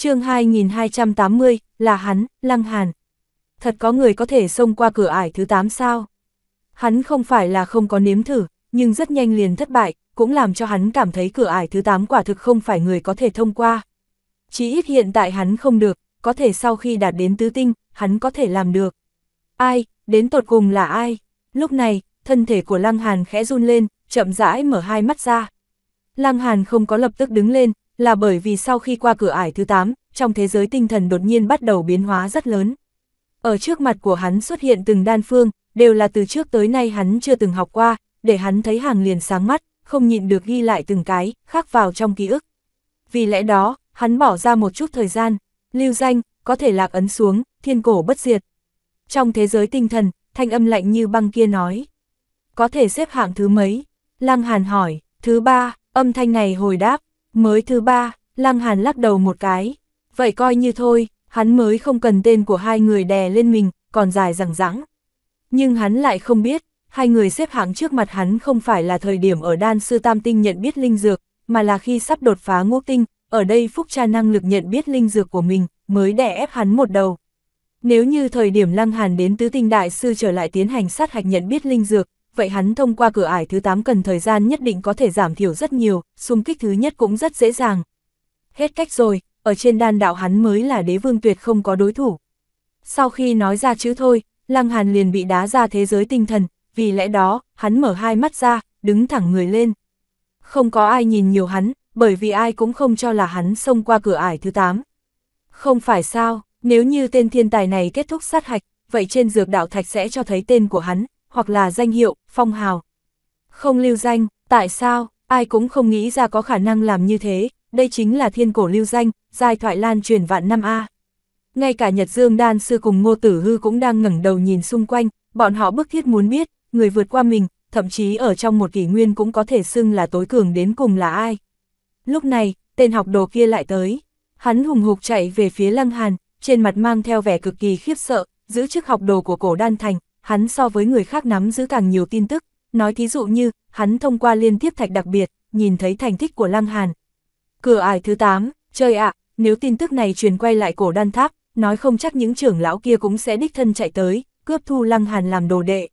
chương 2280, là hắn, Lăng Hàn. Thật có người có thể xông qua cửa ải thứ 8 sao? Hắn không phải là không có nếm thử, nhưng rất nhanh liền thất bại, cũng làm cho hắn cảm thấy cửa ải thứ 8 quả thực không phải người có thể thông qua. Chỉ ít hiện tại hắn không được, có thể sau khi đạt đến tứ tinh, hắn có thể làm được. Ai, đến tột cùng là ai? Lúc này, thân thể của Lăng Hàn khẽ run lên, chậm rãi mở hai mắt ra. Lăng Hàn không có lập tức đứng lên, là bởi vì sau khi qua cửa ải thứ 8, trong thế giới tinh thần đột nhiên bắt đầu biến hóa rất lớn. Ở trước mặt của hắn xuất hiện từng đan phương, đều là từ trước tới nay hắn chưa từng học qua, để hắn thấy hàng liền sáng mắt, không nhịn được ghi lại từng cái, khắc vào trong ký ức. Vì lẽ đó, hắn bỏ ra một chút thời gian, lưu danh, có thể lạc ấn xuống, thiên cổ bất diệt. Trong thế giới tinh thần, thanh âm lạnh như băng kia nói. Có thể xếp hạng thứ mấy? Lăng Hàn hỏi, thứ ba, âm thanh này hồi đáp, Mới thứ ba, Lăng Hàn lắc đầu một cái. Vậy coi như thôi, hắn mới không cần tên của hai người đè lên mình, còn dài rằng rẵng. Nhưng hắn lại không biết, hai người xếp hạng trước mặt hắn không phải là thời điểm ở đan sư tam tinh nhận biết linh dược, mà là khi sắp đột phá ngũ tinh, ở đây phúc tra năng lực nhận biết linh dược của mình, mới đè ép hắn một đầu. Nếu như thời điểm lăng hàn đến tứ tinh đại sư trở lại tiến hành sát hạch nhận biết linh dược, vậy hắn thông qua cửa ải thứ 8 cần thời gian nhất định có thể giảm thiểu rất nhiều, xung kích thứ nhất cũng rất dễ dàng. Hết cách rồi, ở trên đan đạo hắn mới là đế vương tuyệt không có đối thủ. Sau khi nói ra chữ thôi, Lăng Hàn liền bị đá ra thế giới tinh thần, vì lẽ đó, hắn mở hai mắt ra, đứng thẳng người lên. Không có ai nhìn nhiều hắn, bởi vì ai cũng không cho là hắn xông qua cửa ải thứ 8. Không phải sao, nếu như tên thiên tài này kết thúc sát hạch, vậy trên dược đạo thạch sẽ cho thấy tên của hắn, hoặc là danh hiệu, phong hào. Không lưu danh, tại sao, ai cũng không nghĩ ra có khả năng làm như thế, đây chính là thiên cổ lưu danh, giai thoại lan truyền vạn năm A. Ngay cả Nhật Dương Đan Sư cùng Ngô Tử Hư cũng đang ngẩng đầu nhìn xung quanh, bọn họ bức thiết muốn biết, người vượt qua mình, thậm chí ở trong một kỷ nguyên cũng có thể xưng là tối cường đến cùng là ai. Lúc này, tên học đồ kia lại tới. Hắn hùng hục chạy về phía Lăng Hàn, trên mặt mang theo vẻ cực kỳ khiếp sợ, giữ chức học đồ của cổ đan thành, hắn so với người khác nắm giữ càng nhiều tin tức, nói thí dụ như, hắn thông qua liên tiếp thạch đặc biệt, nhìn thấy thành tích của Lăng Hàn. Cửa ải thứ 8, chơi ạ, nếu tin tức này truyền quay lại cổ đan tháp, nói không chắc những trưởng lão kia cũng sẽ đích thân chạy tới, cướp thu Lăng Hàn làm đồ đệ.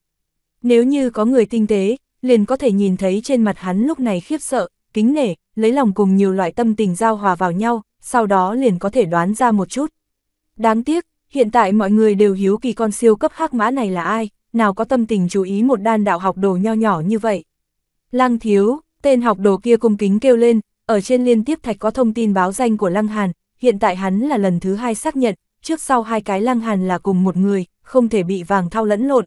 Nếu như có người tinh tế, liền có thể nhìn thấy trên mặt hắn lúc này khiếp sợ, kính nể, lấy lòng cùng nhiều loại tâm tình giao hòa vào nhau, sau đó liền có thể đoán ra một chút. Đáng tiếc, hiện tại mọi người đều hiếu kỳ con siêu cấp hắc mã này là ai, nào có tâm tình chú ý một đan đạo học đồ nho nhỏ như vậy. Lăng thiếu, tên học đồ kia cung kính kêu lên, ở trên liên tiếp thạch có thông tin báo danh của Lăng Hàn, hiện tại hắn là lần thứ hai xác nhận, trước sau hai cái Lăng Hàn là cùng một người, không thể bị vàng thao lẫn lộn.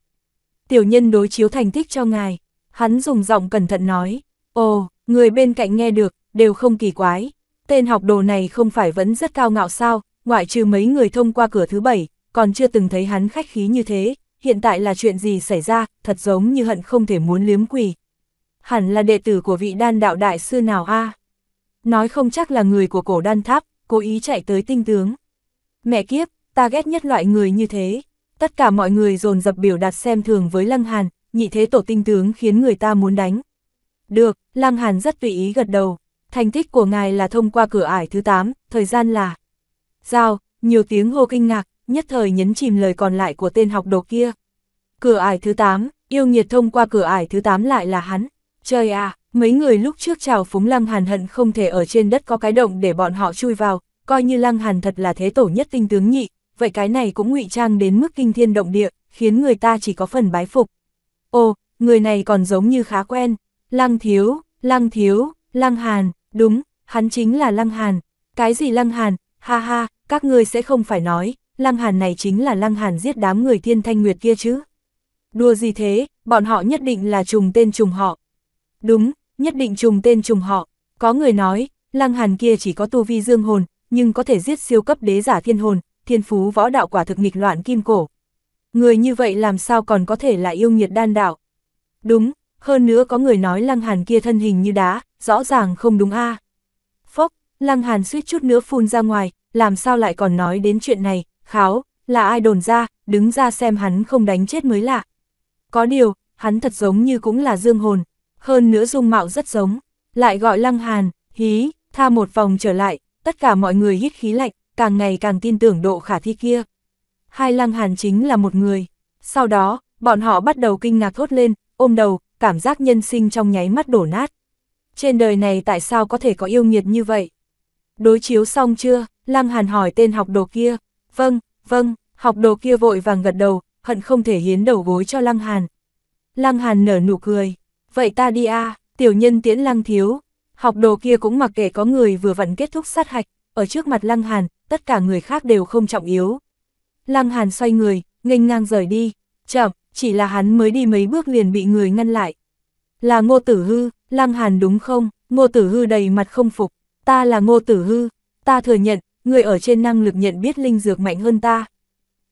Tiểu nhân đối chiếu thành tích cho ngài, hắn dùng giọng cẩn thận nói, ồ, người bên cạnh nghe được, đều không kỳ quái, tên học đồ này không phải vẫn rất cao ngạo sao, ngoại trừ mấy người thông qua cửa thứ bảy, còn chưa từng thấy hắn khách khí như thế, hiện tại là chuyện gì xảy ra, thật giống như hận không thể muốn liếm quỳ. Hẳn là đệ tử của vị đan đạo đại sư nào a Nói không chắc là người của cổ đan tháp, cố ý chạy tới tinh tướng. Mẹ kiếp, ta ghét nhất loại người như thế. Tất cả mọi người dồn dập biểu đạt xem thường với Lăng Hàn, nhị thế tổ tinh tướng khiến người ta muốn đánh. Được, Lăng Hàn rất tùy ý gật đầu. Thành tích của ngài là thông qua cửa ải thứ 8, thời gian là Giao, nhiều tiếng hô kinh ngạc, nhất thời nhấn chìm lời còn lại của tên học đồ kia. Cửa ải thứ 8, yêu nhiệt thông qua cửa ải thứ 8 lại là hắn. Trời à, mấy người lúc trước chào phúng Lăng Hàn hận không thể ở trên đất có cái động để bọn họ chui vào, coi như Lăng Hàn thật là thế tổ nhất tinh tướng nhị, vậy cái này cũng ngụy trang đến mức kinh thiên động địa, khiến người ta chỉ có phần bái phục. Ồ, người này còn giống như khá quen. Lăng Thiếu, Lăng Thiếu, Lăng Hàn, đúng, hắn chính là Lăng Hàn. Cái gì Lăng Hàn, ha ha, các ngươi sẽ không phải nói, Lăng Hàn này chính là Lăng Hàn giết đám người thiên thanh nguyệt kia chứ. Đùa gì thế, bọn họ nhất định là trùng tên trùng họ. Đúng, nhất định trùng tên trùng họ, có người nói, Lăng Hàn kia chỉ có tu vi dương hồn, nhưng có thể giết siêu cấp đế giả thiên hồn, thiên phú võ đạo quả thực nghịch loạn kim cổ. Người như vậy làm sao còn có thể là yêu nghiệt đan đạo. Đúng, hơn nữa có người nói Lăng Hàn kia thân hình như đá, rõ ràng không đúng a. Lăng Hàn suýt chút nữa phun ra ngoài, làm sao lại còn nói đến chuyện này, kháo, là ai đồn ra, đứng ra xem hắn không đánh chết mới lạ. Có điều, hắn thật giống như cũng là dương hồn, hơn nữa dung mạo rất giống, lại gọi Lăng Hàn, hí, tha một vòng trở lại, tất cả mọi người hít khí lạnh, càng ngày càng tin tưởng độ khả thi kia. Hai Lăng Hàn chính là một người. Sau đó, bọn họ bắt đầu kinh ngạc thốt lên, ôm đầu, cảm giác nhân sinh trong nháy mắt đổ nát. Trên đời này tại sao có thể có yêu nghiệt như vậy? đối chiếu xong chưa, Lăng Hàn hỏi tên học đồ kia, vâng, vâng, học đồ kia vội vàng gật đầu, hận không thể hiến đầu gối cho Lăng Hàn. Lăng Hàn nở nụ cười, vậy ta đi a à, tiểu nhân tiễn Lăng Thiếu, học đồ kia cũng mặc kệ có người vừa vặn kết thúc sát hạch, ở trước mặt Lăng Hàn, tất cả người khác đều không trọng yếu. Lăng Hàn xoay người, nghênh ngang rời đi, chậm, chỉ là hắn mới đi mấy bước liền bị người ngăn lại. Là ngô tử hư, Lăng Hàn đúng không, ngô tử hư đầy mặt không phục. Ta là ngô tử hư, ta thừa nhận, người ở trên năng lực nhận biết linh dược mạnh hơn ta.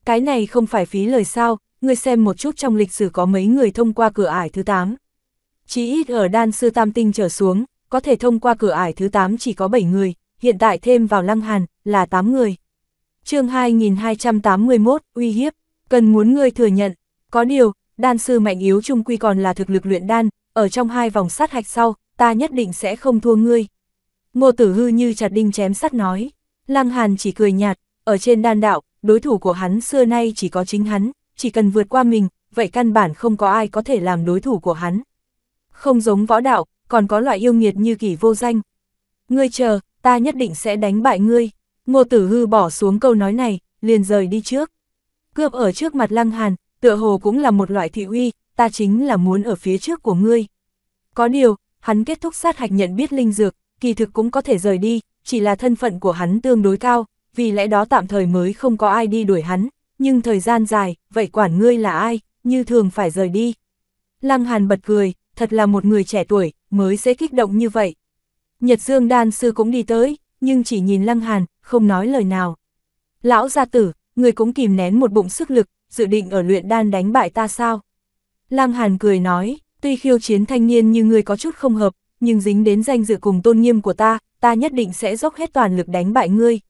Cái này không phải phí lời sao, người xem một chút trong lịch sử có mấy người thông qua cửa ải thứ 8. Chỉ ít ở đan sư tam tinh trở xuống, có thể thông qua cửa ải thứ 8 chỉ có 7 người, hiện tại thêm vào lăng hàn, là 8 người. chương 2281, uy hiếp, cần muốn người thừa nhận. Có điều, đan sư mạnh yếu chung quy còn là thực lực luyện đan, ở trong hai vòng sát hạch sau, ta nhất định sẽ không thua ngươi. Ngô Tử Hư như chặt đinh chém sắt nói. Lăng Hàn chỉ cười nhạt, ở trên đan đạo, đối thủ của hắn xưa nay chỉ có chính hắn, chỉ cần vượt qua mình, vậy căn bản không có ai có thể làm đối thủ của hắn. Không giống võ đạo, còn có loại yêu nghiệt như kỷ vô danh. Ngươi chờ, ta nhất định sẽ đánh bại ngươi. Ngô Tử Hư bỏ xuống câu nói này, liền rời đi trước. Cướp ở trước mặt Lăng Hàn, tựa hồ cũng là một loại thị uy, ta chính là muốn ở phía trước của ngươi. Có điều, hắn kết thúc sát hạch nhận biết linh dược, kỳ thực cũng có thể rời đi, chỉ là thân phận của hắn tương đối cao, vì lẽ đó tạm thời mới không có ai đi đuổi hắn, nhưng thời gian dài, vậy quản ngươi là ai, như thường phải rời đi. Lăng Hàn bật cười, thật là một người trẻ tuổi, mới sẽ kích động như vậy. Nhật Dương Đan Sư cũng đi tới, nhưng chỉ nhìn Lăng Hàn, không nói lời nào. Lão gia tử, người cũng kìm nén một bụng sức lực, dự định ở luyện đan đánh bại ta sao? Lăng Hàn cười nói, tuy khiêu chiến thanh niên như người có chút không hợp, nhưng dính đến danh dự cùng tôn nghiêm của ta, ta nhất định sẽ dốc hết toàn lực đánh bại ngươi.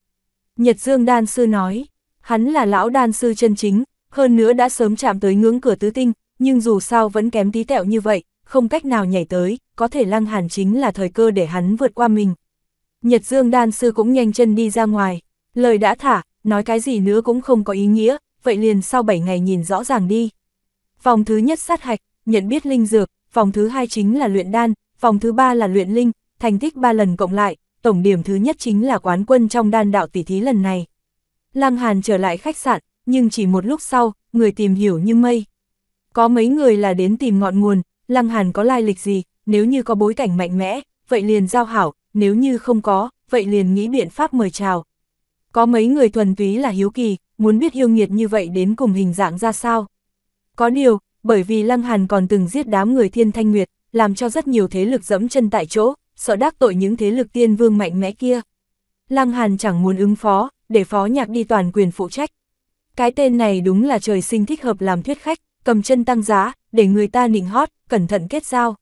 Nhật Dương Đan Sư nói, hắn là lão đan sư chân chính, hơn nữa đã sớm chạm tới ngưỡng cửa tứ tinh, nhưng dù sao vẫn kém tí tẹo như vậy, không cách nào nhảy tới, có thể lăng hàn chính là thời cơ để hắn vượt qua mình. Nhật Dương Đan Sư cũng nhanh chân đi ra ngoài, lời đã thả, nói cái gì nữa cũng không có ý nghĩa, vậy liền sau 7 ngày nhìn rõ ràng đi. Vòng thứ nhất sát hạch, nhận biết linh dược, vòng thứ hai chính là luyện đan, vòng thứ ba là luyện linh, thành tích ba lần cộng lại, tổng điểm thứ nhất chính là quán quân trong đan đạo tỷ thí lần này. Lăng Hàn trở lại khách sạn, nhưng chỉ một lúc sau, người tìm hiểu như mây. Có mấy người là đến tìm ngọn nguồn, Lăng Hàn có lai lịch gì, nếu như có bối cảnh mạnh mẽ, vậy liền giao hảo, nếu như không có, vậy liền nghĩ biện pháp mời chào. Có mấy người thuần túy là hiếu kỳ, muốn biết yêu nghiệt như vậy đến cùng hình dạng ra sao. Có điều, bởi vì Lăng Hàn còn từng giết đám người thiên thanh nguyệt, làm cho rất nhiều thế lực dẫm chân tại chỗ, sợ đắc tội những thế lực tiên vương mạnh mẽ kia. Lăng Hàn chẳng muốn ứng phó, để phó nhạc đi toàn quyền phụ trách. Cái tên này đúng là trời sinh thích hợp làm thuyết khách, cầm chân tăng giá, để người ta nịnh hót, cẩn thận kết giao.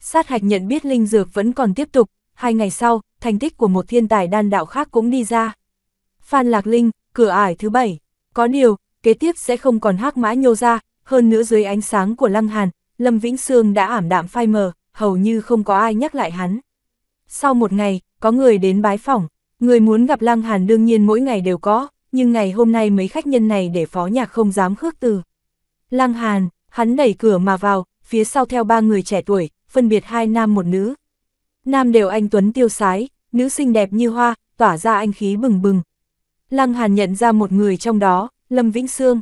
Sát hạch nhận biết linh dược vẫn còn tiếp tục, hai ngày sau, thành tích của một thiên tài đan đạo khác cũng đi ra. Phan Lạc Linh, cửa ải thứ bảy, có điều, kế tiếp sẽ không còn hắc mã nhô ra, hơn nữa dưới ánh sáng của Lăng Hàn, Lâm Vĩnh Sương đã ảm đạm phai mờ, hầu như không có ai nhắc lại hắn. Sau một ngày, có người đến bái phỏng, người muốn gặp Lăng Hàn đương nhiên mỗi ngày đều có, nhưng ngày hôm nay mấy khách nhân này để phó nhạc không dám khước từ. Lăng Hàn, hắn đẩy cửa mà vào, phía sau theo ba người trẻ tuổi, phân biệt hai nam một nữ. Nam đều anh Tuấn tiêu sái, nữ xinh đẹp như hoa, tỏa ra anh khí bừng bừng. Lăng Hàn nhận ra một người trong đó, Lâm Vĩnh Sương.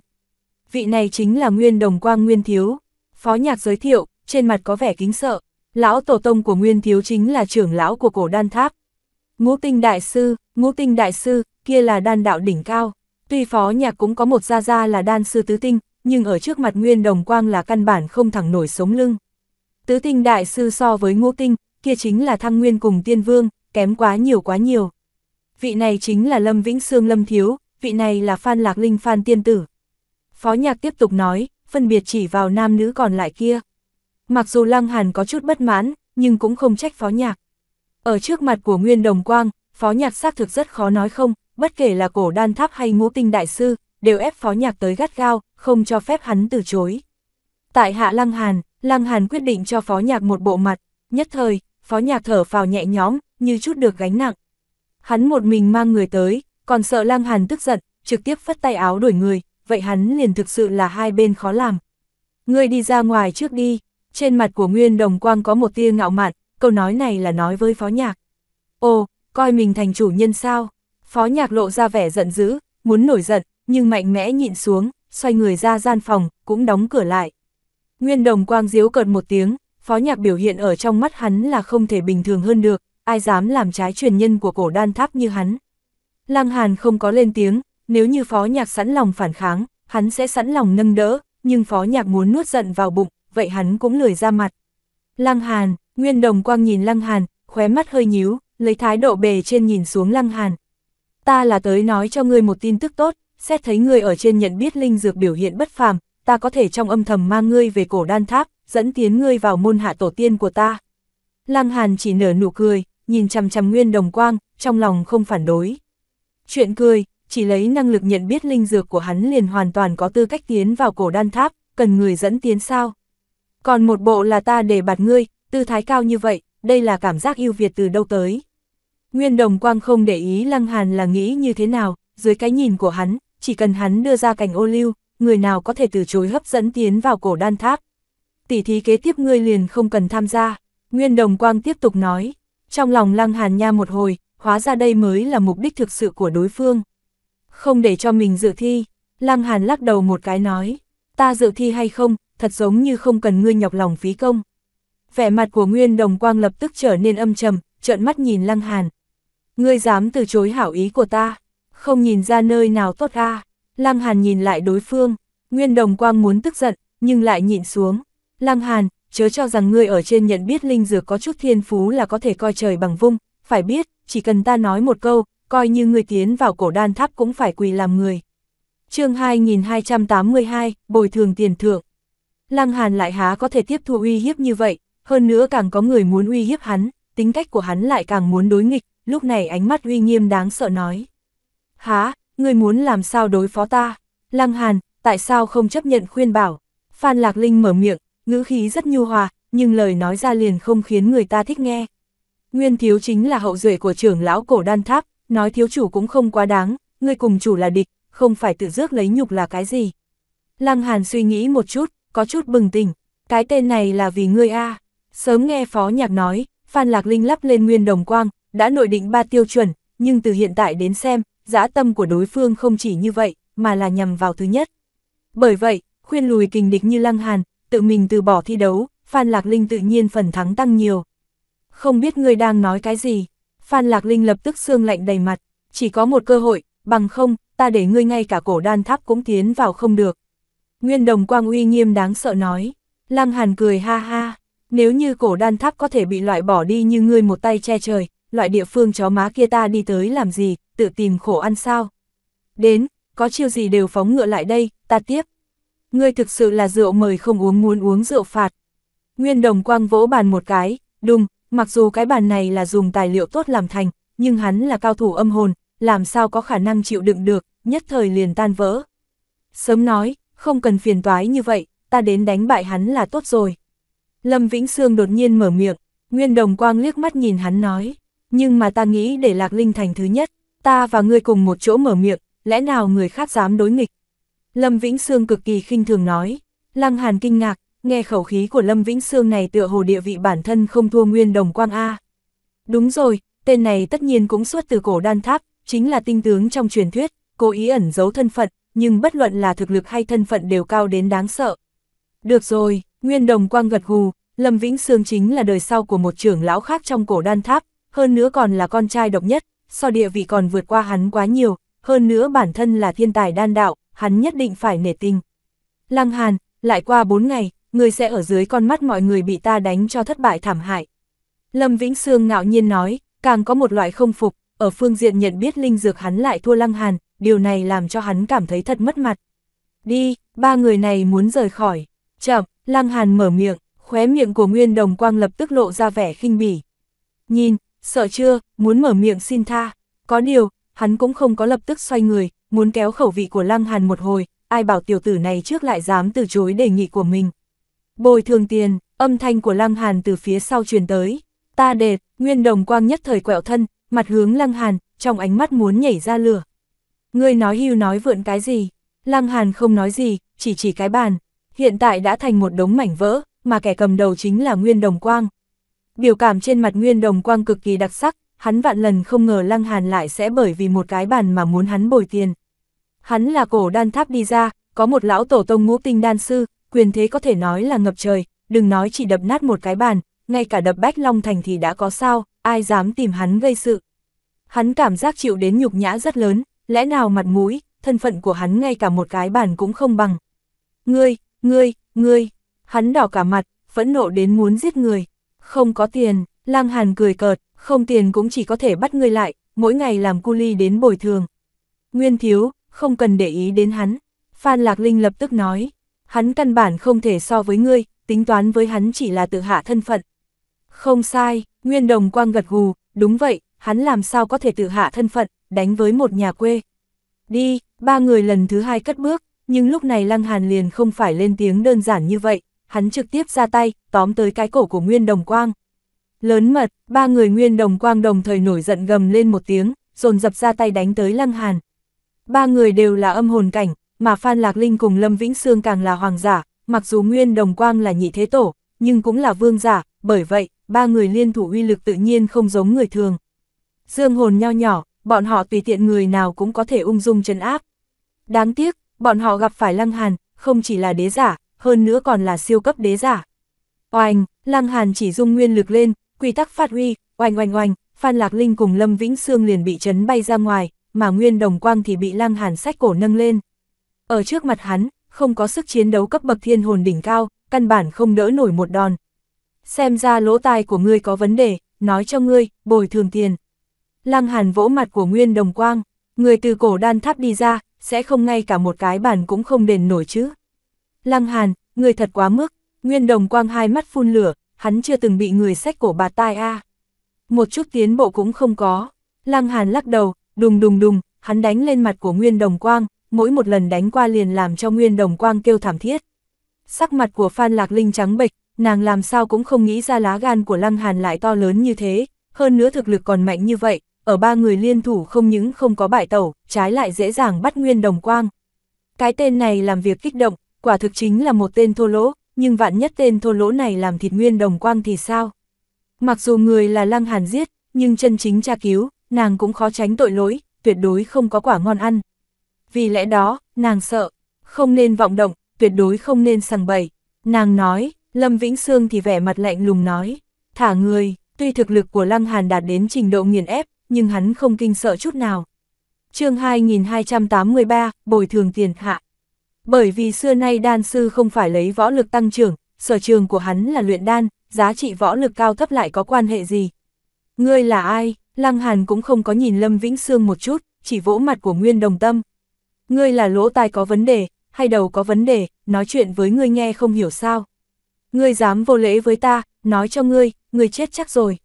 Vị này chính là Nguyên Đồng Quang Nguyên Thiếu, Phó nhạc giới thiệu, trên mặt có vẻ kính sợ. Lão tổ tông của Nguyên Thiếu chính là trưởng lão của cổ đan tháp. Ngũ tinh đại sư, ngũ tinh đại sư, kia là đan đạo đỉnh cao. Tuy phó nhạc cũng có một gia gia là đan sư tứ tinh, nhưng ở trước mặt Nguyên Đồng Quang là căn bản không thẳng nổi sống lưng. Tứ tinh đại sư so với ngũ tinh, kia chính là thăng nguyên cùng tiên vương, kém quá nhiều quá nhiều. Vị này chính là Lâm Vĩnh Sương Lâm Thiếu, vị này là Phan Lạc Linh Phan Tiên Tử. Phó nhạc tiếp tục nói, phân biệt chỉ vào nam nữ còn lại kia. Mặc dù Lăng Hàn có chút bất mãn, nhưng cũng không trách phó nhạc. Ở trước mặt của Nguyên Đồng Quang, phó nhạc xác thực rất khó nói không, bất kể là cổ đan tháp hay ngũ tinh đại sư, đều ép phó nhạc tới gắt gao, không cho phép hắn từ chối. Tại hạ Lăng Hàn, Lăng Hàn quyết định cho phó nhạc một bộ mặt, nhất thời, phó nhạc thở phào nhẹ nhõm, như chút được gánh nặng. Hắn một mình mang người tới, còn sợ Lăng Hàn tức giận, trực tiếp phất tay áo đuổi người, vậy hắn liền thực sự là hai bên khó làm. Ngươi đi ra ngoài trước đi, trên mặt của Nguyên Đồng Quang có một tia ngạo mạn, câu nói này là nói với Phó Nhạc. Ồ, coi mình thành chủ nhân sao? Phó Nhạc lộ ra vẻ giận dữ, muốn nổi giận, nhưng mạnh mẽ nhịn xuống, xoay người ra gian phòng, cũng đóng cửa lại. Nguyên Đồng Quang diếu cợt một tiếng, Phó Nhạc biểu hiện ở trong mắt hắn là không thể bình thường hơn được, ai dám làm trái truyền nhân của cổ đan tháp như hắn. Lăng Hàn không có lên tiếng, nếu như phó nhạc sẵn lòng phản kháng, hắn sẽ sẵn lòng nâng đỡ, nhưng phó nhạc muốn nuốt giận vào bụng, vậy hắn cũng lười ra mặt. Lăng Hàn, Nguyên Đồng Quang nhìn Lăng Hàn, khóe mắt hơi nhíu, lấy thái độ bề trên nhìn xuống Lăng Hàn. Ta là tới nói cho ngươi một tin tức tốt, xét thấy ngươi ở trên nhận biết linh dược biểu hiện bất phàm, ta có thể trong âm thầm mang ngươi về cổ đan tháp, dẫn tiến ngươi vào môn hạ tổ tiên của ta. Lăng Hàn chỉ nở nụ cười, nhìn chằm chằm Nguyên Đồng Quang, trong lòng không phản đối. Chuyện cười, chỉ lấy năng lực nhận biết linh dược của hắn liền hoàn toàn có tư cách tiến vào cổ đan tháp, cần người dẫn tiến sao. Còn một bộ là ta để bạt ngươi, tư thái cao như vậy, đây là cảm giác yêu Việt từ đâu tới. Nguyên đồng quang không để ý Lăng Hàn là nghĩ như thế nào, dưới cái nhìn của hắn, chỉ cần hắn đưa ra cảnh ô lưu, người nào có thể từ chối hấp dẫn tiến vào cổ đan tháp. Tỷ thí kế tiếp ngươi liền không cần tham gia, Nguyên đồng quang tiếp tục nói, trong lòng Lăng Hàn nha một hồi, hóa ra đây mới là mục đích thực sự của đối phương không để cho mình dự thi. Lăng Hàn lắc đầu một cái nói, ta dự thi hay không, thật giống như không cần ngươi nhọc lòng phí công. Vẻ mặt của Nguyên Đồng Quang lập tức trở nên âm trầm, trợn mắt nhìn Lăng Hàn. Ngươi dám từ chối hảo ý của ta, không nhìn ra nơi nào tốt a à. Lăng Hàn nhìn lại đối phương, Nguyên Đồng Quang muốn tức giận, nhưng lại nhịn xuống. Lăng Hàn, chớ cho rằng ngươi ở trên nhận biết linh dược có chút thiên phú là có thể coi trời bằng vung, phải biết, chỉ cần ta nói một câu, coi như người tiến vào cổ đan tháp cũng phải quỳ làm người. chương 2282, bồi thường tiền thưởng. Lăng Hàn lại há có thể tiếp thu uy hiếp như vậy, hơn nữa càng có người muốn uy hiếp hắn, tính cách của hắn lại càng muốn đối nghịch, lúc này ánh mắt uy nghiêm đáng sợ nói. Há, người muốn làm sao đối phó ta? Lăng Hàn, tại sao không chấp nhận khuyên bảo? Phan Lạc Linh mở miệng, ngữ khí rất nhu hòa, nhưng lời nói ra liền không khiến người ta thích nghe. Nguyên Thiếu chính là hậu duệ của trưởng lão cổ đan tháp, nói thiếu chủ cũng không quá đáng, ngươi cùng chủ là địch, không phải tự rước lấy nhục là cái gì. Lăng Hàn suy nghĩ một chút, có chút bừng tỉnh, cái tên này là vì ngươi a. Sớm nghe phó nhạc nói, Phan Lạc Linh lắp lên nguyên đồng quang, đã nội định ba tiêu chuẩn, nhưng từ hiện tại đến xem, dã tâm của đối phương không chỉ như vậy, mà là nhằm vào thứ nhất. Bởi vậy, khuyên lùi kình địch như Lăng Hàn, tự mình từ bỏ thi đấu, Phan Lạc Linh tự nhiên phần thắng tăng nhiều. Không biết ngươi đang nói cái gì, Phan Lạc Linh lập tức xương lạnh đầy mặt, chỉ có một cơ hội, bằng không, ta để ngươi ngay cả cổ đan tháp cũng tiến vào không được. Nguyên đồng quang uy nghiêm đáng sợ nói, Lăng Hàn cười ha ha, nếu như cổ đan tháp có thể bị loại bỏ đi như ngươi một tay che trời, loại địa phương chó má kia ta đi tới làm gì, tự tìm khổ ăn sao. Đến, có chiêu gì đều phóng ngựa lại đây, ta tiếp. Ngươi thực sự là rượu mời không uống muốn uống rượu phạt. Nguyên đồng quang vỗ bàn một cái, đùng, Mặc dù cái bàn này là dùng tài liệu tốt làm thành, nhưng hắn là cao thủ âm hồn, làm sao có khả năng chịu đựng được, nhất thời liền tan vỡ. Sớm nói, không cần phiền toái như vậy, ta đến đánh bại hắn là tốt rồi. Lâm Vĩnh Sương đột nhiên mở miệng, Nguyên Đồng Quang liếc mắt nhìn hắn nói, nhưng mà ta nghĩ để Lạc Linh thành thứ nhất, ta và ngươi cùng một chỗ mở miệng, lẽ nào người khác dám đối nghịch. Lâm Vĩnh Sương cực kỳ khinh thường nói, Lăng Hàn kinh ngạc, nghe khẩu khí của Lâm Vĩnh Sương này tựa hồ địa vị bản thân không thua nguyên đồng quang A. Đúng rồi, tên này tất nhiên cũng xuất từ cổ đan tháp, chính là tinh tướng trong truyền thuyết, cố ý ẩn giấu thân phận, nhưng bất luận là thực lực hay thân phận đều cao đến đáng sợ. Được rồi, nguyên đồng quang gật gù, Lâm Vĩnh Sương chính là đời sau của một trưởng lão khác trong cổ đan tháp, hơn nữa còn là con trai độc nhất, so địa vị còn vượt qua hắn quá nhiều, hơn nữa bản thân là thiên tài đan đạo, hắn nhất định phải nể tình. Lăng Hàn, lại qua 4 ngày, người sẽ ở dưới con mắt mọi người bị ta đánh cho thất bại thảm hại. Lâm Vĩnh Sương ngạo nhiên nói, càng có một loại không phục, ở phương diện nhận biết linh dược hắn lại thua lăng hàn, điều này làm cho hắn cảm thấy thật mất mặt. Đi, ba người này muốn rời khỏi. Chậm, lăng hàn mở miệng, khóe miệng của Nguyên Đồng Quang lập tức lộ ra vẻ khinh bỉ. Nhìn, sợ chưa, muốn mở miệng xin tha. Có điều, hắn cũng không có lập tức xoay người, muốn kéo khẩu vị của lăng hàn một hồi, ai bảo tiểu tử này trước lại dám từ chối đề nghị của mình. Bồi thường tiền, âm thanh của Lăng Hàn từ phía sau truyền tới. Ta đệt, Nguyên Đồng Quang nhất thời quẹo thân, mặt hướng Lăng Hàn, trong ánh mắt muốn nhảy ra lửa. Ngươi nói hưu nói vượn cái gì? Lăng Hàn không nói gì, chỉ chỉ cái bàn. Hiện tại đã thành một đống mảnh vỡ, mà kẻ cầm đầu chính là Nguyên Đồng Quang. Biểu cảm trên mặt Nguyên Đồng Quang cực kỳ đặc sắc, hắn vạn lần không ngờ Lăng Hàn lại sẽ bởi vì một cái bàn mà muốn hắn bồi tiền. Hắn là cổ đan tháp đi ra, có một lão tổ tông ngũ tinh đan sư, quyền thế có thể nói là ngập trời, đừng nói chỉ đập nát một cái bàn, ngay cả đập bách Long Thành thì đã có sao, ai dám tìm hắn gây sự. Hắn cảm giác chịu đến nhục nhã rất lớn, lẽ nào mặt mũi, thân phận của hắn ngay cả một cái bàn cũng không bằng. Ngươi, ngươi, ngươi, hắn đỏ cả mặt, phẫn nộ đến muốn giết người. Không có tiền, lang hàn cười cợt, không tiền cũng chỉ có thể bắt ngươi lại, mỗi ngày làm cu ly đến bồi thường. Nguyên thiếu, không cần để ý đến hắn. Phan Lạc Linh lập tức nói, hắn căn bản không thể so với ngươi, tính toán với hắn chỉ là tự hạ thân phận. Không sai, Nguyên Đồng Quang gật gù, đúng vậy, hắn làm sao có thể tự hạ thân phận, đánh với một nhà quê. Đi, ba người lần thứ hai cất bước, nhưng lúc này Lăng Hàn liền không phải lên tiếng đơn giản như vậy, hắn trực tiếp ra tay, tóm tới cái cổ của Nguyên Đồng Quang. Lớn mật, ba người Nguyên Đồng Quang đồng thời nổi giận gầm lên một tiếng, dồn dập ra tay đánh tới Lăng Hàn. Ba người đều là âm hồn cảnh, mà Phan Lạc Linh cùng Lâm Vĩnh Sương càng là hoàng giả, mặc dù Nguyên Đồng Quang là nhị thế tổ, nhưng cũng là vương giả, bởi vậy, ba người liên thủ uy lực tự nhiên không giống người thường. Dương hồn nho nhỏ, bọn họ tùy tiện người nào cũng có thể ung dung trấn áp. Đáng tiếc, bọn họ gặp phải Lăng Hàn, không chỉ là đế giả, hơn nữa còn là siêu cấp đế giả. Oanh, Lăng Hàn chỉ dung nguyên lực lên, quy tắc phát huy, oanh oanh oanh, Phan Lạc Linh cùng Lâm Vĩnh Sương liền bị chấn bay ra ngoài, mà Nguyên Đồng Quang thì bị Lăng Hàn sách cổ nâng lên. Ở trước mặt hắn, không có sức chiến đấu cấp bậc thiên hồn đỉnh cao, căn bản không đỡ nổi một đòn. Xem ra lỗ tai của ngươi có vấn đề, nói cho ngươi, bồi thường tiền. Lăng Hàn vỗ mặt của Nguyên Đồng Quang, người từ cổ đan tháp đi ra, sẽ không ngay cả một cái bàn cũng không đền nổi chứ. Lăng Hàn, người thật quá mức, Nguyên Đồng Quang hai mắt phun lửa, hắn chưa từng bị người sách cổ bà tai a. Một chút tiến bộ cũng không có. Lăng Hàn lắc đầu, đùng đùng đùng, hắn đánh lên mặt của Nguyên Đồng Quang, mỗi một lần đánh qua liền làm cho Nguyên Đồng Quang kêu thảm thiết. Sắc mặt của Phan Lạc Linh trắng bệch, nàng làm sao cũng không nghĩ ra lá gan của Lăng Hàn lại to lớn như thế, hơn nữa thực lực còn mạnh như vậy, ở ba người liên thủ không những không có bại tẩu, trái lại dễ dàng bắt Nguyên Đồng Quang. Cái tên này làm việc kích động, quả thực chính là một tên thô lỗ, nhưng vạn nhất tên thô lỗ này làm thịt Nguyên Đồng Quang thì sao? Mặc dù người là Lăng Hàn giết, nhưng chân chính tra cứu, nàng cũng khó tránh tội lỗi, tuyệt đối không có quả ngon ăn. Vì lẽ đó, nàng sợ, không nên vọng động, tuyệt đối không nên sằng bậy. Nàng nói, Lâm Vĩnh Sương thì vẻ mặt lạnh lùng nói, thả người, tuy thực lực của Lăng Hàn đạt đến trình độ nghiền ép, nhưng hắn không kinh sợ chút nào. chương 2283, Bồi thường tiền hạ. Bởi vì xưa nay đan sư không phải lấy võ lực tăng trưởng, sở trường của hắn là luyện đan, giá trị võ lực cao thấp lại có quan hệ gì. Ngươi là ai? Lăng Hàn cũng không có nhìn Lâm Vĩnh Sương một chút, chỉ vỗ mặt của Nguyên Đồng Tâm, Ngươi là lỗ tai có vấn đề, hay đầu có vấn đề, nói chuyện với ngươi nghe không hiểu sao. Ngươi dám vô lễ với ta, nói cho ngươi, ngươi chết chắc rồi.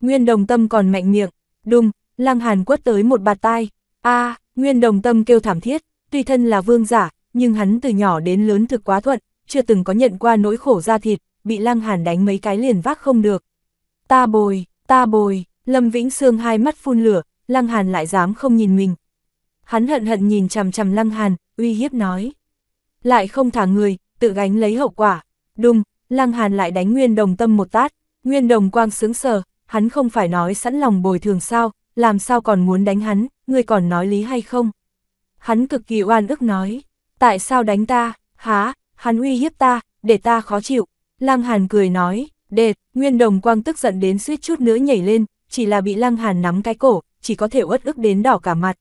Nguyên đồng tâm còn mạnh miệng, đùng, lăng hàn quất tới một bạt tai. a nguyên đồng tâm kêu thảm thiết, tuy thân là vương giả, nhưng hắn từ nhỏ đến lớn thực quá thuận, chưa từng có nhận qua nỗi khổ da thịt, bị lăng hàn đánh mấy cái liền vác không được. Ta bồi, ta bồi, Lâm Vĩnh Sương hai mắt phun lửa, lăng hàn lại dám không nhìn mình, hắn hận hận nhìn chằm chằm Lăng Hàn, uy hiếp nói. Lại không thả người, tự gánh lấy hậu quả. Đùng, Lăng Hàn lại đánh Nguyên Đồng Tâm một tát, Nguyên Đồng Quang sướng sờ, hắn không phải nói sẵn lòng bồi thường sao, làm sao còn muốn đánh hắn, người còn nói lý hay không? Hắn cực kỳ oan ức nói, tại sao đánh ta, há, hắn uy hiếp ta, để ta khó chịu. Lăng Hàn cười nói, đệt, Nguyên Đồng Quang tức giận đến suýt chút nữa nhảy lên, chỉ là bị Lăng Hàn nắm cái cổ, chỉ có thể uất ức đến đỏ cả mặt.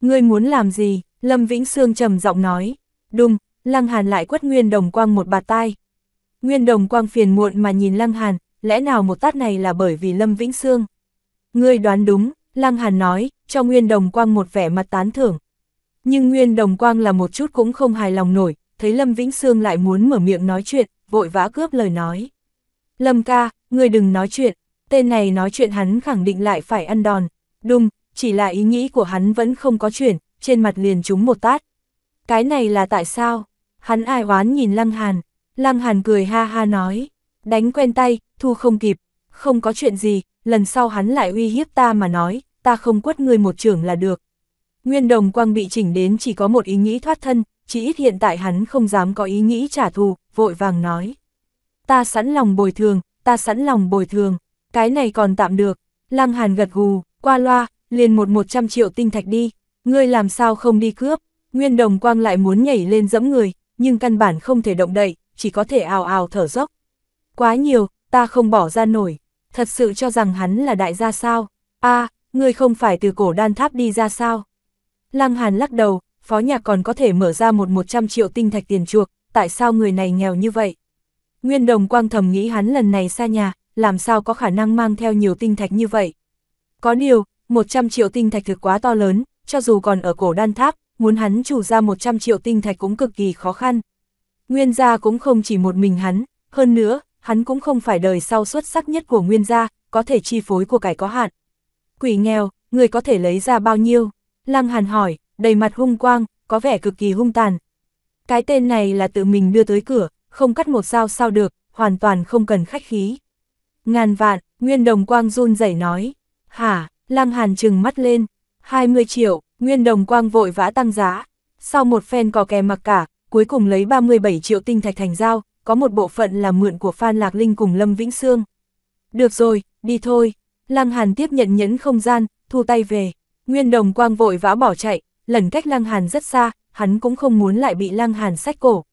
Ngươi muốn làm gì? Lâm Vĩnh Sương trầm giọng nói. Đùng, Lăng Hàn lại quất Nguyên Đồng Quang một bạt tai. Nguyên Đồng Quang phiền muộn mà nhìn Lăng Hàn, lẽ nào một tát này là bởi vì Lâm Vĩnh Sương? Ngươi đoán đúng, Lăng Hàn nói, cho Nguyên Đồng Quang một vẻ mặt tán thưởng. Nhưng Nguyên Đồng Quang là một chút cũng không hài lòng nổi, thấy Lâm Vĩnh Sương lại muốn mở miệng nói chuyện, vội vã cướp lời nói. Lâm ca, ngươi đừng nói chuyện, tên này nói chuyện hắn khẳng định lại phải ăn đòn. Đùng, chỉ là ý nghĩ của hắn vẫn không có chuyển, trên mặt liền trúng một tát. Cái này là tại sao? Hắn ai oán nhìn Lăng Hàn, Lăng Hàn cười ha ha nói, đánh quen tay, thu không kịp, không có chuyện gì, lần sau hắn lại uy hiếp ta mà nói, ta không quất người một trưởng là được. Nguyên đồng quang bị chỉnh đến chỉ có một ý nghĩ thoát thân, chỉ ít hiện tại hắn không dám có ý nghĩ trả thù, vội vàng nói. Ta sẵn lòng bồi thường, ta sẵn lòng bồi thường, cái này còn tạm được. Lăng Hàn gật gù, qua loa, liền một một trăm triệu tinh thạch đi, ngươi làm sao không đi cướp, Nguyên Đồng Quang lại muốn nhảy lên dẫm người, nhưng căn bản không thể động đậy, chỉ có thể ào ào thở dốc. Quá nhiều, ta không bỏ ra nổi, thật sự cho rằng hắn là đại gia sao, a ngươi không phải từ cổ đan tháp đi ra sao. Lăng Hàn lắc đầu, phó nhà còn có thể mở ra một một trăm triệu tinh thạch tiền chuộc, tại sao người này nghèo như vậy? Nguyên Đồng Quang thầm nghĩ hắn lần này xa nhà, làm sao có khả năng mang theo nhiều tinh thạch như vậy? Có điều, 100 triệu tinh thạch thực quá to lớn, cho dù còn ở cổ đan tháp, muốn hắn chủ ra 100 triệu tinh thạch cũng cực kỳ khó khăn. Nguyên gia cũng không chỉ một mình hắn, hơn nữa, hắn cũng không phải đời sau xuất sắc nhất của nguyên gia, có thể chi phối của cải có hạn. Quỷ nghèo, người có thể lấy ra bao nhiêu? Lăng Hàn hỏi, đầy mặt hung quang, có vẻ cực kỳ hung tàn. Cái tên này là tự mình đưa tới cửa, không cắt một dao sao được, hoàn toàn không cần khách khí. Ngàn vạn, Nguyên Đồng Quang run rẩy nói, hả, Lăng Hàn trừng mắt lên, 20 triệu, Nguyên Đồng Quang vội vã tăng giá. Sau một phen cò kè mặc cả, cuối cùng lấy 37 triệu tinh thạch thành giao, có một bộ phận là mượn của Phan Lạc Linh cùng Lâm Vĩnh Sương. Được rồi, đi thôi. Lăng Hàn tiếp nhận nhẫn không gian, thu tay về. Nguyên Đồng Quang vội vã bỏ chạy, lần cách Lăng Hàn rất xa, hắn cũng không muốn lại bị Lăng Hàn sách cổ.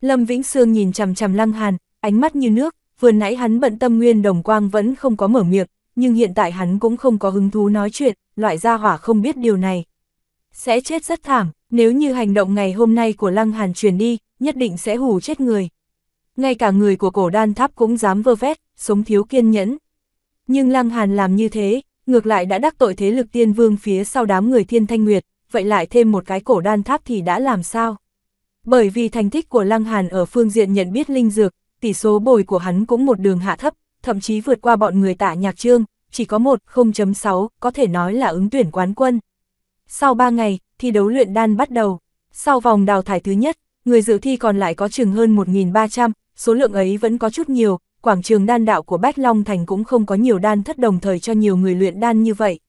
Lâm Vĩnh Sương nhìn chằm chằm Lăng Hàn, ánh mắt như nước, vừa nãy hắn bận tâm Nguyên Đồng Quang vẫn không có mở miệng, nhưng hiện tại hắn cũng không có hứng thú nói chuyện, loại gia hỏa không biết điều này. Sẽ chết rất thảm, nếu như hành động ngày hôm nay của Lăng Hàn truyền đi, nhất định sẽ hù chết người. Ngay cả người của cổ đan tháp cũng dám vơ vét, sống thiếu kiên nhẫn. Nhưng Lăng Hàn làm như thế, ngược lại đã đắc tội thế lực tiên vương phía sau đám người thiên thanh nguyệt, vậy lại thêm một cái cổ đan tháp thì đã làm sao? Bởi vì thành tích của Lăng Hàn ở phương diện nhận biết linh dược, tỷ số bồi của hắn cũng một đường hạ thấp, thậm chí vượt qua bọn người tạ nhạc trương, chỉ có 1.0.6, có thể nói là ứng tuyển quán quân. Sau 3 ngày, thi đấu luyện đan bắt đầu. Sau vòng đào thải thứ nhất, người dự thi còn lại có chừng hơn 1.300, số lượng ấy vẫn có chút nhiều, quảng trường đan đạo của Bách Long Thành cũng không có nhiều đan thất đồng thời cho nhiều người luyện đan như vậy.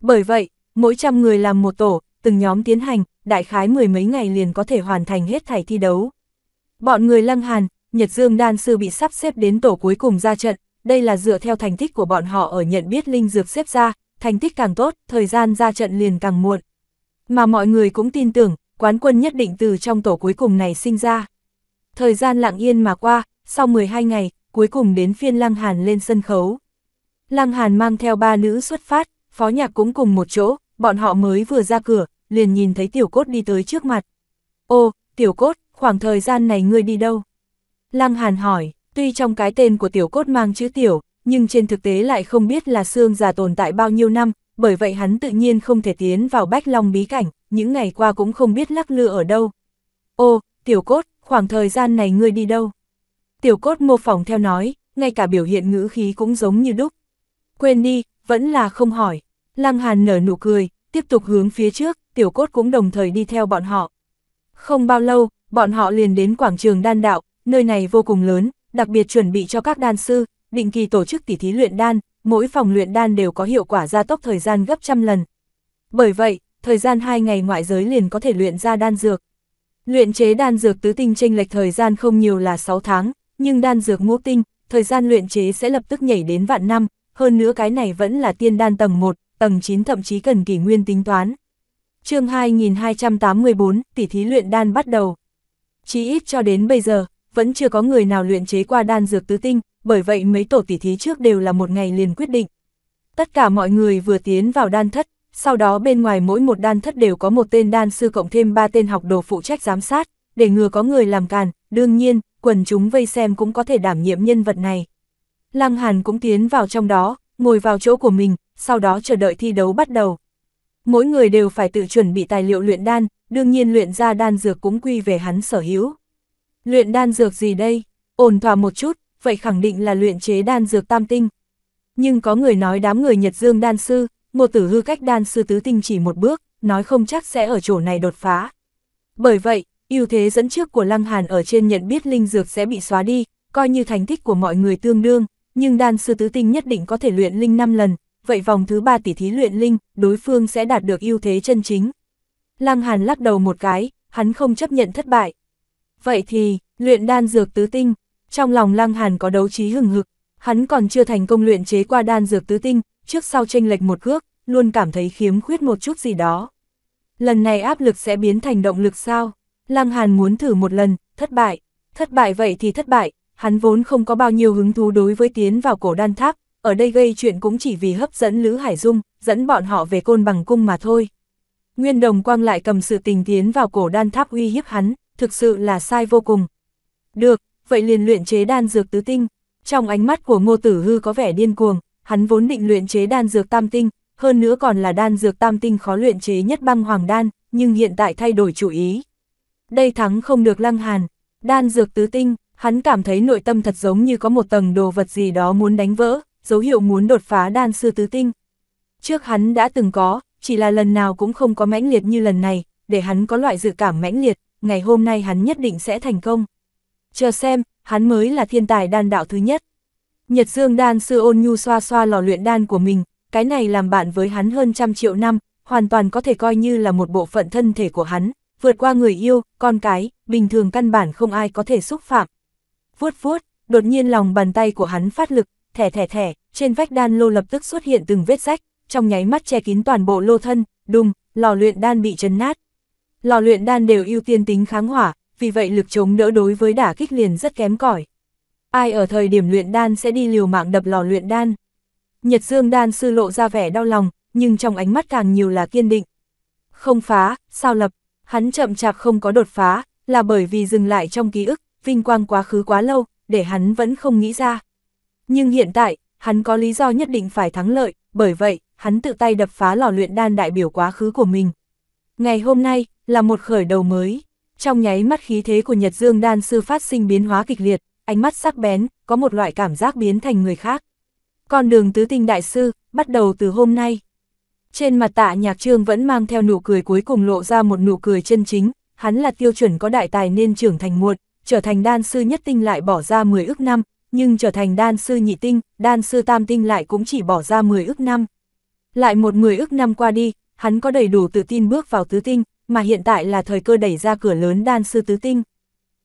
Bởi vậy, mỗi trăm người làm một tổ, từng nhóm tiến hành, đại khái mười mấy ngày liền có thể hoàn thành hết thảy thi đấu. Bọn người Lăng Hàn, Nhật Dương đan sư bị sắp xếp đến tổ cuối cùng ra trận, đây là dựa theo thành tích của bọn họ ở nhận biết linh dược xếp ra, thành tích càng tốt, thời gian ra trận liền càng muộn. Mà mọi người cũng tin tưởng, quán quân nhất định từ trong tổ cuối cùng này sinh ra. Thời gian lặng yên mà qua, sau 12 ngày, cuối cùng đến phiên Lăng Hàn lên sân khấu. Lăng Hàn mang theo ba nữ xuất phát, phó nhạc cũng cùng một chỗ, bọn họ mới vừa ra cửa, liền nhìn thấy tiểu cốt đi tới trước mặt. Ô, tiểu cốt, khoảng thời gian này ngươi đi đâu? Lăng Hàn hỏi. Tuy trong cái tên của tiểu cốt mang chữ tiểu, nhưng trên thực tế lại không biết là xương già tồn tại bao nhiêu năm, bởi vậy hắn tự nhiên không thể tiến vào bách long bí cảnh, những ngày qua cũng không biết lắc lư ở đâu. Ô, tiểu cốt, khoảng thời gian này ngươi đi đâu? Tiểu cốt mô phỏng theo nói, ngay cả biểu hiện ngữ khí cũng giống như đúc. Quên đi, vẫn là không hỏi. Lăng Hàn nở nụ cười, tiếp tục hướng phía trước, tiểu cốt cũng đồng thời đi theo bọn họ. Không bao lâu, bọn họ liền đến quảng trường đan đạo, nơi này vô cùng lớn, đặc biệt chuẩn bị cho các đan sư, định kỳ tổ chức tỉ thí luyện đan, mỗi phòng luyện đan đều có hiệu quả gia tốc thời gian gấp trăm lần. Bởi vậy, thời gian 2 ngày ngoại giới liền có thể luyện ra đan dược. Luyện chế đan dược tứ tinh chênh lệch thời gian không nhiều là 6 tháng, nhưng đan dược ngũ tinh, thời gian luyện chế sẽ lập tức nhảy đến vạn năm, hơn nữa cái này vẫn là tiên đan tầng 1, tầng 9 thậm chí cần kỷ nguyên tính toán. Chương 2284, tỷ thí luyện đan bắt đầu. Chí ít cho đến bây giờ, vẫn chưa có người nào luyện chế qua đan dược tứ tinh, bởi vậy mấy tổ tỉ thí trước đều là một ngày liền quyết định. Tất cả mọi người vừa tiến vào đan thất, sau đó bên ngoài mỗi một đan thất đều có một tên đan sư cộng thêm ba tên học đồ phụ trách giám sát, để ngừa có người làm càn, đương nhiên, quần chúng vây xem cũng có thể đảm nhiệm nhân vật này. Lăng Hàn cũng tiến vào trong đó, ngồi vào chỗ của mình, sau đó chờ đợi thi đấu bắt đầu. Mỗi người đều phải tự chuẩn bị tài liệu luyện đan, đương nhiên luyện ra đan dược cũng quy về hắn sở hữu. Luyện đan dược gì đây? Ổn thỏa một chút, vậy khẳng định là luyện chế đan dược tam tinh. Nhưng có người nói đám người Nhật Dương đan sư, một tử hư cách đan sư tứ tinh chỉ một bước, nói không chắc sẽ ở chỗ này đột phá. Bởi vậy, ưu thế dẫn trước của Lăng Hàn ở trên nhận biết linh dược sẽ bị xóa đi, coi như thành tích của mọi người tương đương, nhưng đan sư tứ tinh nhất định có thể luyện linh 5 lần, vậy vòng thứ 3 tỷ thí luyện linh, đối phương sẽ đạt được ưu thế chân chính. Lăng Hàn lắc đầu một cái, hắn không chấp nhận thất bại. Vậy thì, luyện đan dược tứ tinh, trong lòng Lăng Hàn có đấu trí hừng hực, hắn còn chưa thành công luyện chế qua đan dược tứ tinh, trước sau chênh lệch một cước, luôn cảm thấy khiếm khuyết một chút gì đó. Lần này áp lực sẽ biến thành động lực sao? Lăng Hàn muốn thử một lần, thất bại. Thất bại vậy thì thất bại, hắn vốn không có bao nhiêu hứng thú đối với tiến vào cổ đan tháp, ở đây gây chuyện cũng chỉ vì hấp dẫn Lữ Hải Dung, dẫn bọn họ về côn bằng cung mà thôi. Nguyên Đồng Quang lại cầm sự tình tiến vào cổ đan tháp uy hiếp hắn, thực sự là sai vô cùng. Được, vậy liền luyện chế đan dược tứ tinh. Trong ánh mắt của ngô tử hư có vẻ điên cuồng, hắn vốn định luyện chế đan dược tam tinh, hơn nữa còn là đan dược tam tinh khó luyện chế nhất băng hoàng đan, nhưng hiện tại thay đổi chủ ý. Đây thắng không được lăng hàn, đan dược tứ tinh, hắn cảm thấy nội tâm thật giống như có một tầng đồ vật gì đó muốn đánh vỡ, dấu hiệu muốn đột phá đan sư tứ tinh. Trước hắn đã từng có, chỉ là lần nào cũng không có mãnh liệt như lần này, để hắn có loại dự cảm mãnh liệt, ngày hôm nay hắn nhất định sẽ thành công. Chờ xem, hắn mới là thiên tài đan đạo thứ nhất. Nhật Dương đan sư ôn nhu xoa xoa lò luyện đan của mình, cái này làm bạn với hắn hơn trăm triệu năm, hoàn toàn có thể coi như là một bộ phận thân thể của hắn, vượt qua người yêu, con cái, bình thường căn bản không ai có thể xúc phạm. Vuốt vuốt, đột nhiên lòng bàn tay của hắn phát lực, thẻ thẻ thẻ, trên vách đan lô lập tức xuất hiện từng vết rách, trong nháy mắt che kín toàn bộ lô thân, đùng, lò luyện đan bị chấn nát, lò luyện đan đều ưu tiên tính kháng hỏa, vì vậy lực chống đỡ đối với đả kích liền rất kém cỏi. Ai ở thời điểm luyện đan sẽ đi liều mạng đập lò luyện đan. Nhật Dương đan sư lộ ra vẻ đau lòng, nhưng trong ánh mắt càng nhiều là kiên định. Không phá, sao lập, hắn chậm chạp không có đột phá, là bởi vì dừng lại trong ký ức, vinh quang quá khứ quá lâu, để hắn vẫn không nghĩ ra. Nhưng hiện tại, hắn có lý do nhất định phải thắng lợi, bởi vậy, hắn tự tay đập phá lò luyện đan đại biểu quá khứ của mình. Ngày hôm nay, là một khởi đầu mới. Trong nháy mắt khí thế của Nhật Dương Đan Sư phát sinh biến hóa kịch liệt, ánh mắt sắc bén, có một loại cảm giác biến thành người khác. Con đường tứ tinh đại sư, bắt đầu từ hôm nay. Trên mặt tạ nhạc trương vẫn mang theo nụ cười cuối cùng lộ ra một nụ cười chân chính, hắn là tiêu chuẩn có đại tài nên trưởng thành muộn, trở thành đan sư nhất tinh lại bỏ ra 10 ước năm, nhưng trở thành đan sư nhị tinh, đan sư tam tinh lại cũng chỉ bỏ ra 10 ước năm. Lại một 10 ước năm qua đi, hắn có đầy đủ tự tin bước vào tứ tinh, mà hiện tại là thời cơ đẩy ra cửa lớn đan sư tứ tinh.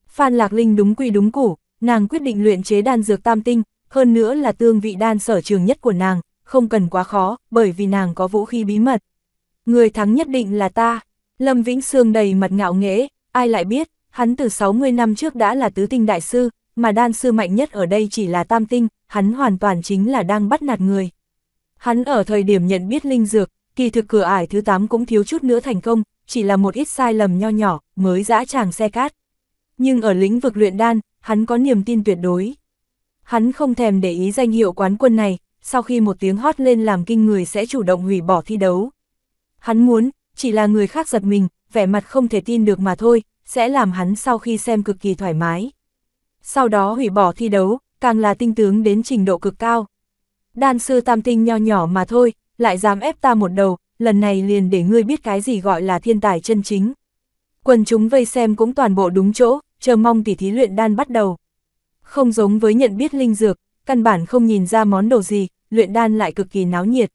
Phan Lạc Linh đúng quy đúng củ, nàng quyết định luyện chế đan dược tam tinh, hơn nữa là tương vị đan sở trường nhất của nàng, không cần quá khó, bởi vì nàng có vũ khí bí mật. Người thắng nhất định là ta. Lâm Vĩnh Sương đầy mặt ngạo nghễ, ai lại biết, hắn từ 60 năm trước đã là tứ tinh đại sư, mà đan sư mạnh nhất ở đây chỉ là tam tinh, hắn hoàn toàn chính là đang bắt nạt người. Hắn ở thời điểm nhận biết linh dược, kỳ thực cửa ải thứ 8 cũng thiếu chút nữa thành công, chỉ là một ít sai lầm nho nhỏ, mới dã tràng xe cát. Nhưng ở lĩnh vực luyện đan, hắn có niềm tin tuyệt đối. Hắn không thèm để ý danh hiệu quán quân này, sau khi một tiếng hót lên làm kinh người sẽ chủ động hủy bỏ thi đấu. Hắn muốn, chỉ là người khác giật mình, vẻ mặt không thể tin được mà thôi, sẽ làm hắn sau khi xem cực kỳ thoải mái. Sau đó hủy bỏ thi đấu, càng là tinh tướng đến trình độ cực cao. Đan sư tam tinh nho nhỏ mà thôi, lại dám ép ta một đầu, lần này liền để ngươi biết cái gì gọi là thiên tài chân chính. Quần chúng vây xem cũng toàn bộ đúng chỗ, chờ mong tỉ thí luyện đan bắt đầu. Không giống với nhận biết linh dược, căn bản không nhìn ra món đồ gì, luyện đan lại cực kỳ náo nhiệt.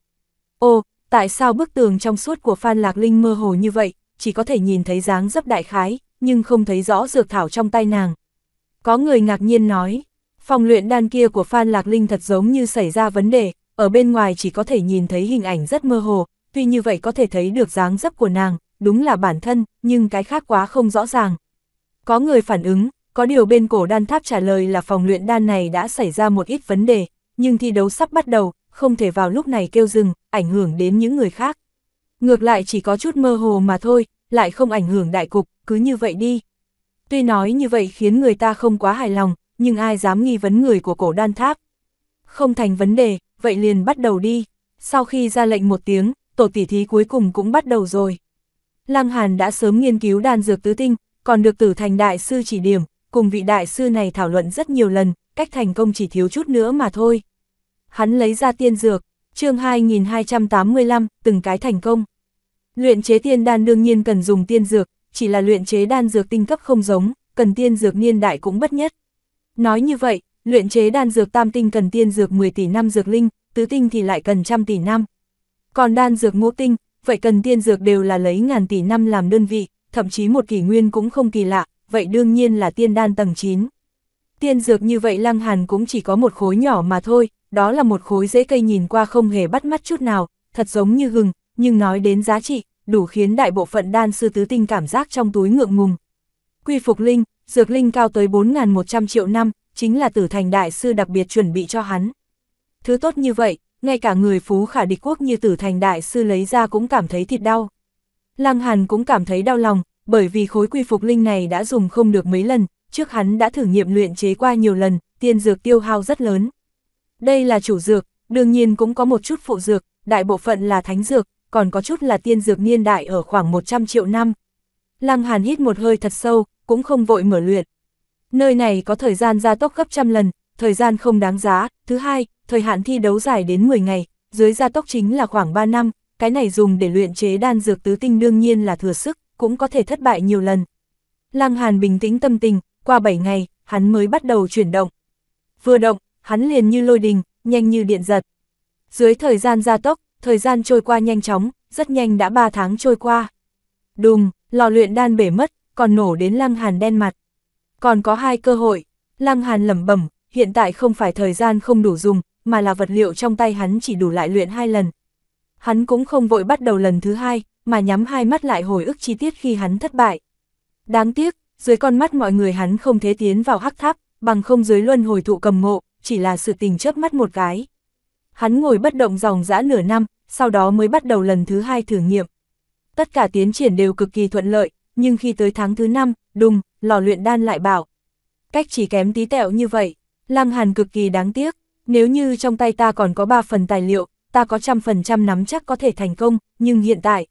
Ô, tại sao bức tường trong suốt của Phan Lạc Linh mơ hồ như vậy, chỉ có thể nhìn thấy dáng dấp đại khái, nhưng không thấy rõ dược thảo trong tay nàng. Có người ngạc nhiên nói, phòng luyện đan kia của Phan Lạc Linh thật giống như xảy ra vấn đề, ở bên ngoài chỉ có thể nhìn thấy hình ảnh rất mơ hồ, tuy như vậy có thể thấy được dáng dấp của nàng, đúng là bản thân, nhưng cái khác quá không rõ ràng. Có người phản ứng, có điều bên cổ đan tháp trả lời là phòng luyện đan này đã xảy ra một ít vấn đề, nhưng thi đấu sắp bắt đầu, không thể vào lúc này kêu dừng, ảnh hưởng đến những người khác. Ngược lại chỉ có chút mơ hồ mà thôi, lại không ảnh hưởng đại cục, cứ như vậy đi. Tuy nói như vậy khiến người ta không quá hài lòng, nhưng ai dám nghi vấn người của cổ đan tháp. Không thành vấn đề, vậy liền bắt đầu đi. Sau khi ra lệnh một tiếng, tổ tỉ thí cuối cùng cũng bắt đầu rồi. Lăng Hàn đã sớm nghiên cứu đan dược tứ tinh, còn được tử thành đại sư chỉ điểm, cùng vị đại sư này thảo luận rất nhiều lần, cách thành công chỉ thiếu chút nữa mà thôi. Hắn lấy ra tiên dược, chương 2285, từng cái thành công. Luyện chế tiên đan đương nhiên cần dùng tiên dược, chỉ là luyện chế đan dược tinh cấp không giống, cần tiên dược niên đại cũng bất nhất. Nói như vậy, Luyện chế đan dược tam tinh cần tiên dược 10 tỷ năm dược linh, tứ tinh thì lại cần trăm tỷ năm. Còn đan dược ngũ tinh, vậy cần tiên dược đều là lấy ngàn tỷ năm làm đơn vị, thậm chí một kỷ nguyên cũng không kỳ lạ, vậy đương nhiên là tiên đan tầng 9. Tiên dược như vậy Lăng Hàn cũng chỉ có một khối nhỏ mà thôi, đó là một khối dễ cây nhìn qua không hề bắt mắt chút nào, thật giống như gừng, nhưng nói đến giá trị, đủ khiến đại bộ phận đan sư tứ tinh cảm giác trong túi ngượng ngùng. Quy phục linh, dược linh cao tới 4.100 triệu năm, chính là tử thành đại sư đặc biệt chuẩn bị cho hắn. Thứ tốt như vậy, ngay cả người phú khả địch quốc như tử thành đại sư lấy ra cũng cảm thấy thịt đau. Lăng Hàn cũng cảm thấy đau lòng, bởi vì khối quy phục linh này đã dùng không được mấy lần, trước hắn đã thử nghiệm luyện chế qua nhiều lần, tiên dược tiêu hao rất lớn. Đây là chủ dược, đương nhiên cũng có một chút phụ dược, đại bộ phận là thánh dược, còn có chút là tiên dược niên đại ở khoảng 100 triệu năm. Lăng Hàn hít một hơi thật sâu, cũng không vội mở luyện, Nơi này có thời gian gia tốc gấp trăm lần, thời gian không đáng giá. Thứ hai, thời hạn thi đấu dài đến 10 ngày, dưới gia tốc chính là khoảng 3 năm, cái này dùng để luyện chế đan dược tứ tinh đương nhiên là thừa sức, cũng có thể thất bại nhiều lần. Lăng Hàn bình tĩnh tâm tình, qua 7 ngày, hắn mới bắt đầu chuyển động. Vừa động, hắn liền như lôi đình, nhanh như điện giật. Dưới thời gian gia tốc, thời gian trôi qua nhanh chóng, rất nhanh đã 3 tháng trôi qua. Đùng, lò luyện đan bể mất, còn nổ đến Lăng Hàn đen mặt. Còn có hai cơ hội, Lăng Hàn lẩm bẩm, hiện tại không phải thời gian không đủ dùng, mà là vật liệu trong tay hắn chỉ đủ lại luyện hai lần. Hắn cũng không vội bắt đầu lần thứ hai, mà nhắm hai mắt lại hồi ức chi tiết khi hắn thất bại. Đáng tiếc, dưới con mắt mọi người hắn không thế tiến vào hắc tháp, bằng không dưới luân hồi thụ cầm ngộ, chỉ là sự tình chớp mắt một cái. Hắn ngồi bất động dòng dã nửa năm, sau đó mới bắt đầu lần thứ hai thử nghiệm. Tất cả tiến triển đều cực kỳ thuận lợi, nhưng khi tới tháng thứ năm, đùng, lò luyện đan lại bảo. Cách chỉ kém tí tẹo như vậy, Lăng Hàn cực kỳ đáng tiếc, nếu như trong tay ta còn có 3 phần tài liệu, ta có trăm phần trăm nắm chắc có thể thành công, nhưng hiện tại,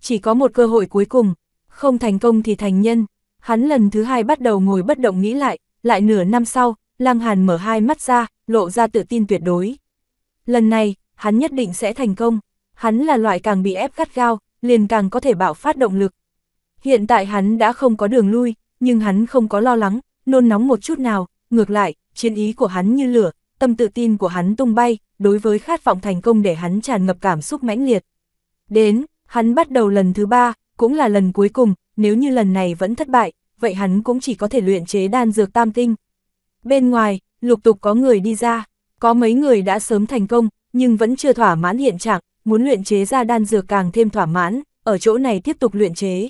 chỉ có một cơ hội cuối cùng, không thành công thì thành nhân. Hắn lần thứ hai bắt đầu ngồi bất động nghĩ lại, lại nửa năm sau, Lăng Hàn mở hai mắt ra, lộ ra tự tin tuyệt đối. Lần này, hắn nhất định sẽ thành công, hắn là loại càng bị ép gắt gao, liền càng có thể bạo phát động lực, Hiện tại hắn đã không có đường lui, nhưng hắn không có lo lắng, nôn nóng một chút nào, ngược lại, chiến ý của hắn như lửa, tâm tự tin của hắn tung bay, đối với khát vọng thành công để hắn tràn ngập cảm xúc mãnh liệt. Đến, hắn bắt đầu lần thứ ba, cũng là lần cuối cùng, nếu như lần này vẫn thất bại, vậy hắn cũng chỉ có thể luyện chế đan dược tam tinh. Bên ngoài, lục tục có người đi ra, có mấy người đã sớm thành công, nhưng vẫn chưa thỏa mãn hiện trạng, muốn luyện chế ra đan dược càng thêm thỏa mãn, ở chỗ này tiếp tục luyện chế.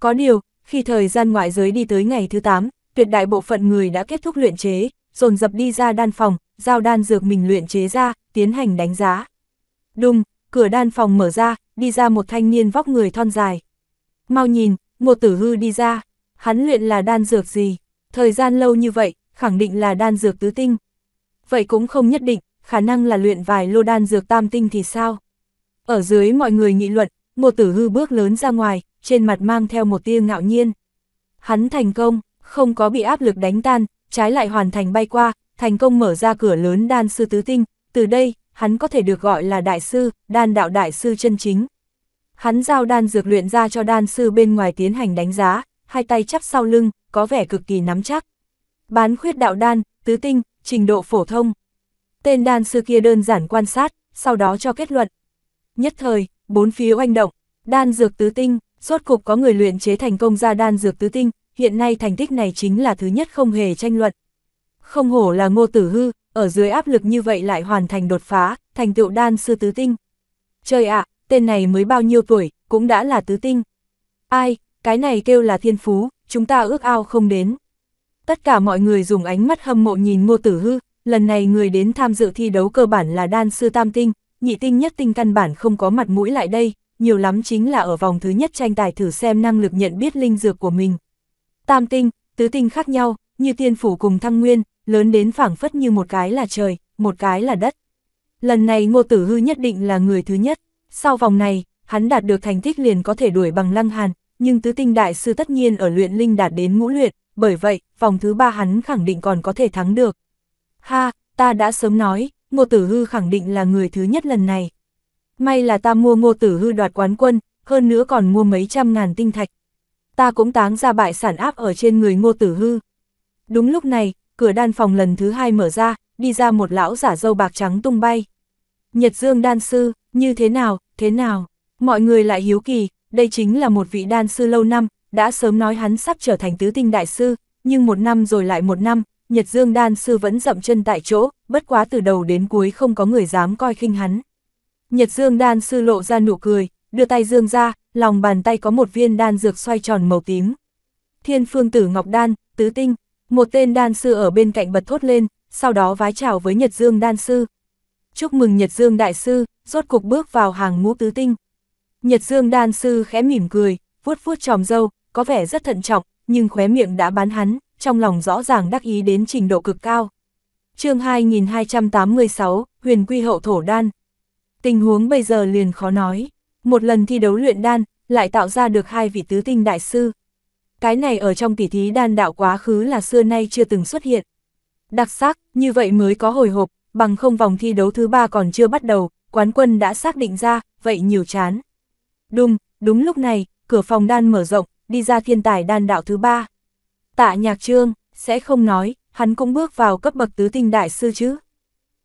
Có điều, khi thời gian ngoại giới đi tới ngày thứ 8, tuyệt đại bộ phận người đã kết thúc luyện chế, dồn dập đi ra đan phòng, giao đan dược mình luyện chế ra, tiến hành đánh giá. Đùng, cửa đan phòng mở ra, đi ra một thanh niên vóc người thon dài. Mau nhìn, Ngô Tử Hư đi ra, hắn luyện là đan dược gì? Thời gian lâu như vậy, khẳng định là đan dược tứ tinh. Vậy cũng không nhất định, khả năng là luyện vài lô đan dược tam tinh thì sao? Ở dưới mọi người nghị luận, Ngô Tử Hư bước lớn ra ngoài, trên mặt mang theo một tia ngạo nhiên. Hắn thành công, không có bị áp lực đánh tan, trái lại hoàn thành bay qua, thành công mở ra cửa lớn đan sư tứ tinh, từ đây, hắn có thể được gọi là đại sư, đan đạo đại sư chân chính. Hắn giao đan dược luyện ra cho đan sư bên ngoài tiến hành đánh giá, hai tay chắp sau lưng, có vẻ cực kỳ nắm chắc. Bán khuyết đạo đan, tứ tinh, trình độ phổ thông. Tên đan sư kia đơn giản quan sát, sau đó cho kết luận. Nhất thời, bốn phía oanh động, đan dược tứ tinh, Rốt cục có người luyện chế thành công ra đan dược tứ tinh, hiện nay thành tích này chính là thứ nhất không hề tranh luận. Không hổ là ngô tử hư, ở dưới áp lực như vậy lại hoàn thành đột phá, thành tựu đan sư tứ tinh. Trời ạ, tên này mới bao nhiêu tuổi, cũng đã là tứ tinh. Ai, cái này kêu là thiên phú, chúng ta ước ao không đến. Tất cả mọi người dùng ánh mắt hâm mộ nhìn ngô tử hư, lần này người đến tham dự thi đấu cơ bản là đan sư tam tinh, nhị tinh nhất tinh căn bản không có mặt mũi lại đây, nhiều lắm chính là ở vòng thứ nhất tranh tài thử xem năng lực nhận biết linh dược của mình. Tam tinh, tứ tinh khác nhau, như tiên phủ cùng thăng nguyên, lớn đến phảng phất như một cái là trời, một cái là đất. Lần này ngô tử hư nhất định là người thứ nhất, sau vòng này, hắn đạt được thành tích liền có thể đuổi bằng lăng hàn, nhưng tứ tinh đại sư tất nhiên ở luyện linh đạt đến ngũ luyện, bởi vậy, vòng thứ ba hắn khẳng định còn có thể thắng được. Ha, ta đã sớm nói, ngô tử hư khẳng định là người thứ nhất lần này. May là ta mua ngô tử hư đoạt quán quân, hơn nữa còn mua mấy trăm ngàn tinh thạch. Ta cũng táng ra bại sản áp ở trên người ngô tử hư. Đúng lúc này, cửa đan phòng lần thứ hai mở ra, đi ra một lão giả dâu bạc trắng tung bay. Nhật Dương đan sư, như thế nào, thế nào? Mọi người lại hiếu kỳ, đây chính là một vị đan sư lâu năm, đã sớm nói hắn sắp trở thành tứ tinh đại sư, nhưng một năm rồi lại một năm, Nhật Dương đan sư vẫn dậm chân tại chỗ, bất quá từ đầu đến cuối không có người dám coi khinh hắn. Nhật Dương đan sư lộ ra nụ cười, đưa tay dương ra, lòng bàn tay có một viên đan dược xoay tròn màu tím. Thiên phương tử ngọc đan, tứ tinh, một tên đan sư ở bên cạnh bật thốt lên, sau đó vái chào với Nhật Dương đan sư. Chúc mừng Nhật Dương đại sư, rốt cục bước vào hàng ngũ tứ tinh. Nhật Dương đan sư khẽ mỉm cười, vuốt vuốt tròm dâu, có vẻ rất thận trọng, nhưng khóe miệng đã bán hắn, trong lòng rõ ràng đắc ý đến trình độ cực cao. chương 2286, Huyền Quy Hậu Thổ Đan Tình huống bây giờ liền khó nói. Một lần thi đấu luyện đan, lại tạo ra được hai vị tứ tinh đại sư. Cái này ở trong tỷ thí đan đạo quá khứ là xưa nay chưa từng xuất hiện. Đặc sắc, như vậy mới có hồi hộp, bằng không vòng thi đấu thứ ba còn chưa bắt đầu, quán quân đã xác định ra, vậy nhiều chán. Đúng, đúng lúc này, cửa phòng đan mở rộng, đi ra thiên tài đan đạo thứ ba. Tạ nhạc trương, sẽ không nói, hắn cũng bước vào cấp bậc tứ tinh đại sư chứ.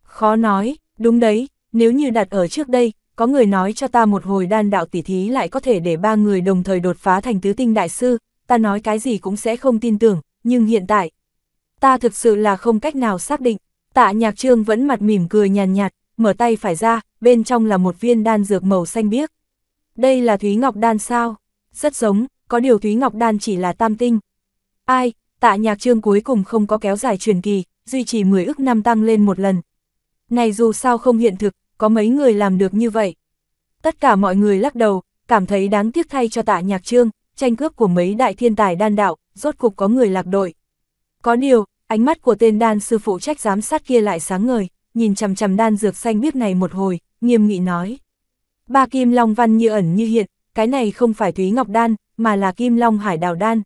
Khó nói, đúng đấy, nếu như đặt ở trước đây, có người nói cho ta một hồi đan đạo tỉ thí lại có thể để ba người đồng thời đột phá thành tứ tinh đại sư, ta nói cái gì cũng sẽ không tin tưởng, nhưng hiện tại, ta thực sự là không cách nào xác định. Tạ nhạc trương vẫn mặt mỉm cười nhàn nhạt, mở tay phải ra, bên trong là một viên đan dược màu xanh biếc. Đây là Thúy Ngọc Đan sao? Rất giống, có điều Thúy Ngọc Đan chỉ là tam tinh. Ai, tạ nhạc trương cuối cùng không có kéo dài truyền kỳ, duy trì 10 ức năm tăng lên một lần. Này dù sao không hiện thực, có mấy người làm được như vậy. Tất cả mọi người lắc đầu, cảm thấy đáng tiếc thay cho tạ nhạc trương, tranh cướp của mấy đại thiên tài đan đạo, rốt cục có người lạc đội. Có điều, ánh mắt của tên đan sư phụ trách giám sát kia lại sáng ngời, nhìn chằm chằm đan dược xanh biếc này một hồi, nghiêm nghị nói. Ba kim long văn như ẩn như hiện, cái này không phải thúy ngọc đan, mà là kim long hải đào đan.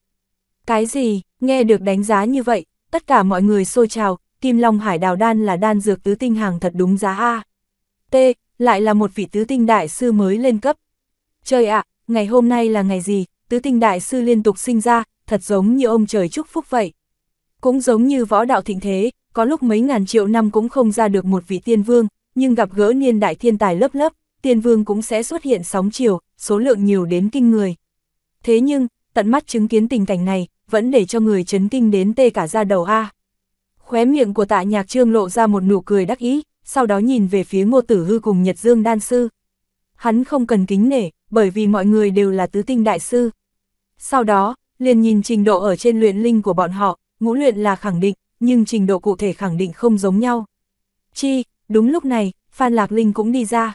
Cái gì, nghe được đánh giá như vậy, tất cả mọi người xôi trào, kim long hải đào đan là đan dược tứ tinh hàng thật đúng giá a T, lại là một vị tứ tinh đại sư mới lên cấp. Trời ạ, ngày hôm nay là ngày gì, tứ tinh đại sư liên tục sinh ra, thật giống như ông trời chúc phúc vậy. Cũng giống như võ đạo thịnh thế, có lúc mấy ngàn triệu năm cũng không ra được một vị tiên vương, nhưng gặp gỡ niên đại thiên tài lớp lớp, tiên vương cũng sẽ xuất hiện sóng chiều, số lượng nhiều đến kinh người. Thế nhưng, tận mắt chứng kiến tình cảnh này, vẫn để cho người chấn kinh đến tê cả da đầu a. Khóe miệng của tạ nhạc trương lộ ra một nụ cười đắc ý, sau đó nhìn về phía ngô tử hư cùng Nhật Dương đan sư. Hắn không cần kính nể, bởi vì mọi người đều là tứ tinh đại sư. Sau đó, liền nhìn trình độ ở trên luyện linh của bọn họ, ngũ luyện là khẳng định, nhưng trình độ cụ thể khẳng định không giống nhau. Chi, đúng lúc này, Phan Lạc Linh cũng đi ra.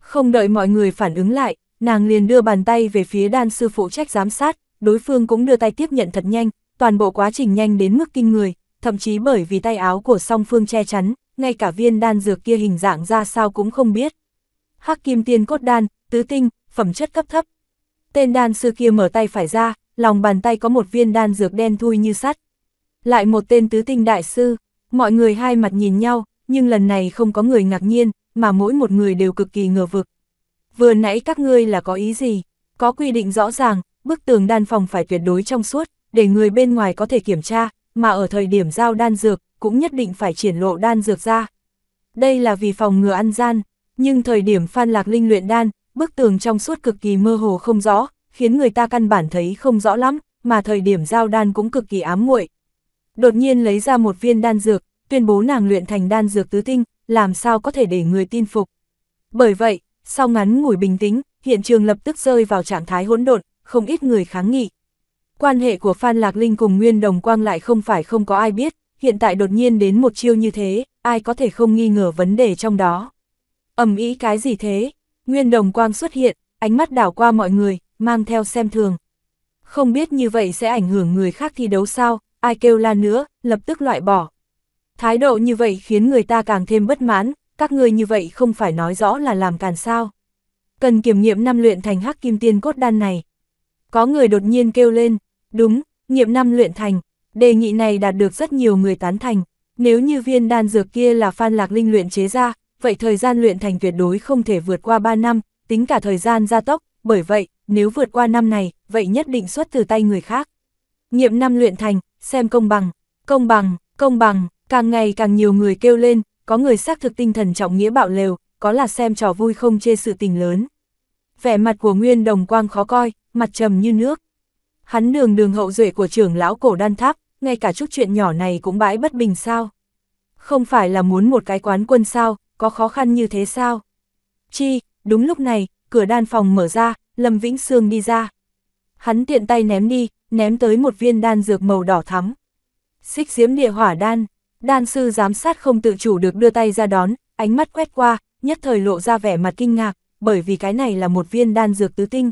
Không đợi mọi người phản ứng lại, nàng liền đưa bàn tay về phía đan sư phụ trách giám sát, đối phương cũng đưa tay tiếp nhận thật nhanh, toàn bộ quá trình nhanh đến mức kinh người, thậm chí bởi vì tay áo của song phương che chắn, ngay cả viên đan dược kia hình dạng ra sao cũng không biết. Hắc kim tiên cốt đan, tứ tinh, phẩm chất cấp thấp. Tên đan sư kia mở tay phải ra, lòng bàn tay có một viên đan dược đen thui như sắt. Lại một tên tứ tinh đại sư, mọi người hai mặt nhìn nhau, nhưng lần này không có người ngạc nhiên, mà mỗi một người đều cực kỳ ngờ vực. Vừa nãy các ngươi là có ý gì? Có quy định rõ ràng, bức tường đan phòng phải tuyệt đối trong suốt, để người bên ngoài có thể kiểm tra, mà ở thời điểm giao đan dược, cũng nhất định phải triển lộ đan dược ra. Đây là vì phòng ngừa ăn gian, nhưng thời điểm Phan Lạc Linh luyện đan, bức tường trong suốt cực kỳ mơ hồ không rõ, khiến người ta căn bản thấy không rõ lắm, mà thời điểm giao đan cũng cực kỳ ám muội. Đột nhiên lấy ra một viên đan dược, tuyên bố nàng luyện thành đan dược tứ tinh, làm sao có thể để người tin phục. Bởi vậy, sau ngắn ngủi bình tĩnh, hiện trường lập tức rơi vào trạng thái hỗn độn, không ít người kháng nghị. Quan hệ của Phan Lạc Linh cùng Nguyên Đồng Quang lại không phải không có ai biết, hiện tại đột nhiên đến một chiêu như thế, ai có thể không nghi ngờ vấn đề trong đó. ầm ý cái gì thế? Nguyên Đồng Quang xuất hiện, ánh mắt đảo qua mọi người, mang theo xem thường. Không biết như vậy sẽ ảnh hưởng người khác thi đấu sao, ai kêu la nữa, lập tức loại bỏ. Thái độ như vậy khiến người ta càng thêm bất mãn, các ngươi như vậy không phải nói rõ là làm càn sao. Cần kiểm nghiệm năm luyện thành hắc kim tiên cốt đan này. Có người đột nhiên kêu lên, Đúng, nhiệm năm luyện thành, đề nghị này đạt được rất nhiều người tán thành. Nếu như viên đan dược kia là Phan Lạc Linh luyện chế ra, vậy thời gian luyện thành tuyệt đối không thể vượt qua 3 năm, tính cả thời gian gia tốc, bởi vậy, nếu vượt qua năm này, vậy nhất định xuất từ tay người khác. Nghiệm năm luyện thành, xem công bằng, công bằng, công bằng, càng ngày càng nhiều người kêu lên, có người xác thực tinh thần trọng nghĩa bạo lều, có là xem trò vui không chê sự tình lớn. Vẻ mặt của Nguyên Đồng Quang khó coi, mặt trầm như nước hắn đường đường hậu duệ của trưởng lão cổ đan tháp, ngay cả chút chuyện nhỏ này cũng bãi bất bình sao. Không phải là muốn một cái quán quân sao, có khó khăn như thế sao? Chi, đúng lúc này, cửa đan phòng mở ra, Lâm Vĩnh Sương đi ra. Hắn tiện tay ném đi, ném tới một viên đan dược màu đỏ thắm. Xích diếm địa hỏa đan, đan sư giám sát không tự chủ được đưa tay ra đón, ánh mắt quét qua, nhất thời lộ ra vẻ mặt kinh ngạc, bởi vì cái này là một viên đan dược tứ tinh.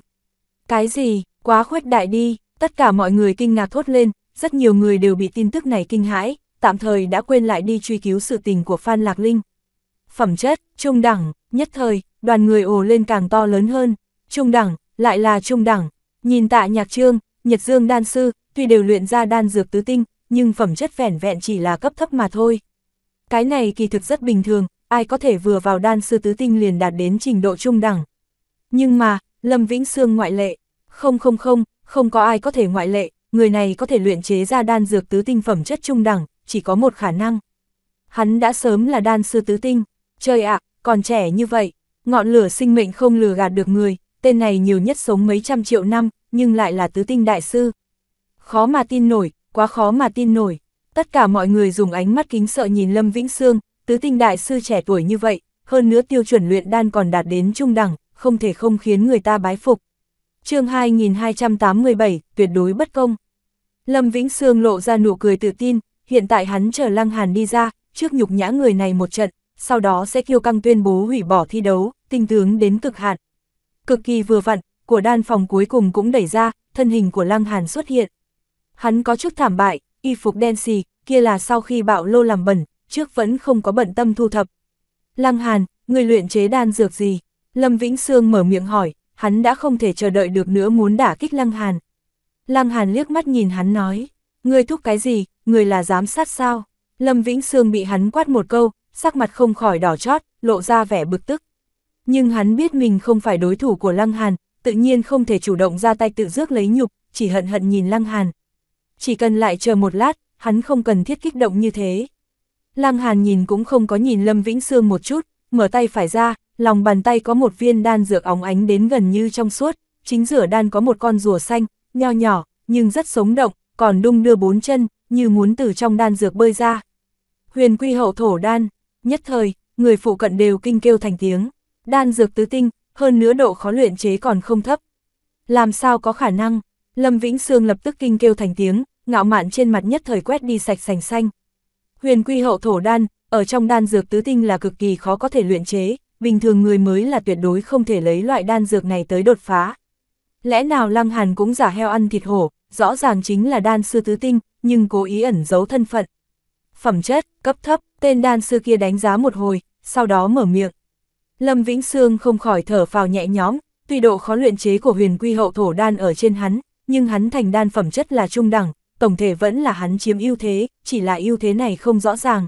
Cái gì, quá khuếch đại đi, Tất cả mọi người kinh ngạc thốt lên, rất nhiều người đều bị tin tức này kinh hãi, tạm thời đã quên lại đi truy cứu sự tình của Phan Lạc Linh. Phẩm chất, trung đẳng, nhất thời, đoàn người ồ lên càng to lớn hơn, trung đẳng, lại là trung đẳng, nhìn tạ nhạc trương, nhật dương đan sư, tuy đều luyện ra đan dược tứ tinh, nhưng phẩm chất vẻn vẹn chỉ là cấp thấp mà thôi. Cái này kỳ thực rất bình thường, ai có thể vừa vào đan sư tứ tinh liền đạt đến trình độ trung đẳng. Nhưng mà, Lâm Vĩnh Sương ngoại lệ, không không không, không có ai có thể ngoại lệ, người này có thể luyện chế ra đan dược tứ tinh phẩm chất trung đẳng, chỉ có một khả năng. Hắn đã sớm là đan sư tứ tinh, trời ạ, còn trẻ như vậy, ngọn lửa sinh mệnh không lừa gạt được người, tên này nhiều nhất sống mấy trăm triệu năm, nhưng lại là tứ tinh đại sư. Khó mà tin nổi, quá khó mà tin nổi. Tất cả mọi người dùng ánh mắt kính sợ nhìn Lâm Vĩnh Sương, tứ tinh đại sư trẻ tuổi như vậy, hơn nữa tiêu chuẩn luyện đan còn đạt đến trung đẳng, không thể không khiến người ta bái phục chương 2287, tuyệt đối bất công. Lâm Vĩnh Sương lộ ra nụ cười tự tin, hiện tại hắn chờ Lăng Hàn đi ra, trước nhục nhã người này một trận, sau đó sẽ kêu căng tuyên bố hủy bỏ thi đấu, tinh tướng đến cực hạn. Cực kỳ vừa vặn, của đan phòng cuối cùng cũng đẩy ra, thân hình của Lăng Hàn xuất hiện. Hắn có chút thảm bại, y phục đen xì, kia là sau khi bạo lô làm bẩn, trước vẫn không có bận tâm thu thập. Lăng Hàn, người luyện chế đan dược gì? Lâm Vĩnh Sương mở miệng hỏi, hắn đã không thể chờ đợi được nữa muốn đả kích Lăng Hàn. Lăng Hàn liếc mắt nhìn hắn nói, người thúc cái gì, người là giám sát sao? Lâm Vĩnh Sương bị hắn quát một câu, sắc mặt không khỏi đỏ chót, lộ ra vẻ bực tức. Nhưng hắn biết mình không phải đối thủ của Lăng Hàn, tự nhiên không thể chủ động ra tay tự rước lấy nhục, chỉ hận hận nhìn Lăng Hàn. Chỉ cần lại chờ một lát, hắn không cần thiết kích động như thế. Lăng Hàn nhìn cũng không có nhìn Lâm Vĩnh Sương một chút, mở tay phải ra, lòng bàn tay có một viên đan dược óng ánh đến gần như trong suốt, chính giữa đan có một con rùa xanh, nho nhỏ, nhưng rất sống động, còn đung đưa bốn chân, như muốn từ trong đan dược bơi ra. Huyền quy hậu thổ đan, nhất thời, người phụ cận đều kinh kêu thành tiếng, đan dược tứ tinh, hơn nữa độ khó luyện chế còn không thấp. Làm sao có khả năng, Lâm Vĩnh Sương lập tức kinh kêu thành tiếng, ngạo mạn trên mặt nhất thời quét đi sạch sành xanh. Huyền quy hậu thổ đan, ở trong đan dược tứ tinh là cực kỳ khó có thể luyện chế, bình thường người mới là tuyệt đối không thể lấy loại đan dược này tới đột phá. Lẽ nào Lăng Hàn cũng giả heo ăn thịt hổ, rõ ràng chính là đan sư tứ tinh, nhưng cố ý ẩn giấu thân phận. Phẩm chất, cấp thấp, tên đan sư kia đánh giá một hồi, sau đó mở miệng. Lâm Vĩnh Sương không khỏi thở phào nhẹ nhõm, tuy độ khó luyện chế của huyền quy hậu thổ đan ở trên hắn, nhưng hắn thành đan phẩm chất là trung đẳng, tổng thể vẫn là hắn chiếm ưu thế, chỉ là ưu thế này không rõ ràng.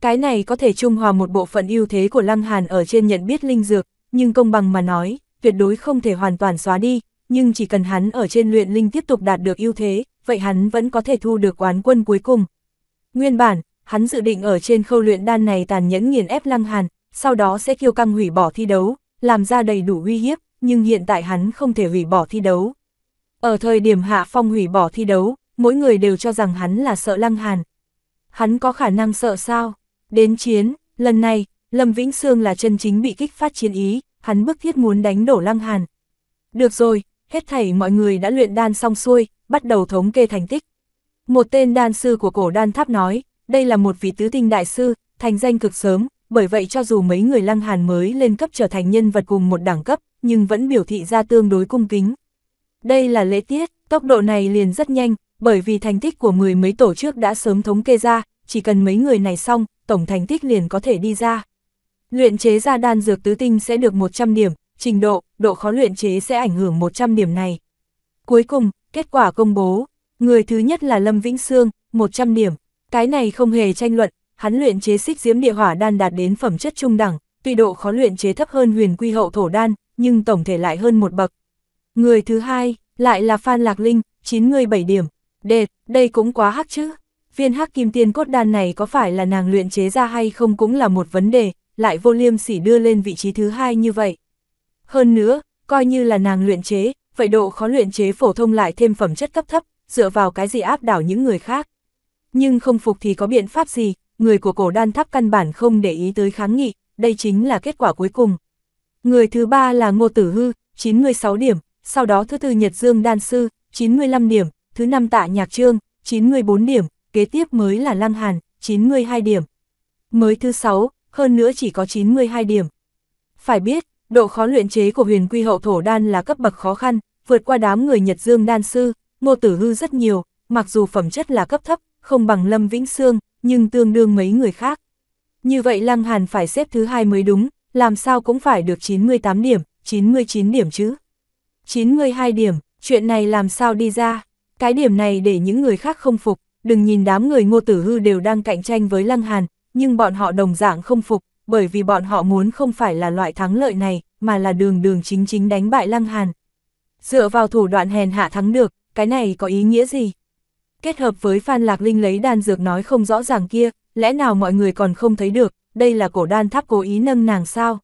Cái này có thể trung hòa một bộ phận ưu thế của Lăng Hàn ở trên nhận biết linh dược, nhưng công bằng mà nói, tuyệt đối không thể hoàn toàn xóa đi, nhưng chỉ cần hắn ở trên luyện linh tiếp tục đạt được ưu thế, vậy hắn vẫn có thể thu được oán quân cuối cùng. Nguyên bản, hắn dự định ở trên khâu luyện đan này tàn nhẫn nghiền ép Lăng Hàn, sau đó sẽ kiêu căng hủy bỏ thi đấu, làm ra đầy đủ uy hiếp, nhưng hiện tại hắn không thể hủy bỏ thi đấu. Ở thời điểm Hạ Phong hủy bỏ thi đấu, mỗi người đều cho rằng hắn là sợ Lăng Hàn. Hắn có khả năng sợ sao? Đến chiến, lần này, Lâm Vĩnh Sương là chân chính bị kích phát chiến ý, hắn bức thiết muốn đánh đổ Lăng Hàn. Được rồi, hết thảy mọi người đã luyện đan xong xuôi, bắt đầu thống kê thành tích. Một tên đan sư của cổ đan tháp nói, đây là một vị tứ tinh đại sư, thành danh cực sớm, bởi vậy cho dù mấy người Lăng Hàn mới lên cấp trở thành nhân vật cùng một đẳng cấp, nhưng vẫn biểu thị ra tương đối cung kính. Đây là lễ tiết, tốc độ này liền rất nhanh, bởi vì thành tích của mười mấy tổ trước đã sớm thống kê ra, chỉ cần mấy người này xong, tổng thành tích liền có thể đi ra. Luyện chế ra đan dược tứ tinh sẽ được 100 điểm, trình độ, độ khó luyện chế sẽ ảnh hưởng 100 điểm này. Cuối cùng, kết quả công bố, người thứ nhất là Lâm Vĩnh Sương, 100 điểm, cái này không hề tranh luận, hắn luyện chế xích diễm địa hỏa đan đạt đến phẩm chất trung đẳng, tuy độ khó luyện chế thấp hơn huyền quy hậu thổ đan, nhưng tổng thể lại hơn một bậc. Người thứ hai, lại là Phan Lạc Linh, 97 điểm. Đệt, đây cũng quá hắc chứ viên hắc kim tiên cốt đan này có phải là nàng luyện chế ra hay không cũng là một vấn đề, lại vô liêm sỉ đưa lên vị trí thứ hai như vậy. Hơn nữa, coi như là nàng luyện chế, vậy độ khó luyện chế phổ thông lại thêm phẩm chất cấp thấp, dựa vào cái gì áp đảo những người khác. Nhưng không phục thì có biện pháp gì, người của cổ đan tháp căn bản không để ý tới kháng nghị, đây chính là kết quả cuối cùng. Người thứ ba là Ngô Tử Hư, 96 điểm, sau đó thứ tư Nhật Dương Đan Sư, 95 điểm, thứ năm Tạ Nhạc Trương, 94 điểm, kế tiếp mới là Lăng Hàn, 92 điểm. Mới thứ 6, hơn nữa chỉ có 92 điểm. Phải biết, độ khó luyện chế của huyền quy hậu thổ đan là cấp bậc khó khăn, vượt qua đám người Nhật Dương đan sư, ngô tử hư rất nhiều, mặc dù phẩm chất là cấp thấp, không bằng Lâm Vĩnh Sương, nhưng tương đương mấy người khác. Như vậy Lăng Hàn phải xếp thứ hai mới đúng, làm sao cũng phải được 98 điểm, 99 điểm chứ. 92 điểm, chuyện này làm sao đi ra, cái điểm này để những người khác không phục đừng nhìn đám người ngô tử hư đều đang cạnh tranh với Lăng Hàn, nhưng bọn họ đồng dạng không phục, bởi vì bọn họ muốn không phải là loại thắng lợi này, mà là đường đường chính chính đánh bại Lăng Hàn. Dựa vào thủ đoạn hèn hạ thắng được, cái này có ý nghĩa gì? Kết hợp với Phan Lạc Linh lấy đan dược nói không rõ ràng kia, lẽ nào mọi người còn không thấy được, đây là cổ đan tháp cố ý nâng nàng sao?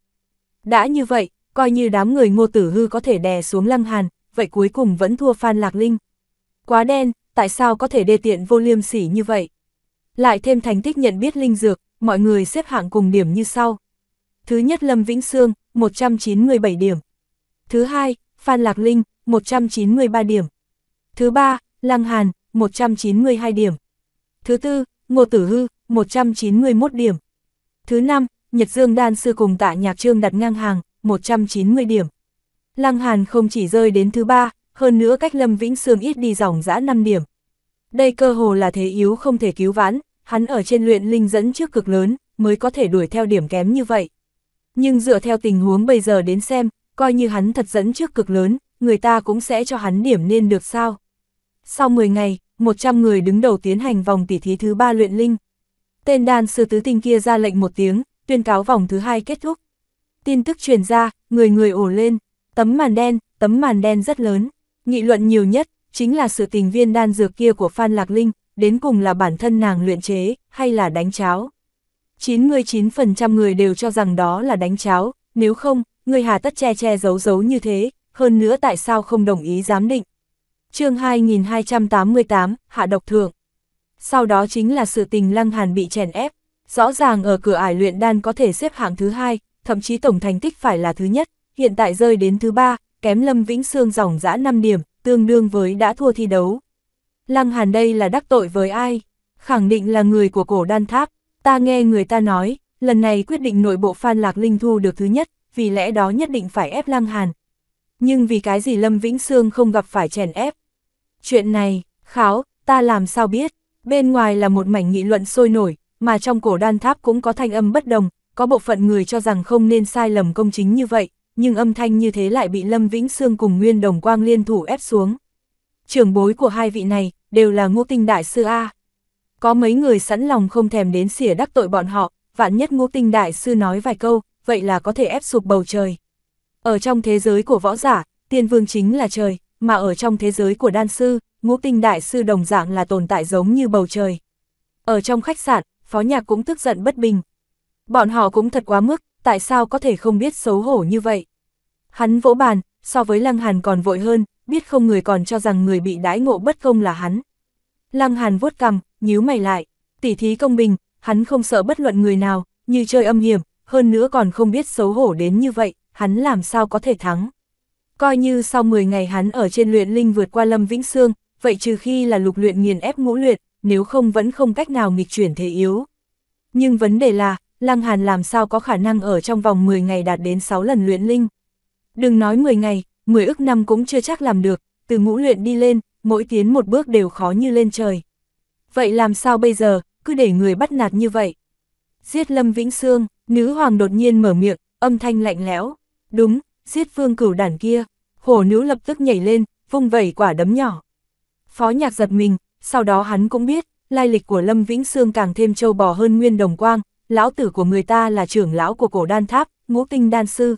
Đã như vậy, coi như đám người ngô tử hư có thể đè xuống Lăng Hàn, vậy cuối cùng vẫn thua Phan Lạc Linh. Quá đen, tại sao có thể đê tiện vô liêm sỉ như vậy? Lại thêm thành tích nhận biết linh dược, mọi người xếp hạng cùng điểm như sau. Thứ nhất Lâm Vĩnh Sương, 197 điểm. Thứ hai, Phan Lạc Linh, 193 điểm. Thứ ba, Lăng Hàn, 192 điểm. Thứ tư, Ngô Tử Hư, 191 điểm. Thứ năm, Nhật Dương Đan Sư cùng tạ Nhạc Trương đặt ngang hàng, 190 điểm. Lăng Hàn không chỉ rơi đến thứ ba, hơn nữa cách Lâm Vĩnh Sương ít đi dòng dã 5 điểm. Đây cơ hồ là thế yếu không thể cứu vãn, hắn ở trên luyện linh dẫn trước cực lớn, mới có thể đuổi theo điểm kém như vậy. Nhưng dựa theo tình huống bây giờ đến xem, coi như hắn thật dẫn trước cực lớn, người ta cũng sẽ cho hắn điểm nên được sao. Sau 10 ngày, 100 người đứng đầu tiến hành vòng tỉ thí thứ ba luyện linh. Tên đàn sư tứ tinh kia ra lệnh một tiếng, tuyên cáo vòng thứ hai kết thúc. Tin tức truyền ra, người người ổ lên, tấm màn đen, tấm màn đen rất lớn. Nghị luận nhiều nhất, chính là sự tình viên đan dược kia của Phan Lạc Linh, đến cùng là bản thân nàng luyện chế, hay là đánh cháo. 99% người đều cho rằng đó là đánh cháo, nếu không, người hà tất che che giấu giấu như thế, hơn nữa tại sao không đồng ý giám định. chương 2288, Hạ Độc Thượng. Sau đó chính là sự tình Lăng Hàn bị chèn ép, rõ ràng ở cửa ải luyện đan có thể xếp hạng thứ hai, thậm chí tổng thành tích phải là thứ nhất, hiện tại rơi đến thứ ba, kém Lâm Vĩnh Sương dòng dã 5 điểm, tương đương với đã thua thi đấu. Lăng Hàn đây là đắc tội với ai? Khẳng định là người của cổ đan tháp, ta nghe người ta nói, lần này quyết định nội bộ Phan Lạc Linh thu được thứ nhất, vì lẽ đó nhất định phải ép Lăng Hàn. Nhưng vì cái gì Lâm Vĩnh Sương không gặp phải chèn ép? Chuyện này, kháo, ta làm sao biết? Bên ngoài là một mảnh nghị luận sôi nổi, mà trong cổ đan tháp cũng có thanh âm bất đồng, có bộ phận người cho rằng không nên sai lầm công chính như vậy, nhưng âm thanh như thế lại bị Lâm Vĩnh Sương cùng Nguyên Đồng Quang liên thủ ép xuống. Trưởng bối của hai vị này, đều là ngô tinh đại sư A. Có mấy người sẵn lòng không thèm đến xỉa đắc tội bọn họ, vạn nhất ngô tinh đại sư nói vài câu, vậy là có thể ép sụp bầu trời. Ở trong thế giới của võ giả, tiên vương chính là trời, mà ở trong thế giới của đan sư, ngô tinh đại sư đồng dạng là tồn tại giống như bầu trời. Ở trong khách sạn, phó nhạc cũng tức giận bất bình. Bọn họ cũng thật quá mức, tại sao có thể không biết xấu hổ như vậy? Hắn vỗ bàn, so với Lăng Hàn còn vội hơn, biết không người còn cho rằng người bị đãi ngộ bất công là hắn. Lăng Hàn vuốt cằm, nhíu mày lại, tỉ thí công bình, hắn không sợ bất luận người nào, như chơi âm hiểm, hơn nữa còn không biết xấu hổ đến như vậy, hắn làm sao có thể thắng. Coi như sau 10 ngày hắn ở trên luyện linh vượt qua Lâm Vĩnh Sương, vậy trừ khi là lục luyện nghiền ép ngũ luyện, nếu không vẫn không cách nào nghịch chuyển thế yếu. Nhưng vấn đề là, Lăng Hàn làm sao có khả năng ở trong vòng 10 ngày đạt đến 6 lần luyện linh. Đừng nói 10 ngày, 10 ức năm cũng chưa chắc làm được, từ ngũ luyện đi lên, mỗi tiến một bước đều khó như lên trời. Vậy làm sao bây giờ, cứ để người bắt nạt như vậy. Giết Lâm Vĩnh Sương, nữ hoàng đột nhiên mở miệng, âm thanh lạnh lẽo. Đúng, giết Phương cửu đản kia. Hổ nữ lập tức nhảy lên, vung vẩy quả đấm nhỏ. Phó nhạc giật mình, sau đó hắn cũng biết, lai lịch của Lâm Vĩnh Sương càng thêm châu bò hơn nguyên đồng quang, lão tử của người ta là trưởng lão của cổ đan tháp, ngũ tinh đan sư.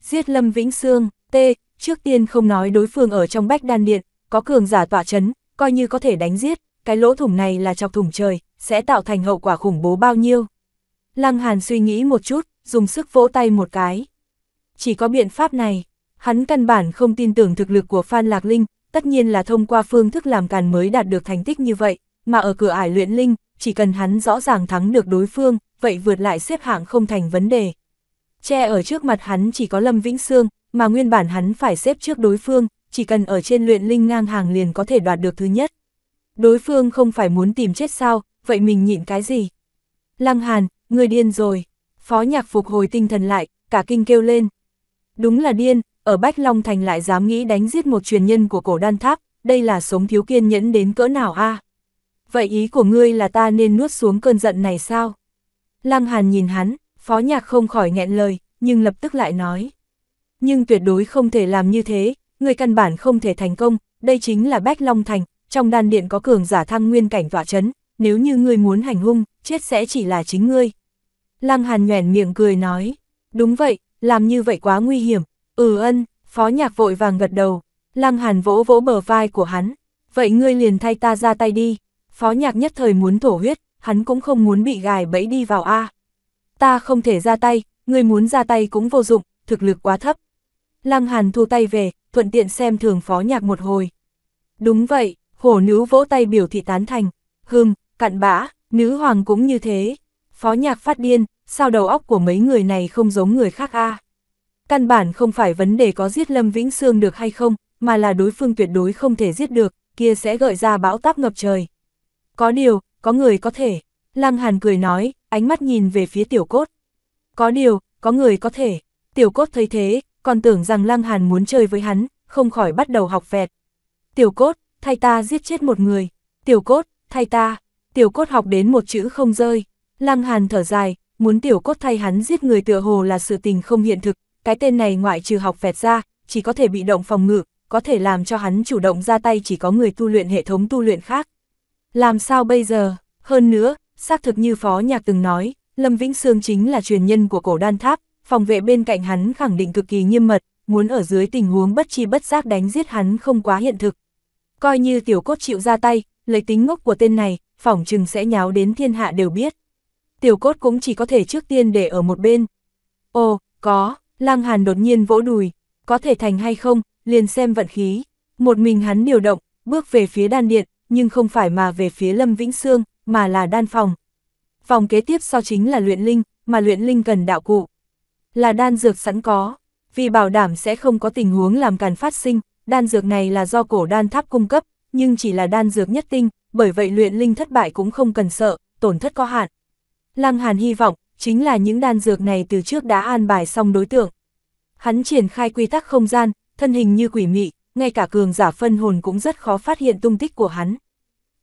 Giết Lâm Vĩnh Sương, T, trước tiên không nói đối phương ở trong bách đan điện, có cường giả tỏa chấn, coi như có thể đánh giết, cái lỗ thủng này là chọc thủng trời, sẽ tạo thành hậu quả khủng bố bao nhiêu. Lăng Hàn suy nghĩ một chút, dùng sức vỗ tay một cái. Chỉ có biện pháp này, hắn căn bản không tin tưởng thực lực của Phan Lạc Linh, tất nhiên là thông qua phương thức làm càn mới đạt được thành tích như vậy, mà ở cửa ải luyện linh, chỉ cần hắn rõ ràng thắng được đối phương, vậy vượt lại xếp hạng không thành vấn đề. Che ở trước mặt hắn chỉ có Lâm Vĩnh Sương, mà nguyên bản hắn phải xếp trước đối phương, chỉ cần ở trên luyện linh ngang hàng liền có thể đoạt được thứ nhất. Đối phương không phải muốn tìm chết sao, vậy mình nhịn cái gì? Lăng Hàn, người điên rồi. Phó nhạc phục hồi tinh thần lại, cả kinh kêu lên. Đúng là điên, ở Bách Long Thành lại dám nghĩ đánh giết một truyền nhân của cổ đan tháp, đây là sống thiếu kiên nhẫn đến cỡ nào a à? vậy ý của ngươi là ta nên nuốt xuống cơn giận này sao? Lăng Hàn nhìn hắn, phó nhạc không khỏi nghẹn lời, nhưng lập tức lại nói. Nhưng tuyệt đối không thể làm như thế, người căn bản không thể thành công, đây chính là Bách Long Thành, trong đan điện có cường giả thăng nguyên cảnh tỏa chấn, nếu như ngươi muốn hành hung, chết sẽ chỉ là chính ngươi. Lăng Hàn nhoẻn miệng cười nói, đúng vậy, làm như vậy quá nguy hiểm, ừ ân, phó nhạc vội vàng gật đầu, Lăng Hàn vỗ vỗ bờ vai của hắn, vậy ngươi liền thay ta ra tay đi, phó nhạc nhất thời muốn thổ huyết, hắn cũng không muốn bị gài bẫy đi vào A. Ta không thể ra tay, người muốn ra tay cũng vô dụng, thực lực quá thấp. Lăng Hàn thu tay về, thuận tiện xem thường phó nhạc một hồi. Đúng vậy, hổ nữ vỗ tay biểu thị tán thành, hưng, cặn bã, nữ hoàng cũng như thế. Phó nhạc phát điên, sao đầu óc của mấy người này không giống người khác a Căn bản không phải vấn đề có giết Lâm Vĩnh Sương được hay không, mà là đối phương tuyệt đối không thể giết được, kia sẽ gợi ra bão táp ngập trời. Có điều, có người có thể. Lăng Hàn cười nói, ánh mắt nhìn về phía tiểu cốt. Có điều, có người có thể. Tiểu cốt thấy thế, còn tưởng rằng Lăng Hàn muốn chơi với hắn, không khỏi bắt đầu học vẹt. Tiểu cốt, thay ta giết chết một người. Tiểu cốt, thay ta. Tiểu cốt học đến một chữ không rơi. Lăng Hàn thở dài, muốn tiểu cốt thay hắn giết người tựa hồ là sự tình không hiện thực. Cái tên này ngoại trừ học vẹt ra, chỉ có thể bị động phòng ngự, có thể làm cho hắn chủ động ra tay chỉ có người tu luyện hệ thống tu luyện khác. Làm sao bây giờ? Hơn nữa, xác thực như Phó Nhạc từng nói, Lâm Vĩnh Sương chính là truyền nhân của cổ đan tháp, phòng vệ bên cạnh hắn khẳng định cực kỳ nghiêm mật, muốn ở dưới tình huống bất chi bất giác đánh giết hắn không quá hiện thực. Coi như tiểu cốt chịu ra tay, lấy tính ngốc của tên này, phỏng chừng sẽ nháo đến thiên hạ đều biết. Tiểu cốt cũng chỉ có thể trước tiên để ở một bên. Ồ, có, Lăng Hàn đột nhiên vỗ đùi, có thể thành hay không, liền xem vận khí. Một mình hắn điều động, bước về phía đan điện, nhưng không phải mà về phía Lâm Vĩnh Sương, mà là đan phòng. Phòng kế tiếp so chính là luyện linh, mà luyện linh cần đạo cụ. Là đan dược sẵn có, vì bảo đảm sẽ không có tình huống làm càn phát sinh, đan dược này là do cổ đan tháp cung cấp, nhưng chỉ là đan dược nhất tinh, bởi vậy luyện linh thất bại cũng không cần sợ, tổn thất có hạn. Lăng Hàn hy vọng, chính là những đan dược này từ trước đã an bài xong đối tượng. Hắn triển khai quy tắc không gian, thân hình như quỷ mị, ngay cả cường giả phân hồn cũng rất khó phát hiện tung tích của hắn.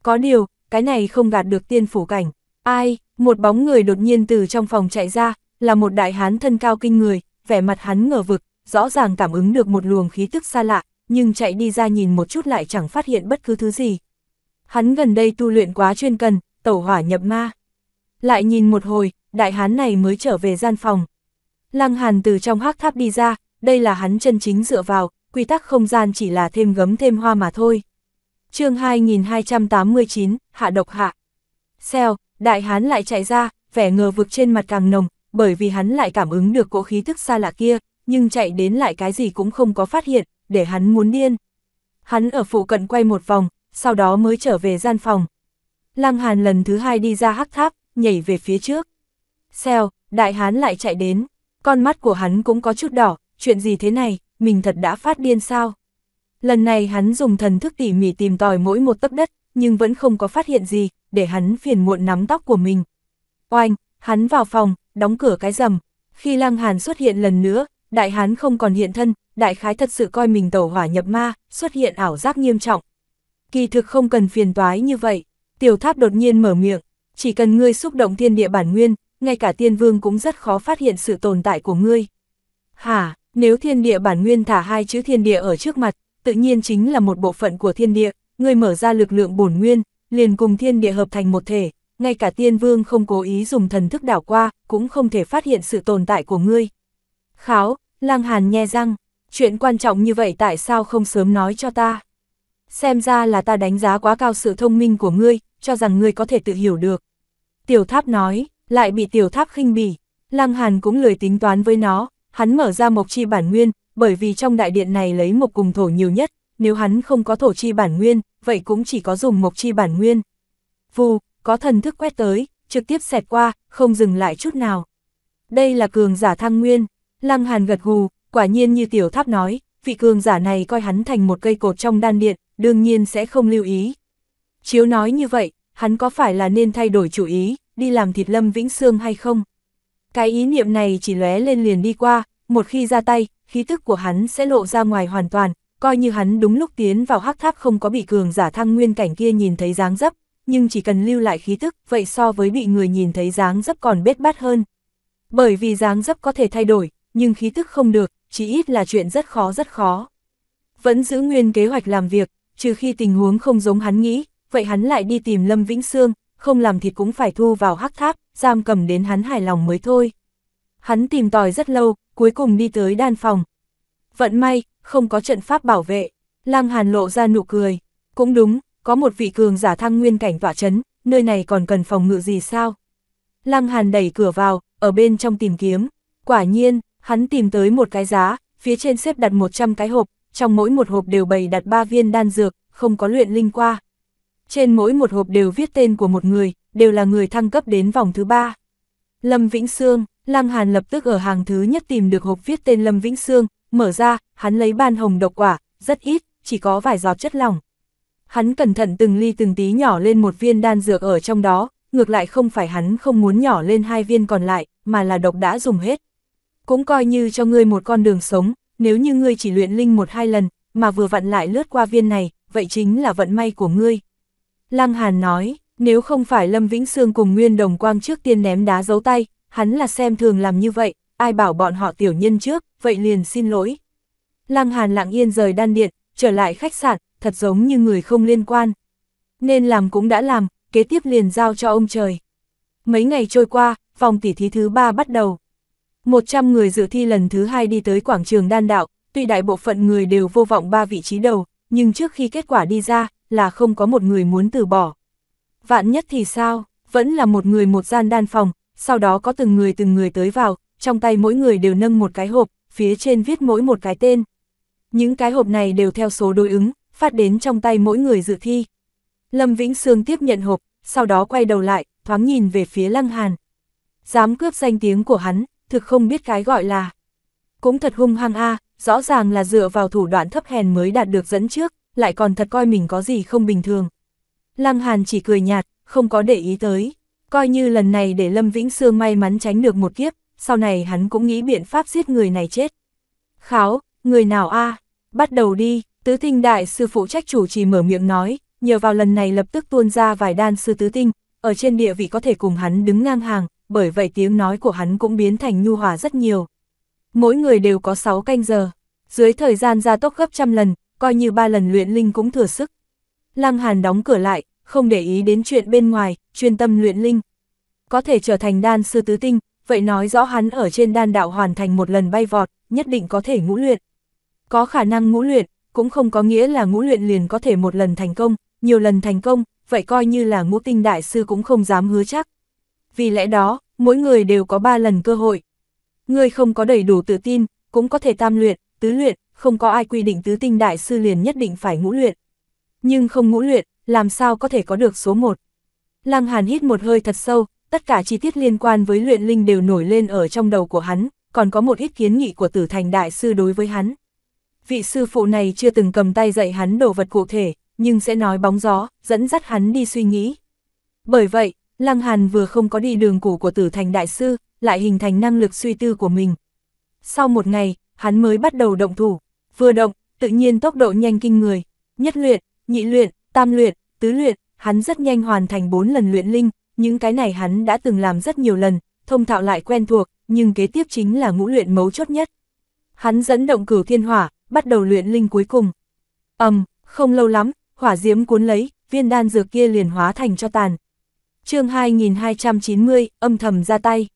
Có điều, cái này không gạt được tiên phủ cảnh. Ai, một bóng người đột nhiên từ trong phòng chạy ra, là một đại hán thân cao kinh người, vẻ mặt hắn ngờ vực, rõ ràng cảm ứng được một luồng khí tức xa lạ, nhưng chạy đi ra nhìn một chút lại chẳng phát hiện bất cứ thứ gì. Hắn gần đây tu luyện quá chuyên cần, tẩu hỏa nhập ma. Lại nhìn một hồi, đại hán này mới trở về gian phòng. Lăng Hàn từ trong hắc tháp đi ra, đây là hắn chân chính dựa vào, quy tắc không gian chỉ là thêm gấm thêm hoa mà thôi. chương 2289, hạ độc hạ. Xèo, đại hán lại chạy ra, vẻ ngờ vực trên mặt càng nồng, bởi vì hắn lại cảm ứng được cỗ khí thức xa lạ kia, nhưng chạy đến lại cái gì cũng không có phát hiện, để hắn muốn điên. Hắn ở phụ cận quay một vòng, sau đó mới trở về gian phòng. Lăng Hàn lần thứ hai đi ra hắc tháp, nhảy về phía trước. Xèo, đại hán lại chạy đến, con mắt của hắn cũng có chút đỏ, chuyện gì thế này? mình thật đã phát điên sao. Lần này hắn dùng thần thức tỉ mỉ tìm tòi mỗi một tấc đất, nhưng vẫn không có phát hiện gì, để hắn phiền muộn nắm tóc của mình. Oanh, hắn vào phòng, đóng cửa cái rầm. Khi Lăng Hàn xuất hiện lần nữa, đại hắn không còn hiện thân, đại khái thật sự coi mình tẩu hỏa nhập ma, xuất hiện ảo giác nghiêm trọng. Kỳ thực không cần phiền toái như vậy, tiểu tháp đột nhiên mở miệng, chỉ cần ngươi xúc động thiên địa bản nguyên, ngay cả tiên vương cũng rất khó phát hiện sự tồn tại của ngươi. Hả, nếu thiên địa bản nguyên thả hai chữ thiên địa ở trước mặt, tự nhiên chính là một bộ phận của thiên địa, người mở ra lực lượng bổn nguyên, liền cùng thiên địa hợp thành một thể, ngay cả tiên vương không cố ý dùng thần thức đảo qua, cũng không thể phát hiện sự tồn tại của ngươi. Kháo, lang hàn nhe răng, chuyện quan trọng như vậy tại sao không sớm nói cho ta? Xem ra là ta đánh giá quá cao sự thông minh của ngươi, cho rằng ngươi có thể tự hiểu được. Tiểu tháp nói, lại bị tiểu tháp khinh bỉ, lang hàn cũng lười tính toán với nó, hắn mở ra mộc chi bản nguyên, bởi vì trong đại điện này lấy mộc cùng thổ nhiều nhất, nếu hắn không có thổ chi bản nguyên, vậy cũng chỉ có dùng mộc chi bản nguyên. Vù, có thần thức quét tới, trực tiếp xẹt qua, không dừng lại chút nào. Đây là cường giả thăng nguyên, lăng hàn gật gù, quả nhiên như tiểu tháp nói, vị cường giả này coi hắn thành một cây cột trong đan điện, đương nhiên sẽ không lưu ý. Chiếu nói như vậy, hắn có phải là nên thay đổi chủ ý, đi làm thịt lâm vĩnh xương hay không? Cái ý niệm này chỉ lóe lên liền đi qua, một khi ra tay, khí tức của hắn sẽ lộ ra ngoài hoàn toàn, coi như hắn đúng lúc tiến vào hắc tháp không có bị cường giả thăng nguyên cảnh kia nhìn thấy dáng dấp, nhưng chỉ cần lưu lại khí tức, vậy so với bị người nhìn thấy dáng dấp còn bết bát hơn. Bởi vì dáng dấp có thể thay đổi, nhưng khí tức không được, chỉ ít là chuyện rất khó rất khó. Vẫn giữ nguyên kế hoạch làm việc, trừ khi tình huống không giống hắn nghĩ, vậy hắn lại đi tìm Lâm Vĩnh Sương, không làm thịt cũng phải thu vào hắc tháp, giam cầm đến hắn hài lòng mới thôi. Hắn tìm tòi rất lâu, cuối cùng đi tới đan phòng. Vận may, không có trận pháp bảo vệ, Lăng Hàn lộ ra nụ cười. Cũng đúng, có một vị cường giả thăng nguyên cảnh tỏa chấn, nơi này còn cần phòng ngự gì sao? Lăng Hàn đẩy cửa vào, ở bên trong tìm kiếm. Quả nhiên, hắn tìm tới một cái giá, phía trên xếp đặt 100 cái hộp, trong mỗi một hộp đều bày đặt 3 viên đan dược, không có luyện linh qua trên mỗi một hộp đều viết tên của một người, đều là người thăng cấp đến vòng thứ ba. Lâm Vĩnh Sương, Lăng Hàn lập tức ở hàng thứ nhất tìm được hộp viết tên Lâm Vĩnh Sương, mở ra, hắn lấy ban hồng độc quả, rất ít, chỉ có vài giọt chất lỏng. Hắn cẩn thận từng ly từng tí nhỏ lên một viên đan dược ở trong đó, ngược lại không phải hắn không muốn nhỏ lên hai viên còn lại, mà là độc đã dùng hết. Cũng coi như cho ngươi một con đường sống, nếu như ngươi chỉ luyện linh một hai lần, mà vừa vặn lại lướt qua viên này, vậy chính là vận may của ngươi. Lăng Hàn nói, nếu không phải Lâm Vĩnh Sương cùng Nguyên Đồng Quang trước tiên ném đá giấu tay, hắn là xem thường làm như vậy, ai bảo bọn họ tiểu nhân trước, vậy liền xin lỗi. Lăng Hàn lặng yên rời đan điện, trở lại khách sạn, thật giống như người không liên quan. Nên làm cũng đã làm, kế tiếp liền giao cho ông trời. Mấy ngày trôi qua, vòng tỉ thí thứ ba bắt đầu. 100 người dự thi lần thứ hai đi tới quảng trường đan đạo, tuy đại bộ phận người đều vô vọng ba vị trí đầu, nhưng trước khi kết quả đi ra, là không có một người muốn từ bỏ. Vạn nhất thì sao, vẫn là một người một gian đan phòng, sau đó có từng người từng người tới vào, trong tay mỗi người đều nâng một cái hộp, phía trên viết mỗi một cái tên. Những cái hộp này đều theo số đối ứng, phát đến trong tay mỗi người dự thi. Lâm Vĩnh Sương tiếp nhận hộp, sau đó quay đầu lại, thoáng nhìn về phía Lăng Hàn. Dám cướp danh tiếng của hắn, thực không biết cái gọi là. Cũng thật hung hăng a, rõ ràng là dựa vào thủ đoạn thấp hèn mới đạt được dẫn trước lại còn thật coi mình có gì không bình thường. Lăng Hàn chỉ cười nhạt, không có để ý tới, coi như lần này để Lâm Vĩnh Sương may mắn tránh được một kiếp, sau này hắn cũng nghĩ biện pháp giết người này chết. Kháo, người nào a? bắt đầu đi, tứ tinh đại sư phụ trách chủ trì mở miệng nói, nhờ vào lần này lập tức tuôn ra vài đan sư tứ tinh, ở trên địa vị có thể cùng hắn đứng ngang hàng, bởi vậy tiếng nói của hắn cũng biến thành nhu hòa rất nhiều. Mỗi người đều có 6 canh giờ, dưới thời gian gia tốc gấp trăm lần, coi như ba lần luyện linh cũng thừa sức. Lăng Hàn đóng cửa lại, không để ý đến chuyện bên ngoài, chuyên tâm luyện linh. Có thể trở thành đan sư tứ tinh, vậy nói rõ hắn ở trên đan đạo hoàn thành một lần bay vọt, nhất định có thể ngũ luyện. Có khả năng ngũ luyện, cũng không có nghĩa là ngũ luyện liền có thể một lần thành công, nhiều lần thành công, vậy coi như là ngũ tinh đại sư cũng không dám hứa chắc. Vì lẽ đó, mỗi người đều có ba lần cơ hội. Người không có đầy đủ tự tin, cũng có thể tam luyện, tứ luyện, không có ai quy định tứ tinh đại sư liền nhất định phải ngũ luyện. Nhưng không ngũ luyện, làm sao có thể có được số 1. Lăng Hàn hít một hơi thật sâu, tất cả chi tiết liên quan với luyện linh đều nổi lên ở trong đầu của hắn, còn có một ít kiến nghị của tử thành đại sư đối với hắn. Vị sư phụ này chưa từng cầm tay dạy hắn đồ vật cụ thể, nhưng sẽ nói bóng gió, dẫn dắt hắn đi suy nghĩ. Bởi vậy, Lăng Hàn vừa không có đi đường cũ của tử thành đại sư, lại hình thành năng lực suy tư của mình. Sau một ngày, hắn mới bắt đầu động thủ vừa động, tự nhiên tốc độ nhanh kinh người, nhất luyện, nhị luyện, tam luyện, tứ luyện, hắn rất nhanh hoàn thành 4 lần luyện linh, những cái này hắn đã từng làm rất nhiều lần, thông thạo lại quen thuộc, nhưng kế tiếp chính là ngũ luyện mấu chốt nhất. Hắn dẫn động cửu thiên hỏa, bắt đầu luyện linh cuối cùng. Ầm, um, không lâu lắm, hỏa diễm cuốn lấy, viên đan dược kia liền hóa thành cho tàn. Chương 2290, âm thầm ra tay.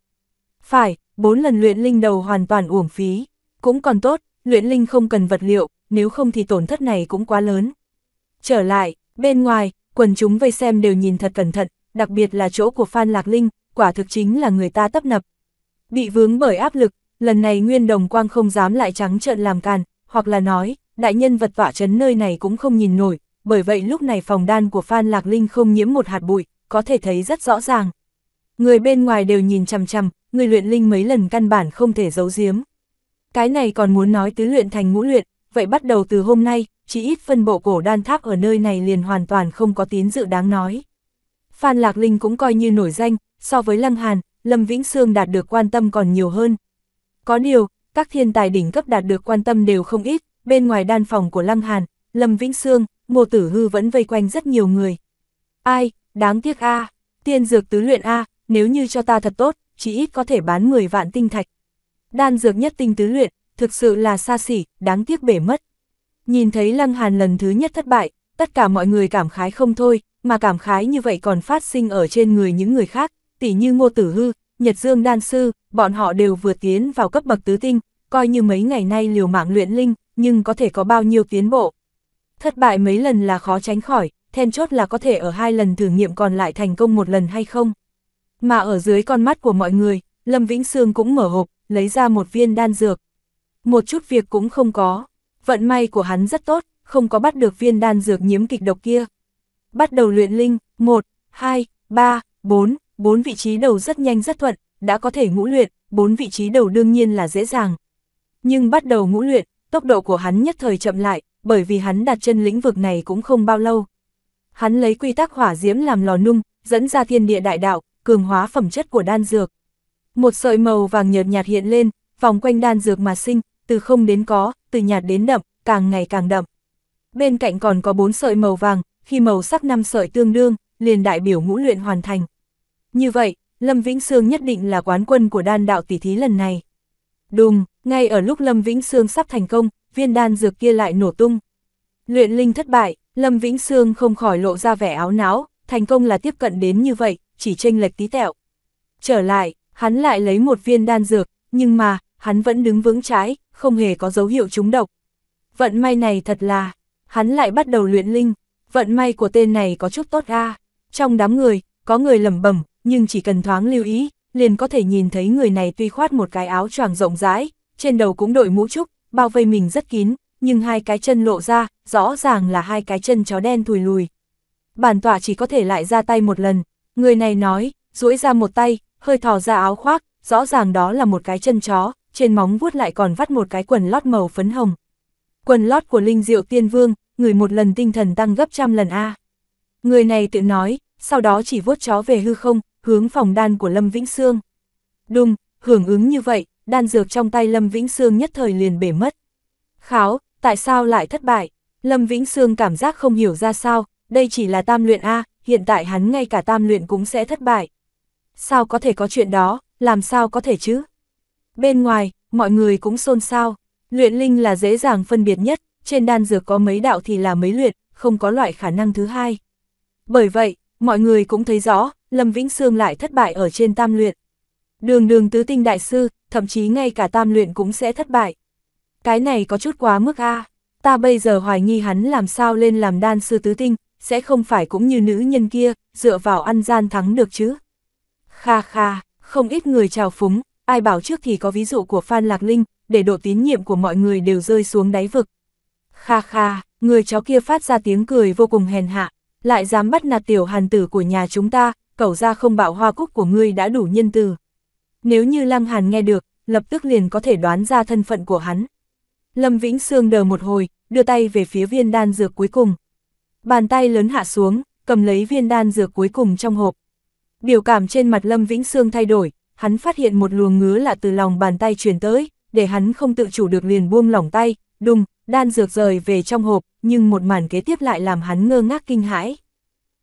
Phải, bốn lần luyện linh đầu hoàn toàn uổng phí, cũng còn tốt, luyện linh không cần vật liệu, nếu không thì tổn thất này cũng quá lớn. Trở lại, bên ngoài, quần chúng vây xem đều nhìn thật cẩn thận, đặc biệt là chỗ của Phan Lạc Linh, quả thực chính là người ta tấp nập. Bị vướng bởi áp lực, lần này Nguyên Đồng Quang không dám lại trắng trợn làm càn, hoặc là nói, đại nhân vật tỏa chấn nơi này cũng không nhìn nổi, bởi vậy lúc này phòng đan của Phan Lạc Linh không nhiễm một hạt bụi, có thể thấy rất rõ ràng. Người bên ngoài đều nhìn chằm chằm, người luyện linh mấy lần căn bản không thể giấu giếm. Cái này còn muốn nói tứ luyện thành ngũ luyện, vậy bắt đầu từ hôm nay, chỉ ít phân bộ cổ đan tháp ở nơi này liền hoàn toàn không có tín dự đáng nói. Phan Lạc Linh cũng coi như nổi danh, so với Lăng Hàn, Lâm Vĩnh Sương đạt được quan tâm còn nhiều hơn. Có điều, các thiên tài đỉnh cấp đạt được quan tâm đều không ít, bên ngoài đan phòng của Lăng Hàn, Lâm Vĩnh Sương, Ngô Tử Hư vẫn vây quanh rất nhiều người. Ai, đáng tiếc a, tiên dược tứ luyện a, nếu như cho ta thật tốt, chỉ ít có thể bán 10 vạn tinh thạch, đan dược nhất tinh tứ luyện, thực sự là xa xỉ, đáng tiếc bể mất. Nhìn thấy Lăng Hàn lần thứ nhất thất bại, tất cả mọi người cảm khái không thôi, mà cảm khái như vậy còn phát sinh ở trên người những người khác, tỉ như Ngô Tử Hư, Nhật Dương Đan Sư, bọn họ đều vừa tiến vào cấp bậc tứ tinh, coi như mấy ngày nay liều mạng luyện linh, nhưng có thể có bao nhiêu tiến bộ. Thất bại mấy lần là khó tránh khỏi, then chốt là có thể ở hai lần thử nghiệm còn lại thành công một lần hay không. Mà ở dưới con mắt của mọi người, Lâm Vĩnh Sương cũng mở hộp, lấy ra một viên đan dược. Một chút việc cũng không có, vận may của hắn rất tốt, không có bắt được viên đan dược nhiễm kịch độc kia. Bắt đầu luyện linh, 1, 2, 3, 4, 4 vị trí đầu rất nhanh rất thuận, đã có thể ngũ luyện, 4 vị trí đầu đương nhiên là dễ dàng. Nhưng bắt đầu ngũ luyện, tốc độ của hắn nhất thời chậm lại, bởi vì hắn đặt chân lĩnh vực này cũng không bao lâu. Hắn lấy quy tắc hỏa diễm làm lò nung, dẫn ra thiên địa đại đạo, cường hóa phẩm chất của đan dược. Một sợi màu vàng nhợt nhạt hiện lên, vòng quanh đan dược mà sinh, từ không đến có, từ nhạt đến đậm, càng ngày càng đậm. Bên cạnh còn có bốn sợi màu vàng, khi màu sắc năm sợi tương đương, liền đại biểu ngũ luyện hoàn thành. Như vậy, Lâm Vĩnh Sương nhất định là quán quân của đan đạo tỷ thí lần này. Đùng, ngay ở lúc Lâm Vĩnh Sương sắp thành công, viên đan dược kia lại nổ tung. Luyện linh thất bại, Lâm Vĩnh Sương không khỏi lộ ra vẻ áo não, thành công là tiếp cận đến như vậy, chỉ chênh lệch tí tẹo. Trở lại, hắn lại lấy một viên đan dược, nhưng mà, hắn vẫn đứng vững trái, không hề có dấu hiệu trúng độc. Vận may này thật là, hắn lại bắt đầu luyện linh, vận may của tên này có chút tốt ga Trong đám người, có người lẩm bẩm, nhưng chỉ cần thoáng lưu ý, liền có thể nhìn thấy người này tuy khoát một cái áo choàng rộng rãi, trên đầu cũng đội mũ trúc, bao vây mình rất kín, nhưng hai cái chân lộ ra, rõ ràng là hai cái chân chó đen thùi lùi. Bản tọa chỉ có thể lại ra tay một lần, người này nói, duỗi ra một tay, hơi thò ra áo khoác, rõ ràng đó là một cái chân chó, trên móng vuốt lại còn vắt một cái quần lót màu phấn hồng. Quần lót của Linh Diệu Tiên Vương, người một lần tinh thần tăng gấp trăm lần A. Người này tự nói, sau đó chỉ vuốt chó về hư không, hướng phòng đan của Lâm Vĩnh Sương. Đùng, hưởng ứng như vậy, đan dược trong tay Lâm Vĩnh Sương nhất thời liền bể mất. Kháo, tại sao lại thất bại? Lâm Vĩnh Sương cảm giác không hiểu ra sao, đây chỉ là tam luyện A, hiện tại hắn ngay cả tam luyện cũng sẽ thất bại sao có thể có chuyện đó, làm sao có thể chứ? Bên ngoài, mọi người cũng xôn xao, luyện linh là dễ dàng phân biệt nhất, trên đan dược có mấy đạo thì là mấy luyện, không có loại khả năng thứ hai. Bởi vậy, mọi người cũng thấy rõ, Lâm Vĩnh Sương lại thất bại ở trên tam luyện. Đường đường tứ tinh đại sư, thậm chí ngay cả tam luyện cũng sẽ thất bại. Cái này có chút quá mức a ta bây giờ hoài nghi hắn làm sao lên làm đan sư tứ tinh, sẽ không phải cũng như nữ nhân kia, dựa vào ăn gian thắng được chứ. Kha kha, không ít người trào phúng, ai bảo trước thì có ví dụ của Phan Lạc Linh, để độ tín nhiệm của mọi người đều rơi xuống đáy vực. Kha kha, người chó kia phát ra tiếng cười vô cùng hèn hạ, lại dám bắt nạt tiểu hàn tử của nhà chúng ta, cẩu ra không bảo hoa cúc của ngươi đã đủ nhân từ. Nếu như Lăng Hàn nghe được, lập tức liền có thể đoán ra thân phận của hắn. Lâm Vĩnh Sương đờ một hồi, đưa tay về phía viên đan dược cuối cùng. Bàn tay lớn hạ xuống, cầm lấy viên đan dược cuối cùng trong hộp. Biểu cảm trên mặt Lâm Vĩnh Sương thay đổi, hắn phát hiện một luồng ngứa lạ từ lòng bàn tay truyền tới, để hắn không tự chủ được liền buông lỏng tay, đùng, đan dược rời về trong hộp, nhưng một màn kế tiếp lại làm hắn ngơ ngác kinh hãi.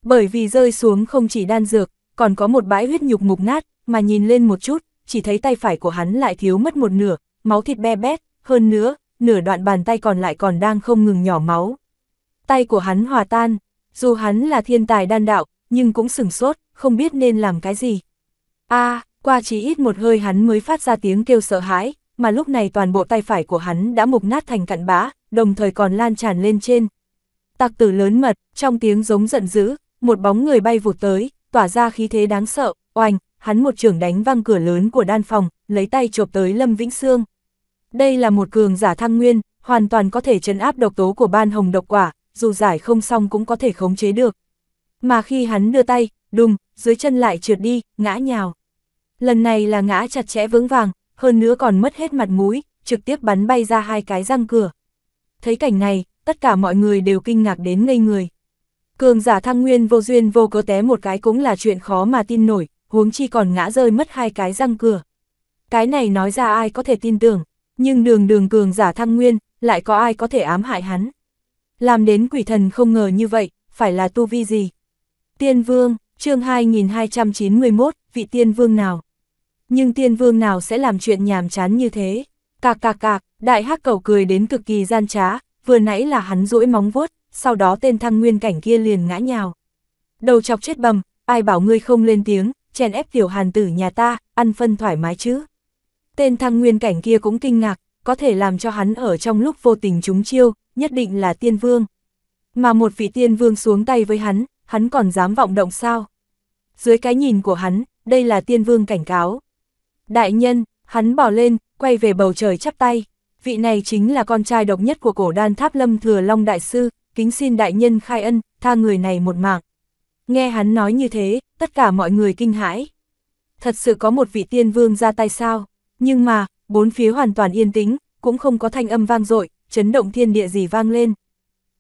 Bởi vì rơi xuống không chỉ đan dược, còn có một bãi huyết nhục mục nát, mà nhìn lên một chút, chỉ thấy tay phải của hắn lại thiếu mất một nửa, máu thịt be bét, hơn nữa, nửa đoạn bàn tay còn lại còn đang không ngừng nhỏ máu. Tay của hắn hòa tan, dù hắn là thiên tài đan đạo, nhưng cũng sừng sốt, không biết nên làm cái gì. a à, qua chỉ ít một hơi hắn mới phát ra tiếng kêu sợ hãi, mà lúc này toàn bộ tay phải của hắn đã mục nát thành cặn bã, đồng thời còn lan tràn lên trên. Tạc tử lớn mật, trong tiếng giống giận dữ, một bóng người bay vụt tới, tỏa ra khí thế đáng sợ, oanh, hắn một trường đánh văng cửa lớn của đan phòng, lấy tay chộp tới Lâm Vĩnh Sương. Đây là một cường giả thăng nguyên, hoàn toàn có thể chấn áp độc tố của ban hồng độc quả, dù giải không xong cũng có thể khống chế được, mà khi hắn đưa tay, đùng, dưới chân lại trượt đi, ngã nhào. Lần này là ngã chặt chẽ vững vàng, hơn nữa còn mất hết mặt mũi, trực tiếp bắn bay ra hai cái răng cửa. Thấy cảnh này, tất cả mọi người đều kinh ngạc đến ngây người. Cường giả thăng nguyên vô duyên vô cớ té một cái cũng là chuyện khó mà tin nổi, huống chi còn ngã rơi mất hai cái răng cửa. Cái này nói ra ai có thể tin tưởng, nhưng đường đường cường giả thăng nguyên, lại có ai có thể ám hại hắn. Làm đến quỷ thần không ngờ như vậy, phải là tu vi gì? Tiên vương, chương 2291, vị tiên vương nào? Nhưng tiên vương nào sẽ làm chuyện nhàm chán như thế? Cạc cạc cạc, đại hắc cầu cười đến cực kỳ gian trá, vừa nãy là hắn rũi móng vuốt, sau đó tên thăng nguyên cảnh kia liền ngã nhào. Đầu chọc chết bầm, ai bảo ngươi không lên tiếng, chèn ép tiểu hàn tử nhà ta, ăn phân thoải mái chứ. Tên thăng nguyên cảnh kia cũng kinh ngạc, có thể làm cho hắn ở trong lúc vô tình trúng chiêu, nhất định là tiên vương. Mà một vị tiên vương xuống tay với hắn, hắn còn dám vọng động sao? Dưới cái nhìn của hắn, đây là tiên vương cảnh cáo. Đại nhân, hắn bỏ lên, quay về bầu trời chắp tay. Vị này chính là con trai độc nhất của cổ đan tháp lâm thừa long đại sư, kính xin đại nhân khai ân, tha người này một mạng. Nghe hắn nói như thế, tất cả mọi người kinh hãi. Thật sự có một vị tiên vương ra tay sao? Nhưng mà, bốn phía hoàn toàn yên tĩnh, cũng không có thanh âm vang dội chấn động thiên địa gì vang lên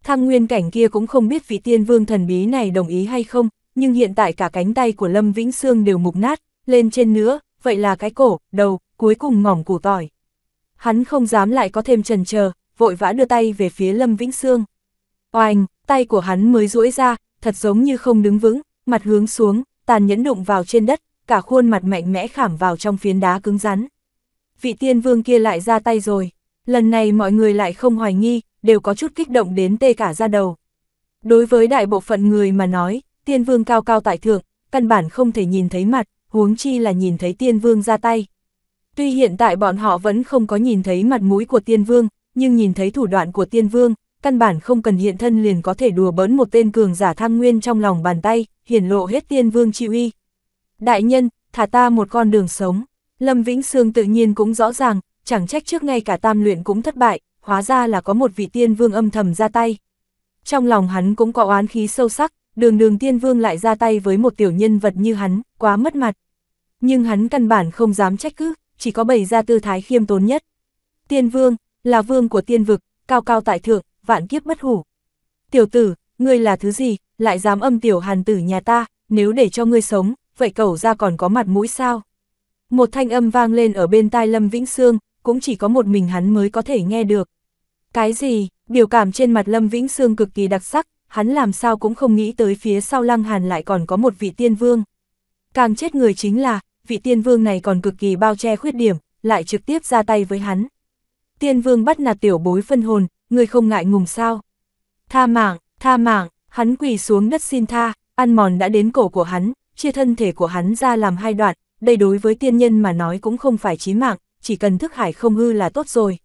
thăng nguyên cảnh kia cũng không biết vị tiên vương thần bí này đồng ý hay không, nhưng hiện tại cả cánh tay của Lâm Vĩnh Sương đều mục nát, lên trên nữa, vậy là cái cổ, đầu, cuối cùng ngỏng củ tỏi. Hắn không dám lại có thêm trần chờ vội vã đưa tay về phía Lâm Vĩnh Sương. Oanh, tay của hắn mới duỗi ra, thật giống như không đứng vững, mặt hướng xuống, tàn nhẫn đụng vào trên đất, cả khuôn mặt mạnh mẽ khảm vào trong phiến đá cứng rắn. Vị tiên vương kia lại ra tay rồi, lần này mọi người lại không hoài nghi, đều có chút kích động đến tê cả ra đầu. Đối với đại bộ phận người mà nói, tiên vương cao cao tại thượng, căn bản không thể nhìn thấy mặt, huống chi là nhìn thấy tiên vương ra tay. Tuy hiện tại bọn họ vẫn không có nhìn thấy mặt mũi của tiên vương, nhưng nhìn thấy thủ đoạn của tiên vương, căn bản không cần hiện thân liền có thể đùa bỡn một tên cường giả tham nguyên trong lòng bàn tay, hiển lộ hết tiên vương chịu uy. Đại nhân, thả ta một con đường sống. Lâm Vĩnh Sương tự nhiên cũng rõ ràng, chẳng trách trước ngay cả tam luyện cũng thất bại, hóa ra là có một vị tiên vương âm thầm ra tay. Trong lòng hắn cũng có oán khí sâu sắc, đường đường tiên vương lại ra tay với một tiểu nhân vật như hắn, quá mất mặt. Nhưng hắn căn bản không dám trách cứ, chỉ có bày ra tư thái khiêm tốn nhất. Tiên vương, là vương của tiên vực, cao cao tại thượng, vạn kiếp bất hủ. Tiểu tử, ngươi là thứ gì, lại dám âm tiểu hàn tử nhà ta, nếu để cho ngươi sống, vậy cậu ra còn có mặt mũi sao? Một thanh âm vang lên ở bên tai Lâm Vĩnh Sương, cũng chỉ có một mình hắn mới có thể nghe được. Cái gì, biểu cảm trên mặt Lâm Vĩnh Sương cực kỳ đặc sắc, hắn làm sao cũng không nghĩ tới phía sau Lăng Hàn lại còn có một vị tiên vương. Càng chết người chính là, vị tiên vương này còn cực kỳ bao che khuyết điểm, lại trực tiếp ra tay với hắn. Tiên vương bắt nạt tiểu bối phân hồn, người không ngại ngùng sao. Tha mạng, tha mạng, hắn quỳ xuống đất xin tha, ăn mòn đã đến cổ của hắn, chia thân thể của hắn ra làm hai đoạn, đây đối với tiên nhân mà nói cũng không phải chí mạng, chỉ cần thức hải không hư là tốt rồi.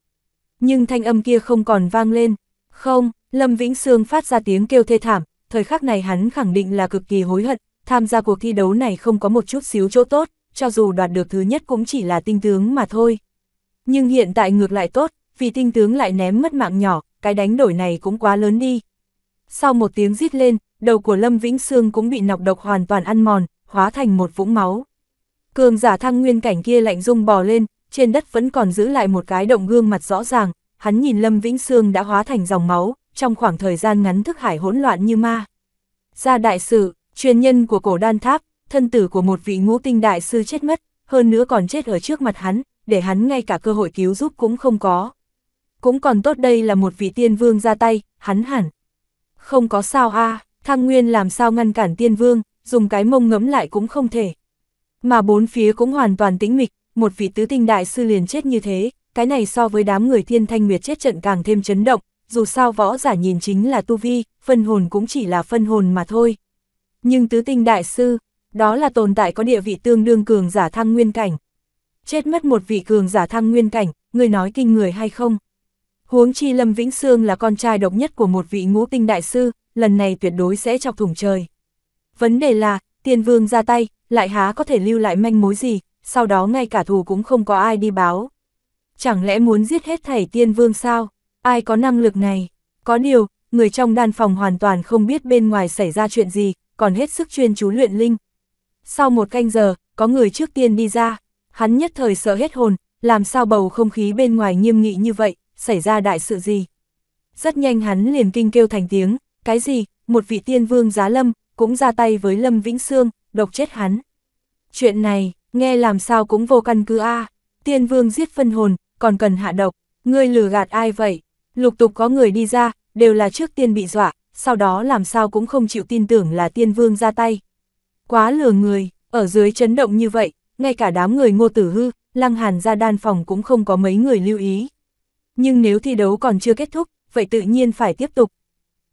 Nhưng thanh âm kia không còn vang lên. Không, Lâm Vĩnh Sương phát ra tiếng kêu thê thảm, thời khắc này hắn khẳng định là cực kỳ hối hận, tham gia cuộc thi đấu này không có một chút xíu chỗ tốt, cho dù đoạt được thứ nhất cũng chỉ là tinh tướng mà thôi. Nhưng hiện tại ngược lại tốt, vì tinh tướng lại ném mất mạng nhỏ, cái đánh đổi này cũng quá lớn đi. Sau một tiếng rít lên, đầu của Lâm Vĩnh Sương cũng bị nọc độc hoàn toàn ăn mòn, hóa thành một vũng máu. Cường giả thăng nguyên cảnh kia lạnh rung bò lên, trên đất vẫn còn giữ lại một cái động gương mặt rõ ràng, hắn nhìn Lâm Vĩnh Sương đã hóa thành dòng máu, trong khoảng thời gian ngắn thức hải hỗn loạn như ma. gia đại sự, truyền nhân của cổ đan tháp, thân tử của một vị ngũ tinh đại sư chết mất, hơn nữa còn chết ở trước mặt hắn, để hắn ngay cả cơ hội cứu giúp cũng không có. Cũng còn tốt đây là một vị tiên vương ra tay, hắn hẳn. Không có sao a à, thăng nguyên làm sao ngăn cản tiên vương, dùng cái mông ngấm lại cũng không thể. Mà bốn phía cũng hoàn toàn tĩnh mịch, một vị tứ tinh đại sư liền chết như thế, cái này so với đám người thiên thanh nguyệt chết trận càng thêm chấn động, dù sao võ giả nhìn chính là tu vi, phân hồn cũng chỉ là phân hồn mà thôi. Nhưng tứ tinh đại sư, đó là tồn tại có địa vị tương đương cường giả thăng nguyên cảnh. Chết mất một vị cường giả thăng nguyên cảnh, người nói kinh người hay không? Huống chi Lâm Vĩnh Sương là con trai độc nhất của một vị ngũ tinh đại sư, lần này tuyệt đối sẽ chọc thủng trời. Vấn đề là, tiền vương ra tay, lại há có thể lưu lại manh mối gì, sau đó ngay cả thù cũng không có ai đi báo. Chẳng lẽ muốn giết hết thảy tiên vương sao? Ai có năng lực này? Có điều, người trong đan phòng hoàn toàn không biết bên ngoài xảy ra chuyện gì, còn hết sức chuyên chú luyện linh. Sau một canh giờ, có người trước tiên đi ra, hắn nhất thời sợ hết hồn, làm sao bầu không khí bên ngoài nghiêm nghị như vậy, xảy ra đại sự gì. Rất nhanh hắn liền kinh kêu thành tiếng, cái gì, một vị tiên vương giá lâm, cũng ra tay với Lâm Vĩnh xương, độc chết hắn. Chuyện này, Nghe làm sao cũng vô căn cứ a à. tiên vương giết phân hồn, còn cần hạ độc, ngươi lừa gạt ai vậy? Lục tục có người đi ra, đều là trước tiên bị dọa, sau đó làm sao cũng không chịu tin tưởng là tiên vương ra tay. Quá lừa người, ở dưới chấn động như vậy, ngay cả đám người ngô tử hư, lăng hàn ra đan phòng cũng không có mấy người lưu ý. Nhưng nếu thi đấu còn chưa kết thúc, vậy tự nhiên phải tiếp tục.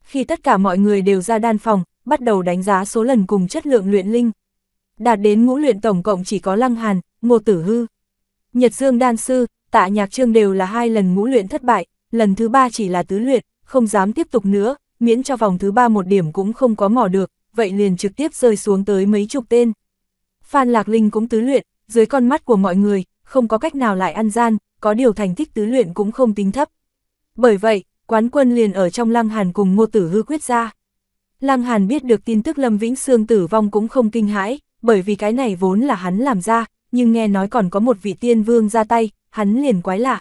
Khi tất cả mọi người đều ra đan phòng, bắt đầu đánh giá số lần cùng chất lượng luyện linh đạt đến ngũ luyện tổng cộng chỉ có Lăng Hàn, Ngô Tử Hư. Nhật Dương Đan Sư, Tạ Nhạc Trương đều là hai lần ngũ luyện thất bại, lần thứ ba chỉ là tứ luyện, không dám tiếp tục nữa, miễn cho vòng thứ ba một điểm cũng không có mỏ được, vậy liền trực tiếp rơi xuống tới mấy chục tên. Phan Lạc Linh cũng tứ luyện, dưới con mắt của mọi người, không có cách nào lại ăn gian, có điều thành tích tứ luyện cũng không tính thấp. Bởi vậy, quán quân liền ở trong Lăng Hàn cùng Ngô Tử Hư quyết ra. Lăng Hàn biết được tin tức Lâm Vĩnh Sương tử vong cũng không kinh hãi, bởi vì cái này vốn là hắn làm ra, nhưng nghe nói còn có một vị tiên vương ra tay, hắn liền quái lạ.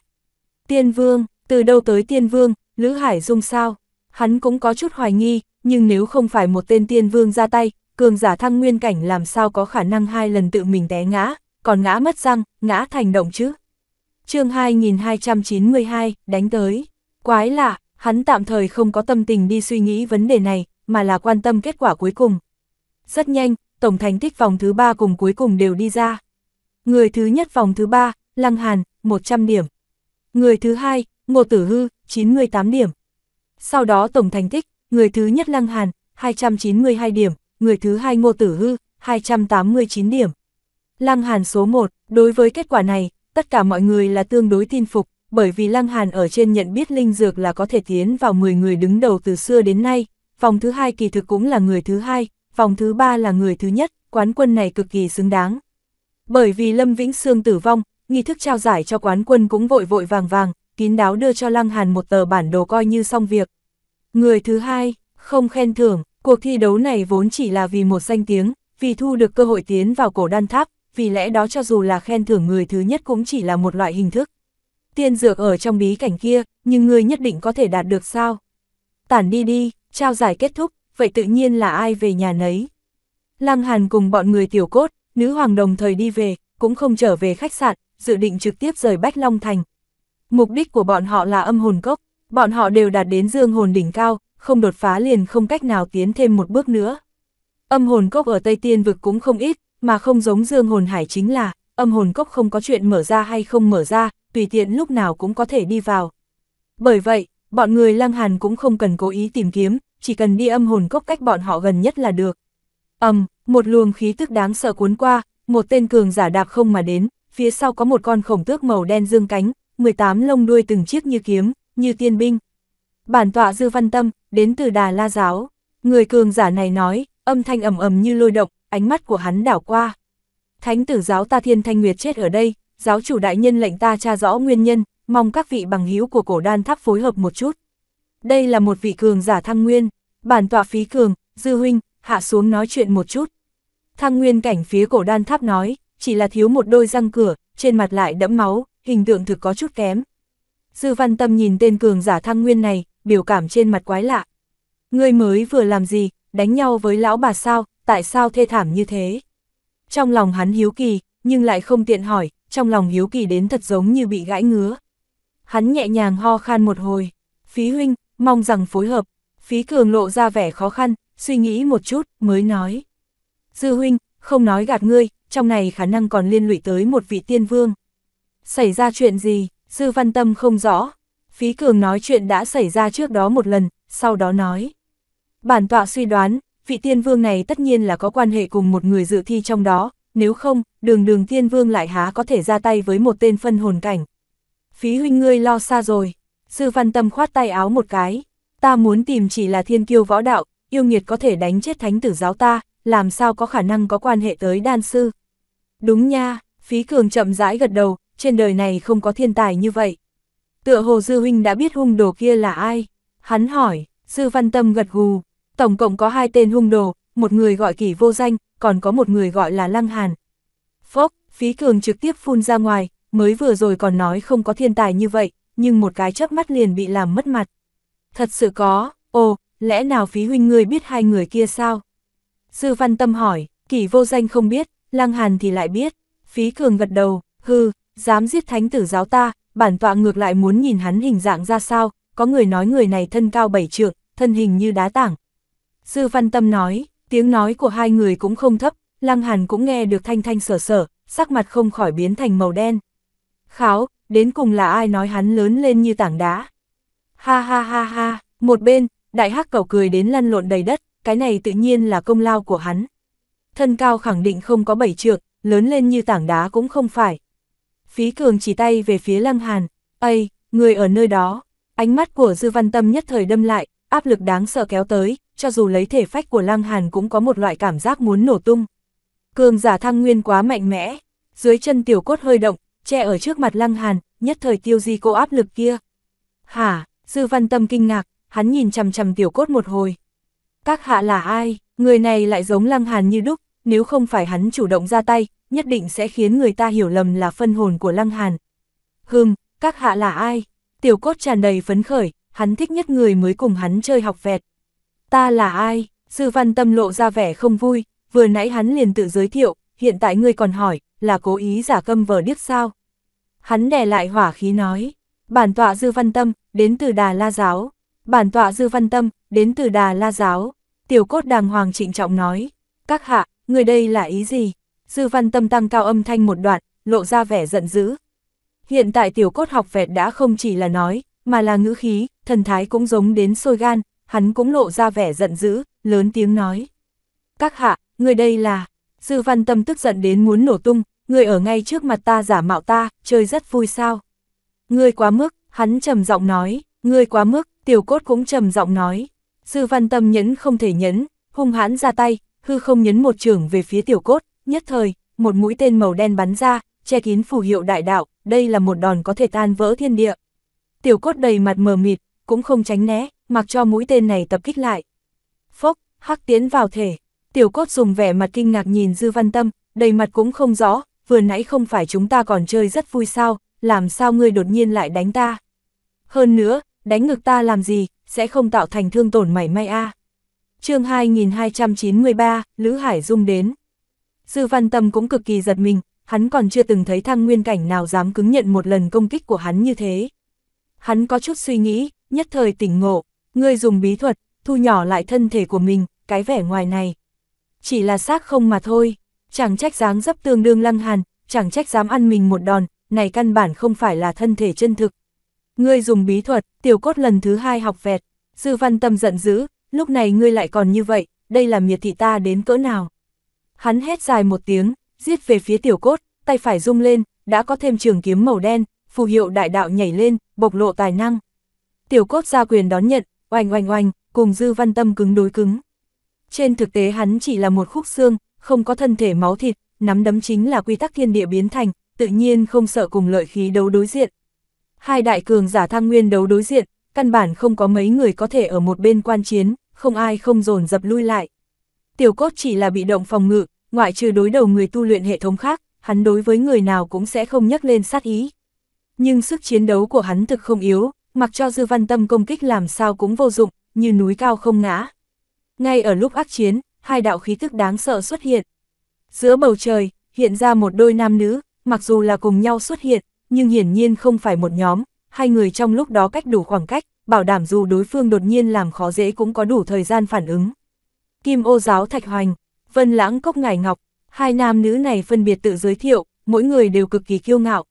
Tiên vương, từ đâu tới tiên vương, Lữ Hải Dung sao? Hắn cũng có chút hoài nghi, nhưng nếu không phải một tên tiên vương ra tay, cường giả thăng nguyên cảnh làm sao có khả năng hai lần tự mình té ngã, còn ngã mất răng, ngã thành động chứ. chương 2292, đánh tới. Quái lạ, hắn tạm thời không có tâm tình đi suy nghĩ vấn đề này, mà là quan tâm kết quả cuối cùng. Rất nhanh, tổng thành tích vòng thứ ba cùng cuối cùng đều đi ra. Người thứ nhất vòng thứ ba, Lăng Hàn, 100 điểm. Người thứ hai, Ngô Tử Hư, 98 điểm. Sau đó tổng thành tích, người thứ nhất Lăng Hàn, 292 điểm, người thứ hai Ngô Tử Hư, 289 điểm. Lăng Hàn số 1, đối với kết quả này, tất cả mọi người là tương đối tin phục, bởi vì Lăng Hàn ở trên nhận biết linh dược là có thể tiến vào 10 người đứng đầu từ xưa đến nay, vòng thứ hai kỳ thực cũng là người thứ hai, vòng thứ ba là người thứ nhất, quán quân này cực kỳ xứng đáng. Bởi vì Lâm Vĩnh Sương tử vong, nghi thức trao giải cho quán quân cũng vội vội vàng vàng, kín đáo đưa cho Lăng Hàn một tờ bản đồ coi như xong việc. Người thứ hai, không khen thưởng, cuộc thi đấu này vốn chỉ là vì một danh tiếng, vì thu được cơ hội tiến vào cổ đan tháp, vì lẽ đó cho dù là khen thưởng người thứ nhất cũng chỉ là một loại hình thức. Tiên dược ở trong bí cảnh kia, nhưng người nhất định có thể đạt được sao? Tản đi đi, trao giải kết thúc, vậy tự nhiên là ai về nhà nấy. Lăng Hàn cùng bọn người tiểu cốt, nữ hoàng đồng thời đi về, cũng không trở về khách sạn, dự định trực tiếp rời Bách Long Thành. Mục đích của bọn họ là âm hồn cốc, bọn họ đều đạt đến dương hồn đỉnh cao, không đột phá liền không cách nào tiến thêm một bước nữa. Âm hồn cốc ở Tây Tiên vực cũng không ít, mà không giống dương hồn hải chính là, âm hồn cốc không có chuyện mở ra hay không mở ra, tùy tiện lúc nào cũng có thể đi vào. Bởi vậy, bọn người lăng hàn cũng không cần cố ý tìm kiếm, chỉ cần đi âm hồn cốc cách bọn họ gần nhất là được. Ầm, um, một luồng khí tức đáng sợ cuốn qua, một tên cường giả đạp không mà đến, phía sau có một con khổng tước màu đen dương cánh, 18 lông đuôi từng chiếc như kiếm, như tiên binh. Bản tọa Dư Văn Tâm, đến từ Đà La giáo. Người cường giả này nói, âm thanh ầm ầm như lôi động, ánh mắt của hắn đảo qua. Thánh tử giáo ta Thiên Thanh Nguyệt chết ở đây, giáo chủ đại nhân lệnh ta tra rõ nguyên nhân, mong các vị bằng hữu của cổ đan tháp phối hợp một chút đây là một vị cường giả thăng nguyên, bản tọa phí cường, dư huynh, hạ xuống nói chuyện một chút. Thăng nguyên cảnh phía cổ đan tháp nói, chỉ là thiếu một đôi răng cửa, trên mặt lại đẫm máu, hình tượng thực có chút kém. Dư văn tâm nhìn tên cường giả thăng nguyên này, biểu cảm trên mặt quái lạ. Ngươi mới vừa làm gì, đánh nhau với lão bà sao, tại sao thê thảm như thế? Trong lòng hắn hiếu kỳ, nhưng lại không tiện hỏi, trong lòng hiếu kỳ đến thật giống như bị gãi ngứa. Hắn nhẹ nhàng ho khan một hồi, phí huynh, mong rằng phối hợp, phí cường lộ ra vẻ khó khăn, suy nghĩ một chút, mới nói. Dư huynh, không nói gạt ngươi, trong này khả năng còn liên lụy tới một vị tiên vương. Xảy ra chuyện gì, dư văn tâm không rõ. Phí cường nói chuyện đã xảy ra trước đó một lần, sau đó nói. Bản tọa suy đoán, vị tiên vương này tất nhiên là có quan hệ cùng một người dự thi trong đó, nếu không, đường đường tiên vương lại há có thể ra tay với một tên phân hồn cảnh. Phí huynh ngươi lo xa rồi. Sư Văn Tâm khoát tay áo một cái, ta muốn tìm chỉ là thiên kiêu võ đạo, yêu nghiệt có thể đánh chết thánh tử giáo ta, làm sao có khả năng có quan hệ tới đan sư. Đúng nha, phí cường chậm rãi gật đầu, trên đời này không có thiên tài như vậy. Tựa hồ dư huynh đã biết hung đồ kia là ai? Hắn hỏi, sư văn tâm gật gù, tổng cộng có hai tên hung đồ, một người gọi kỷ vô danh, còn có một người gọi là lăng hàn. Phốc, phí cường trực tiếp phun ra ngoài, mới vừa rồi còn nói không có thiên tài như vậy, nhưng một cái chớp mắt liền bị làm mất mặt. Thật sự có, ồ, lẽ nào phí huynh ngươi biết hai người kia sao? sư văn tâm hỏi, kỷ vô danh không biết, lang hàn thì lại biết, phí cường gật đầu, hư, dám giết thánh tử giáo ta, bản tọa ngược lại muốn nhìn hắn hình dạng ra sao, có người nói người này thân cao bảy trượng, thân hình như đá tảng. sư văn tâm nói, tiếng nói của hai người cũng không thấp, lang hàn cũng nghe được thanh thanh sở sở, sắc mặt không khỏi biến thành màu đen. Kháo, đến cùng là ai nói hắn lớn lên như tảng đá. Ha ha ha ha, một bên, đại hắc cầu cười đến lăn lộn đầy đất, cái này tự nhiên là công lao của hắn. Thân cao khẳng định không có bảy trượng, lớn lên như tảng đá cũng không phải. Phí cường chỉ tay về phía lăng hàn, Ây, người ở nơi đó, ánh mắt của dư văn tâm nhất thời đâm lại, áp lực đáng sợ kéo tới, cho dù lấy thể phách của lăng hàn cũng có một loại cảm giác muốn nổ tung. Cường giả thăng nguyên quá mạnh mẽ, dưới chân tiểu cốt hơi động, che ở trước mặt Lăng Hàn, nhất thời tiêu di cô áp lực kia. Hả, Dư Văn Tâm kinh ngạc, hắn nhìn chằm chằm tiểu cốt một hồi. Các hạ là ai, người này lại giống Lăng Hàn như đúc, nếu không phải hắn chủ động ra tay, nhất định sẽ khiến người ta hiểu lầm là phân hồn của Lăng Hàn. Hừm, các hạ là ai? Tiểu cốt tràn đầy phấn khởi, hắn thích nhất người mới cùng hắn chơi học vẹt. Ta là ai? Sư văn tâm lộ ra vẻ không vui, vừa nãy hắn liền tự giới thiệu, hiện tại ngươi còn hỏi, là cố ý giả câm vờ điếc sao. Hắn đè lại hỏa khí nói, bản tọa dư văn tâm, đến từ Đà La Giáo, bản tọa dư văn tâm, đến từ Đà La Giáo, tiểu cốt đàng hoàng trịnh trọng nói, các hạ, người đây là ý gì? Dư văn tâm tăng cao âm thanh một đoạn, lộ ra vẻ giận dữ. Hiện tại tiểu cốt học vẹt đã không chỉ là nói, mà là ngữ khí, thần thái cũng giống đến sôi gan, hắn cũng lộ ra vẻ giận dữ, lớn tiếng nói. Các hạ, người đây là, dư văn tâm tức giận đến muốn nổ tung, ngươi ở ngay trước mặt ta giả mạo ta, chơi rất vui sao. Ngươi quá mức, hắn trầm giọng nói, ngươi quá mức, tiểu cốt cũng trầm giọng nói. Sư văn tâm nhẫn không thể nhẫn, hung hãn ra tay, hư không nhấn một trường về phía tiểu cốt, nhất thời, một mũi tên màu đen bắn ra, che kín phù hiệu đại đạo, đây là một đòn có thể tan vỡ thiên địa. Tiểu cốt đầy mặt mờ mịt, cũng không tránh né, mặc cho mũi tên này tập kích lại. Phốc, hắc tiến vào thể, tiểu cốt dùng vẻ mặt kinh ngạc nhìn dư văn tâm, đầy mặt cũng không rõ, vừa nãy không phải chúng ta còn chơi rất vui sao, làm sao ngươi đột nhiên lại đánh ta? Hơn nữa, đánh ngực ta làm gì, sẽ không tạo thành thương tổn mảy may a. À. Chương 2293, Lữ Hải Dung đến. Dư Văn Tâm cũng cực kỳ giật mình, hắn còn chưa từng thấy thăng nguyên cảnh nào dám cứng nhận một lần công kích của hắn như thế. Hắn có chút suy nghĩ, nhất thời tỉnh ngộ, ngươi dùng bí thuật, thu nhỏ lại thân thể của mình, cái vẻ ngoài này. Chỉ là xác không mà thôi chẳng trách dáng dấp tương đương lăng hàn, chẳng trách dám ăn mình một đòn, này căn bản không phải là thân thể chân thực. Ngươi dùng bí thuật, tiểu cốt lần thứ hai học vẹt, sư văn tâm giận dữ, lúc này ngươi lại còn như vậy, đây là miệt thị ta đến cỡ nào. Hắn hét dài một tiếng, giết về phía tiểu cốt, tay phải rung lên, đã có thêm trường kiếm màu đen, phù hiệu đại đạo nhảy lên, bộc lộ tài năng. Tiểu cốt ra quyền đón nhận, oanh oanh oanh, cùng dư văn tâm cứng đối cứng. Trên thực tế hắn chỉ là một khúc xương, không có thân thể máu thịt, nắm đấm chính là quy tắc thiên địa biến thành, tự nhiên không sợ cùng lợi khí đấu đối diện. Hai đại cường giả thăng nguyên đấu đối diện, căn bản không có mấy người có thể ở một bên quan chiến, không ai không dồn dập lui lại. Tiểu cốt chỉ là bị động phòng ngự, ngoại trừ đối đầu người tu luyện hệ thống khác, hắn đối với người nào cũng sẽ không nhắc lên sát ý. Nhưng sức chiến đấu của hắn thực không yếu, mặc cho dư văn tâm công kích làm sao cũng vô dụng, như núi cao không ngã. Ngay ở lúc ác chiến, hai đạo khí thức đáng sợ xuất hiện. Giữa bầu trời, hiện ra một đôi nam nữ, mặc dù là cùng nhau xuất hiện, nhưng hiển nhiên không phải một nhóm, hai người trong lúc đó cách đủ khoảng cách, bảo đảm dù đối phương đột nhiên làm khó dễ cũng có đủ thời gian phản ứng. Kim ô giáo Thạch Hoành, Vân Lãng Cốc Ngải Ngọc, hai nam nữ này phân biệt tự giới thiệu, mỗi người đều cực kỳ kiêu ngạo.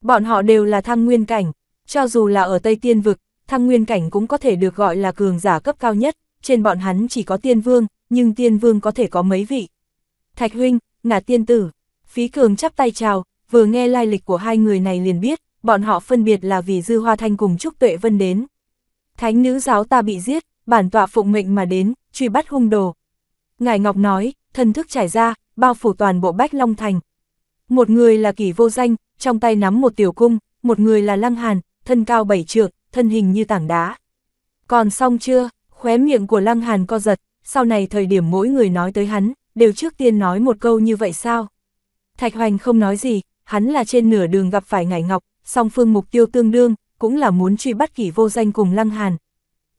Bọn họ đều là thăng nguyên cảnh, cho dù là ở Tây Tiên Vực, thăng nguyên cảnh cũng có thể được gọi là cường giả cấp cao nhất, trên bọn hắn chỉ có tiên vương, nhưng tiên vương có thể có mấy vị. Thạch huynh, ngả tiên tử, phí cường chắp tay chào, vừa nghe lai lịch của hai người này liền biết, bọn họ phân biệt là vì dư hoa thanh cùng Trúc Tuệ Vân đến. Thánh nữ giáo ta bị giết, bản tọa phụng mệnh mà đến, truy bắt hung đồ. Ngài Ngọc nói, thân thức trải ra, bao phủ toàn bộ Bách Long Thành. Một người là kỷ vô danh, trong tay nắm một tiểu cung, một người là lăng hàn, thân cao bảy trượng, thân hình như tảng đá. Còn xong chưa? Khóe miệng của Lăng Hàn co giật, sau này thời điểm mỗi người nói tới hắn, đều trước tiên nói một câu như vậy sao? Thạch Hoành không nói gì, hắn là trên nửa đường gặp phải Ngải Ngọc, song phương mục tiêu tương đương, cũng là muốn truy bắt kỷ vô danh cùng Lăng Hàn.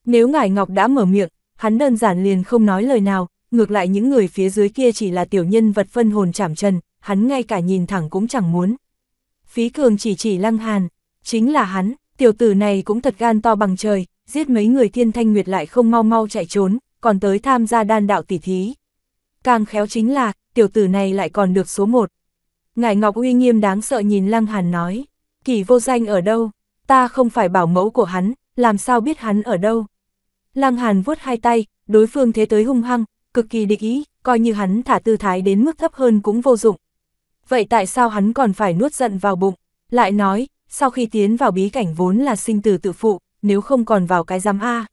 Nếu Ngải Ngọc đã mở miệng, hắn đơn giản liền không nói lời nào, ngược lại những người phía dưới kia chỉ là tiểu nhân vật phân hồn chảm trần, hắn ngay cả nhìn thẳng cũng chẳng muốn. Phí Cường chỉ chỉ Lăng Hàn, chính là hắn, tiểu tử này cũng thật gan to bằng trời, giết mấy người thiên thanh nguyệt lại không mau mau chạy trốn, còn tới tham gia đan đạo tỉ thí. Càng khéo chính là, tiểu tử này lại còn được số một. Ngài Ngọc uy nghiêm đáng sợ nhìn Lăng Hàn nói, kỳ vô danh ở đâu, ta không phải bảo mẫu của hắn, làm sao biết hắn ở đâu. Lăng Hàn vuốt hai tay, đối phương thế tới hung hăng, cực kỳ địch ý, coi như hắn thả tư thái đến mức thấp hơn cũng vô dụng. Vậy tại sao hắn còn phải nuốt giận vào bụng? Lại nói, sau khi tiến vào bí cảnh vốn là sinh tử tự phụ, nếu không còn vào cái giám A.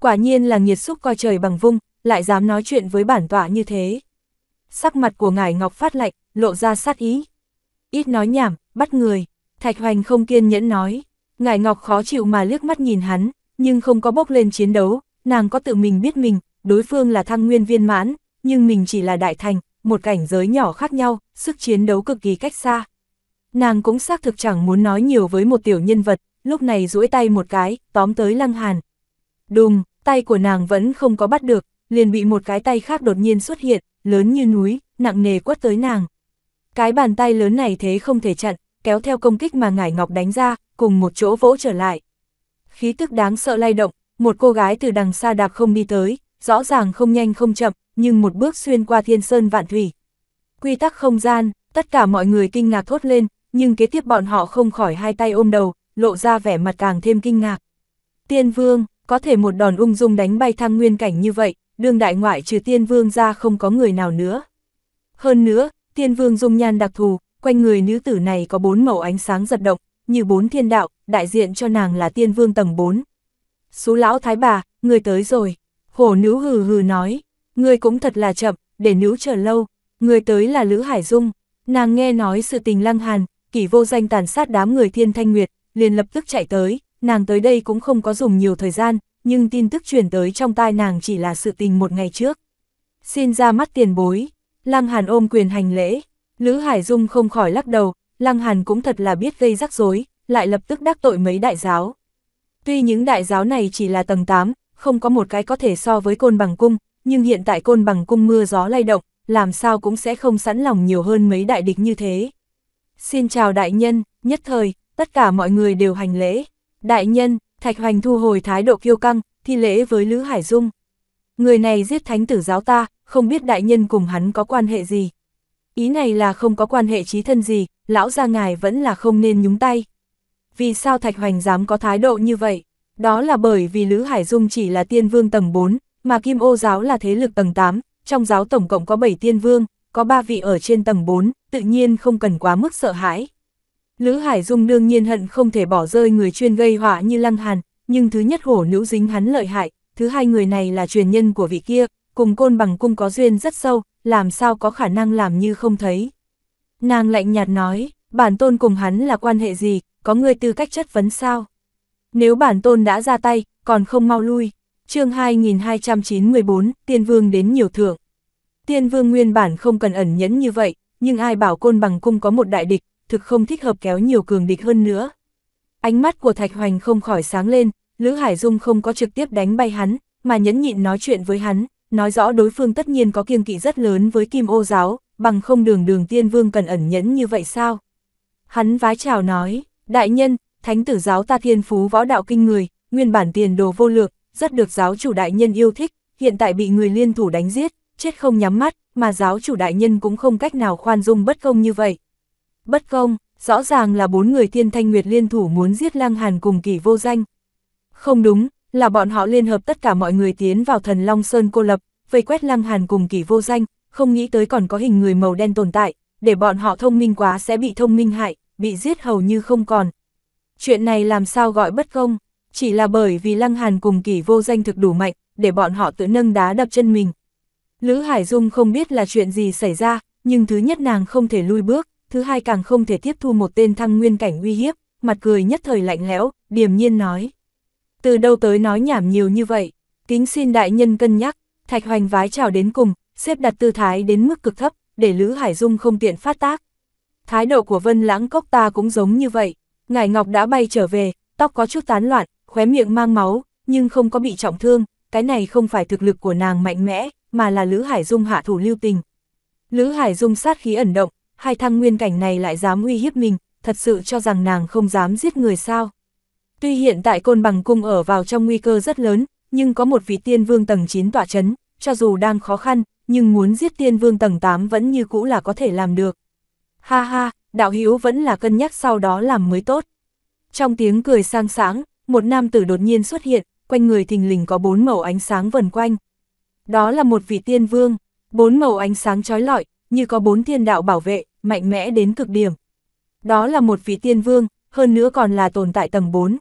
Quả nhiên là nghiệt xúc coi trời bằng vung, lại dám nói chuyện với bản tọa như thế. Sắc mặt của ngài ngọc phát lạnh, lộ ra sát ý. Ít nói nhảm, bắt người, thạch hoành không kiên nhẫn nói. ngài ngọc khó chịu mà liếc mắt nhìn hắn, nhưng không có bốc lên chiến đấu, nàng có tự mình biết mình, đối phương là thăng nguyên viên mãn, nhưng mình chỉ là đại thành, một cảnh giới nhỏ khác nhau, sức chiến đấu cực kỳ cách xa. Nàng cũng xác thực chẳng muốn nói nhiều với một tiểu nhân vật, lúc này duỗi tay một cái, tóm tới Lăng Hàn. Đùng, tay của nàng vẫn không có bắt được, liền bị một cái tay khác đột nhiên xuất hiện, lớn như núi, nặng nề quất tới nàng. Cái bàn tay lớn này thế không thể chặn, kéo theo công kích mà Ngải Ngọc đánh ra, cùng một chỗ vỗ trở lại. Khí tức đáng sợ lay động, một cô gái từ đằng xa đạp không đi tới, rõ ràng không nhanh không chậm, nhưng một bước xuyên qua thiên sơn vạn thủy. Quy tắc không gian, tất cả mọi người kinh ngạc thốt lên, nhưng kế tiếp bọn họ không khỏi hai tay ôm đầu, lộ ra vẻ mặt càng thêm kinh ngạc. Tiên vương, có thể một đòn ung dung đánh bay thăng nguyên cảnh như vậy, đương đại ngoại trừ tiên vương ra không có người nào nữa. Hơn nữa, tiên vương dung nhan đặc thù, quanh người nữ tử này có bốn màu ánh sáng giật động, như bốn thiên đạo, đại diện cho nàng là tiên vương tầng 4. Xú lão thái bà, người tới rồi. Hổ nữ hừ hừ nói, người cũng thật là chậm, để nữ chờ lâu, người tới là Lữ Hải Dung. Nàng nghe nói sự tình lăng hàn, kỷ vô danh tàn sát đám người thiên thanh nguyệt, liền lập tức chạy tới, nàng tới đây cũng không có dùng nhiều thời gian, nhưng tin tức truyền tới trong tai nàng chỉ là sự tình một ngày trước. Xin ra mắt tiền bối, Lăng Hàn ôm quyền hành lễ, Lữ Hải Dung không khỏi lắc đầu, Lăng Hàn cũng thật là biết gây rắc rối, lại lập tức đắc tội mấy đại giáo. Tuy những đại giáo này chỉ là tầng 8, không có một cái có thể so với côn bằng cung, nhưng hiện tại côn bằng cung mưa gió lay động, làm sao cũng sẽ không sẵn lòng nhiều hơn mấy đại địch như thế. Xin chào đại nhân, nhất thời, tất cả mọi người đều hành lễ. Đại nhân, Thạch Hoành thu hồi thái độ kiêu căng, thi lễ với Lữ Hải Dung. Người này giết thánh tử giáo ta, không biết đại nhân cùng hắn có quan hệ gì. Ý này là không có quan hệ trí thân gì, lão gia ngài vẫn là không nên nhúng tay. Vì sao Thạch Hoành dám có thái độ như vậy? Đó là bởi vì Lữ Hải Dung chỉ là tiên vương tầng 4, mà Kim Ô giáo là thế lực tầng 8, trong giáo tổng cộng có 7 tiên vương, có 3 vị ở trên tầng 4, tự nhiên không cần quá mức sợ hãi. Lữ Hải Dung đương nhiên hận không thể bỏ rơi người chuyên gây họa như Lăng Hàn, nhưng thứ nhất hổ nữ dính hắn lợi hại, thứ hai người này là truyền nhân của vị kia, cùng côn bằng cung có duyên rất sâu, làm sao có khả năng làm như không thấy. Nàng lạnh nhạt nói, bản tôn cùng hắn là quan hệ gì, có người tư cách chất vấn sao? Nếu bản tôn đã ra tay, còn không mau lui. chương 2294, tiên vương đến nhiều thượng. Tiên vương nguyên bản không cần ẩn nhẫn như vậy, nhưng ai bảo côn bằng cung có một đại địch, thực không thích hợp kéo nhiều cường địch hơn nữa. Ánh mắt của Thạch Hoành không khỏi sáng lên, Lữ Hải Dung không có trực tiếp đánh bay hắn, mà nhẫn nhịn nói chuyện với hắn, nói rõ đối phương tất nhiên có kiêng kỵ rất lớn với Kim Ô Giáo, bằng không đường đường tiên vương cần ẩn nhẫn như vậy sao? Hắn vái chào nói, đại nhân, thánh tử giáo ta thiên phú võ đạo kinh người, nguyên bản tiền đồ vô lược, rất được giáo chủ đại nhân yêu thích, hiện tại bị người liên thủ đánh giết, chết không nhắm mắt, mà giáo chủ đại nhân cũng không cách nào khoan dung bất công như vậy bất công, rõ ràng là bốn người thiên thanh nguyệt liên thủ muốn giết Lăng Hàn cùng kỳ vô danh. Không đúng, là bọn họ liên hợp tất cả mọi người tiến vào thần Long Sơn cô lập, vây quét Lăng Hàn cùng kỳ vô danh, không nghĩ tới còn có hình người màu đen tồn tại, để bọn họ thông minh quá sẽ bị thông minh hại, bị giết hầu như không còn. Chuyện này làm sao gọi bất công, chỉ là bởi vì Lăng Hàn cùng kỳ vô danh thực đủ mạnh, để bọn họ tự nâng đá đập chân mình. Lữ Hải Dung không biết là chuyện gì xảy ra, nhưng thứ nhất nàng không thể lui bước, thứ hai càng không thể tiếp thu một tên thăng nguyên cảnh uy hiếp, mặt cười nhất thời lạnh lẽo, điềm nhiên nói. Từ đâu tới nói nhảm nhiều như vậy, kính xin đại nhân cân nhắc, thạch hoành vái chào đến cùng, xếp đặt tư thái đến mức cực thấp, để Lữ Hải Dung không tiện phát tác. Thái độ của Vân Lãng Cốc ta cũng giống như vậy, ngài Ngọc đã bay trở về, tóc có chút tán loạn, khóe miệng mang máu, nhưng không có bị trọng thương, cái này không phải thực lực của nàng mạnh mẽ, mà là Lữ Hải Dung hạ thủ lưu tình. Lữ Hải Dung sát khí ẩn động, hai thăng nguyên cảnh này lại dám uy hiếp mình, thật sự cho rằng nàng không dám giết người sao. Tuy hiện tại côn bằng cung ở vào trong nguy cơ rất lớn, nhưng có một vị tiên vương tầng 9 tỏa chấn, cho dù đang khó khăn, nhưng muốn giết tiên vương tầng 8 vẫn như cũ là có thể làm được. Ha ha, đạo hữu vẫn là cân nhắc sau đó làm mới tốt. Trong tiếng cười sang sáng, một nam tử đột nhiên xuất hiện, quanh người thình lình có bốn màu ánh sáng vần quanh. Đó là một vị tiên vương, bốn màu ánh sáng trói lọi, như có bốn thiên đạo bảo vệ, mạnh mẽ đến cực điểm. Đó là một vị tiên vương, hơn nữa còn là tồn tại tầng 4.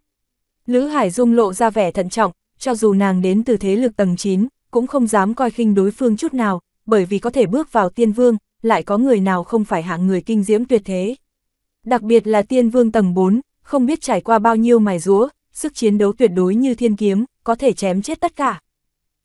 Lữ Hải Dung lộ ra vẻ thận trọng, cho dù nàng đến từ thế lực tầng 9, cũng không dám coi khinh đối phương chút nào, bởi vì có thể bước vào tiên vương, lại có người nào không phải hạng người kinh diễm tuyệt thế. Đặc biệt là tiên vương tầng 4, không biết trải qua bao nhiêu mài rúa, sức chiến đấu tuyệt đối như thiên kiếm, có thể chém chết tất cả.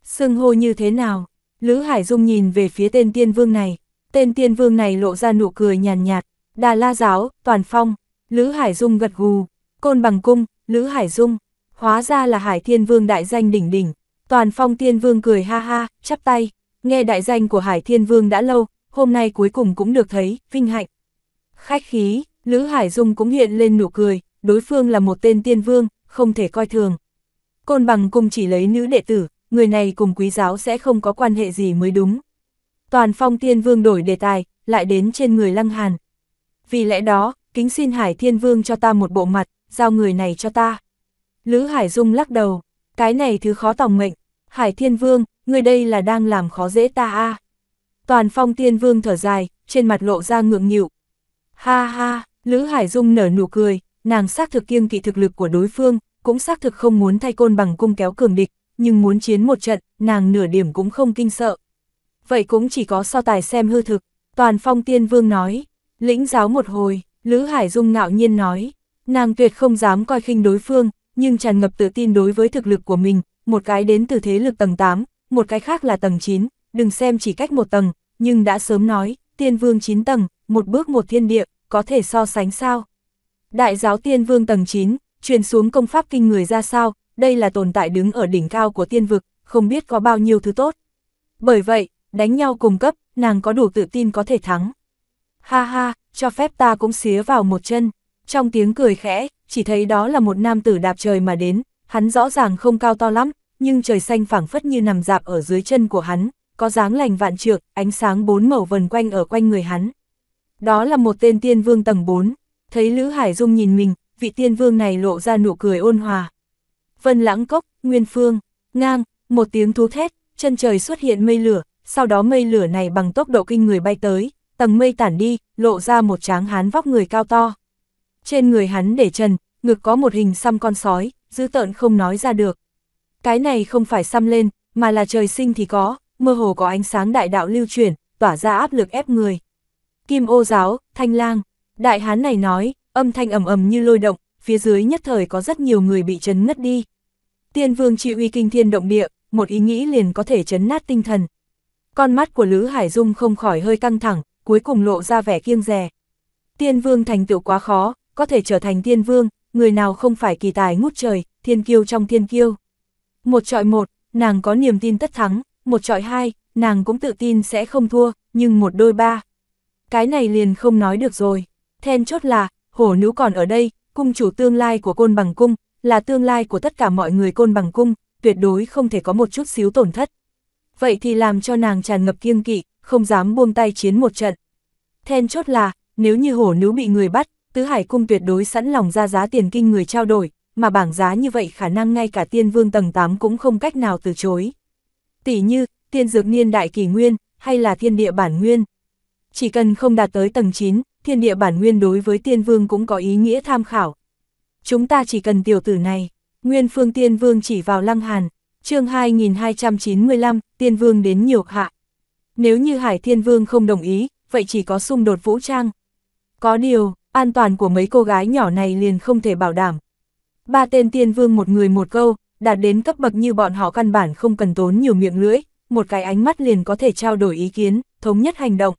Sưng hô như thế nào? Lữ Hải Dung nhìn về phía tên tiên vương này. Tên tiên vương này lộ ra nụ cười nhàn nhạt, Đà La Giáo, Toàn Phong, Lữ Hải Dung gật gù, Côn Bằng Cung, Lữ Hải Dung, hóa ra là Hải Thiên Vương đại danh đỉnh đỉnh, Toàn Phong Tiên Vương cười ha ha, chắp tay, nghe đại danh của Hải Thiên Vương đã lâu, hôm nay cuối cùng cũng được thấy, vinh hạnh. Khách khí, Lữ Hải Dung cũng hiện lên nụ cười, đối phương là một tên tiên vương, không thể coi thường. Côn Bằng Cung chỉ lấy nữ đệ tử, người này cùng quý giáo sẽ không có quan hệ gì mới đúng. Toàn phong tiên vương đổi đề tài, lại đến trên người lăng hàn. Vì lẽ đó, kính xin hải thiên vương cho ta một bộ mặt, giao người này cho ta. Lữ Hải Dung lắc đầu, cái này thứ khó tòng mệnh, Hải Thiên Vương, người đây là đang làm khó dễ ta a. Toàn phong tiên vương thở dài, trên mặt lộ ra ngượng nghịu. Ha ha, Lữ Hải Dung nở nụ cười, nàng xác thực kiêng kỵ thực lực của đối phương, cũng xác thực không muốn thay côn bằng cung kéo cường địch, nhưng muốn chiến một trận, nàng nửa điểm cũng không kinh sợ vậy cũng chỉ có so tài xem hư thực, toàn phong tiên vương nói, lĩnh giáo một hồi, Lữ Hải Dung ngạo nhiên nói, nàng tuyệt không dám coi khinh đối phương, nhưng tràn ngập tự tin đối với thực lực của mình, một cái đến từ thế lực tầng 8, một cái khác là tầng 9, đừng xem chỉ cách một tầng, nhưng đã sớm nói, tiên vương 9 tầng, một bước một thiên địa, có thể so sánh sao. Đại giáo tiên vương tầng 9, truyền xuống công pháp kinh người ra sao, đây là tồn tại đứng ở đỉnh cao của tiên vực, không biết có bao nhiêu thứ tốt. Bởi vậy, đánh nhau cùng cấp, nàng có đủ tự tin có thể thắng. Ha ha, cho phép ta cũng xía vào một chân. Trong tiếng cười khẽ, chỉ thấy đó là một nam tử đạp trời mà đến, hắn rõ ràng không cao to lắm, nhưng trời xanh phẳng phất như nằm dạp ở dưới chân của hắn, có dáng lành vạn trược ánh sáng bốn màu vần quanh ở quanh người hắn. Đó là một tên tiên vương tầng 4, thấy Lữ Hải Dung nhìn mình, vị tiên vương này lộ ra nụ cười ôn hòa. Vân lãng cốc, nguyên phương, ngang, một tiếng thú thét, chân trời xuất hiện mây lửa, sau đó mây lửa này bằng tốc độ kinh người bay tới, tầng mây tản đi, lộ ra một tráng hán vóc người cao to. Trên người hắn để trần, ngực có một hình xăm con sói, dư tợn không nói ra được. Cái này không phải xăm lên, mà là trời sinh thì có, mơ hồ có ánh sáng đại đạo lưu chuyển, tỏa ra áp lực ép người. Kim ô giáo, thanh lang, đại hán này nói, âm thanh ầm ầm như lôi động, phía dưới nhất thời có rất nhiều người bị chấn ngất đi. Tiên vương chịu uy kinh thiên động địa, một ý nghĩ liền có thể chấn nát tinh thần. Con mắt của Lữ Hải Dung không khỏi hơi căng thẳng, cuối cùng lộ ra vẻ kiêng rè. Tiên vương thành tựu quá khó, có thể trở thành tiên vương, người nào không phải kỳ tài ngút trời, thiên kiêu trong thiên kiêu. Một trọi một, nàng có niềm tin tất thắng, một trọi hai, nàng cũng tự tin sẽ không thua, nhưng một đôi ba. Cái này liền không nói được rồi. Then chốt là, hổ nữ còn ở đây, cung chủ tương lai của côn bằng cung, là tương lai của tất cả mọi người côn bằng cung, tuyệt đối không thể có một chút xíu tổn thất vậy thì làm cho nàng tràn ngập kiêng kỵ, không dám buông tay chiến một trận. Then chốt là, nếu như hổ nữ bị người bắt, tứ hải cung tuyệt đối sẵn lòng ra giá tiền kinh người trao đổi, mà bảng giá như vậy khả năng ngay cả tiên vương tầng 8 cũng không cách nào từ chối. Tỷ như, tiên dược niên đại kỳ nguyên, hay là thiên địa bản nguyên. Chỉ cần không đạt tới tầng 9, thiên địa bản nguyên đối với tiên vương cũng có ý nghĩa tham khảo. Chúng ta chỉ cần tiểu tử này, nguyên phương tiên vương chỉ vào lăng hàn, chương 2295, Tiên Vương đến nhiều hạ. Nếu như Hải Thiên Vương không đồng ý, vậy chỉ có xung đột vũ trang. Có điều, an toàn của mấy cô gái nhỏ này liền không thể bảo đảm. Ba tên Tiên Vương một người một câu, đạt đến cấp bậc như bọn họ căn bản không cần tốn nhiều miệng lưỡi, một cái ánh mắt liền có thể trao đổi ý kiến, thống nhất hành động.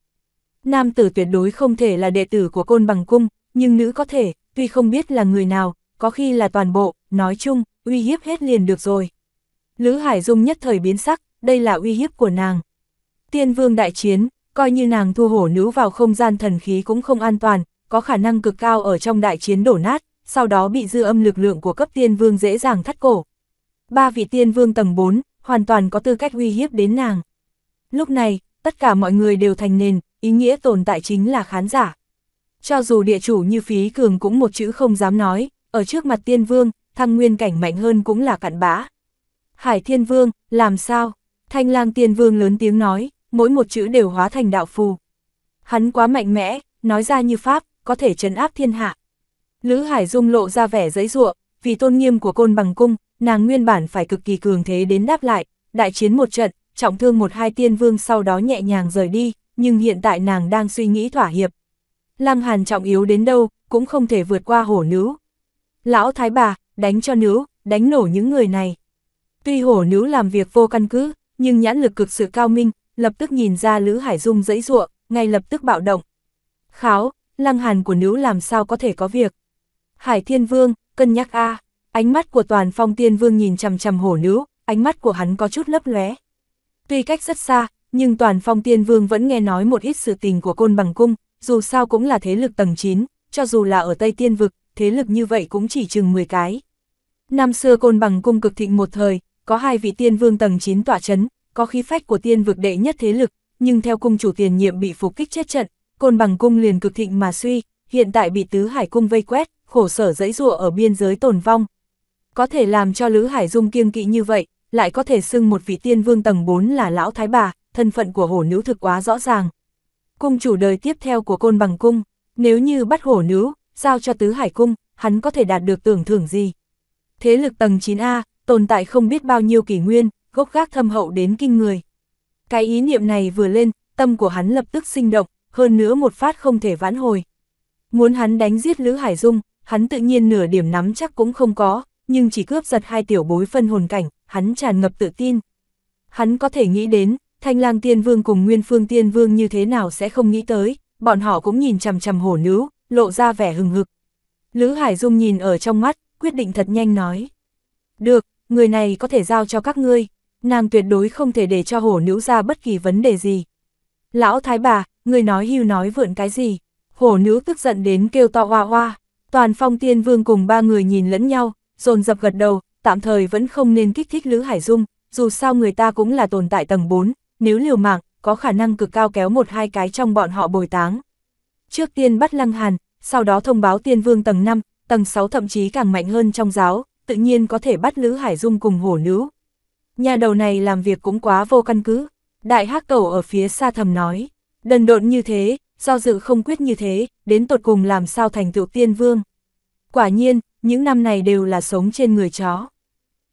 Nam tử tuyệt đối không thể là đệ tử của côn bằng cung, nhưng nữ có thể, tuy không biết là người nào, có khi là toàn bộ, nói chung, uy hiếp hết liền được rồi. Lữ Hải Dung nhất thời biến sắc, đây là uy hiếp của nàng. Tiên vương đại chiến, coi như nàng thua hổ nữ vào không gian thần khí cũng không an toàn, có khả năng cực cao ở trong đại chiến đổ nát, sau đó bị dư âm lực lượng của cấp tiên vương dễ dàng thắt cổ. Ba vị tiên vương tầng 4, hoàn toàn có tư cách uy hiếp đến nàng. Lúc này, tất cả mọi người đều thành nền, ý nghĩa tồn tại chính là khán giả. Cho dù địa chủ như phí cường cũng một chữ không dám nói, ở trước mặt tiên vương, thăng nguyên cảnh mạnh hơn cũng là cặn bã. Hải Thiên Vương, làm sao? Thanh lang Tiên Vương lớn tiếng nói, mỗi một chữ đều hóa thành đạo phù. Hắn quá mạnh mẽ, nói ra như Pháp, có thể trấn áp thiên hạ. Lữ Hải Dung lộ ra vẻ giấy ruộng, vì tôn nghiêm của côn bằng cung, nàng nguyên bản phải cực kỳ cường thế đến đáp lại, đại chiến một trận, trọng thương một hai tiên vương sau đó nhẹ nhàng rời đi, nhưng hiện tại nàng đang suy nghĩ thỏa hiệp. Lăng Hàn trọng yếu đến đâu, cũng không thể vượt qua hổ nữ. Lão thái bà, đánh cho nữ, đánh nổ những người này. Tuy hổ nữ làm việc vô căn cứ, nhưng nhãn lực cực sự cao minh, lập tức nhìn ra Lữ Hải Dung dẫy ruộng, ngay lập tức bạo động. Kháo, lăng hàn của nữ làm sao có thể có việc. Hải Thiên Vương, cân nhắc A, à, ánh mắt của toàn phong tiên vương nhìn chằm chằm hổ nữ, ánh mắt của hắn có chút lấp lóe. Tuy cách rất xa, nhưng toàn phong tiên vương vẫn nghe nói một ít sự tình của côn bằng cung, dù sao cũng là thế lực tầng 9, cho dù là ở Tây Tiên Vực, thế lực như vậy cũng chỉ chừng 10 cái. Năm xưa côn bằng cung cực thịnh một thời, có hai vị tiên vương tầng 9 tỏa chấn, có khí phách của tiên vực đệ nhất thế lực, nhưng theo cung chủ tiền nhiệm bị phục kích chết trận, côn bằng cung liền cực thịnh mà suy, hiện tại bị tứ hải cung vây quét, khổ sở dẫy dụa ở biên giới tồn vong. Có thể làm cho Lữ Hải Dung kiêng kỵ như vậy, lại có thể xưng một vị tiên vương tầng 4 là lão thái bà, thân phận của hổ nữ thực quá rõ ràng. Cung chủ đời tiếp theo của côn bằng cung, nếu như bắt hổ nữ, giao cho tứ hải cung, hắn có thể đạt được tưởng thưởng gì? Thế lực tầng 9A, tồn tại không biết bao nhiêu kỷ nguyên, gốc gác thâm hậu đến kinh người. Cái ý niệm này vừa lên, tâm của hắn lập tức sinh động, hơn nữa một phát không thể vãn hồi. Muốn hắn đánh giết Lữ Hải Dung, hắn tự nhiên nửa điểm nắm chắc cũng không có, nhưng chỉ cướp giật hai tiểu bối phân hồn cảnh, hắn tràn ngập tự tin. Hắn có thể nghĩ đến, Thanh Lang Tiên Vương cùng Nguyên Phương Tiên Vương như thế nào sẽ không nghĩ tới, bọn họ cũng nhìn chằm chằm hổ nữ, lộ ra vẻ hừng hực. Lữ Hải Dung nhìn ở trong mắt, quyết định thật nhanh nói. Được, người này có thể giao cho các ngươi, nàng tuyệt đối không thể để cho hổ nữ ra bất kỳ vấn đề gì. Lão thái bà, người nói hưu nói vượn cái gì, hổ nữ tức giận đến kêu to hoa hoa, toàn phong tiên vương cùng ba người nhìn lẫn nhau, dồn dập gật đầu, tạm thời vẫn không nên kích thích Lữ Hải Dung, dù sao người ta cũng là tồn tại tầng 4, nếu liều mạng, có khả năng cực cao kéo một hai cái trong bọn họ bồi táng. Trước tiên bắt Lăng Hàn, sau đó thông báo tiên vương tầng 5, tầng 6 thậm chí càng mạnh hơn trong giáo, tự nhiên có thể bắt Lữ Hải Dung cùng hổ nữ. Nhà đầu này làm việc cũng quá vô căn cứ. Đại hắc cầu ở phía xa thầm nói, đần độn như thế, do dự không quyết như thế, đến tột cùng làm sao thành tựu tiên vương. Quả nhiên, những năm này đều là sống trên người chó.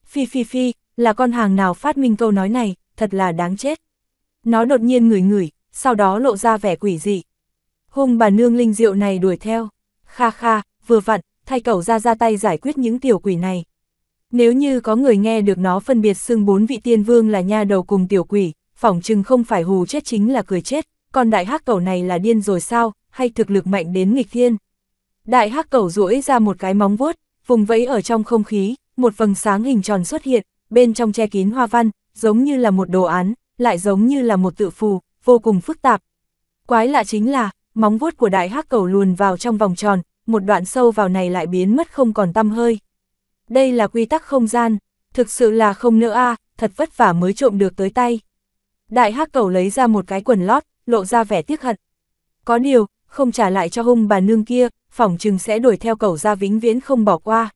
Phi phi phi, là con hàng nào phát minh câu nói này, thật là đáng chết. Nó đột nhiên ngửi ngửi, sau đó lộ ra vẻ quỷ dị. Hùng bà nương linh diệu này đuổi theo. Kha kha, vừa vặn, thay cậu ra ra tay giải quyết những tiểu quỷ này. Nếu như có người nghe được nó phân biệt xưng bốn vị tiên vương là nha đầu cùng tiểu quỷ, phỏng chừng không phải hù chết chính là cười chết, còn đại hắc cầu này là điên rồi sao, hay thực lực mạnh đến nghịch thiên. Đại hắc cầu rũi ra một cái móng vuốt, vùng vẫy ở trong không khí, một vầng sáng hình tròn xuất hiện, bên trong che kín hoa văn, giống như là một đồ án, lại giống như là một tự phù, vô cùng phức tạp. Quái lạ chính là, móng vuốt của đại hắc cầu luồn vào trong vòng tròn, một đoạn sâu vào này lại biến mất không còn tăm hơi. Đây là quy tắc không gian, thực sự là không nữa a, à, thật vất vả mới trộm được tới tay. Đại hắc cầu lấy ra một cái quần lót, lộ ra vẻ tiếc hận. Có điều, không trả lại cho hung bà nương kia, phỏng chừng sẽ đuổi theo cầu ra vĩnh viễn không bỏ qua.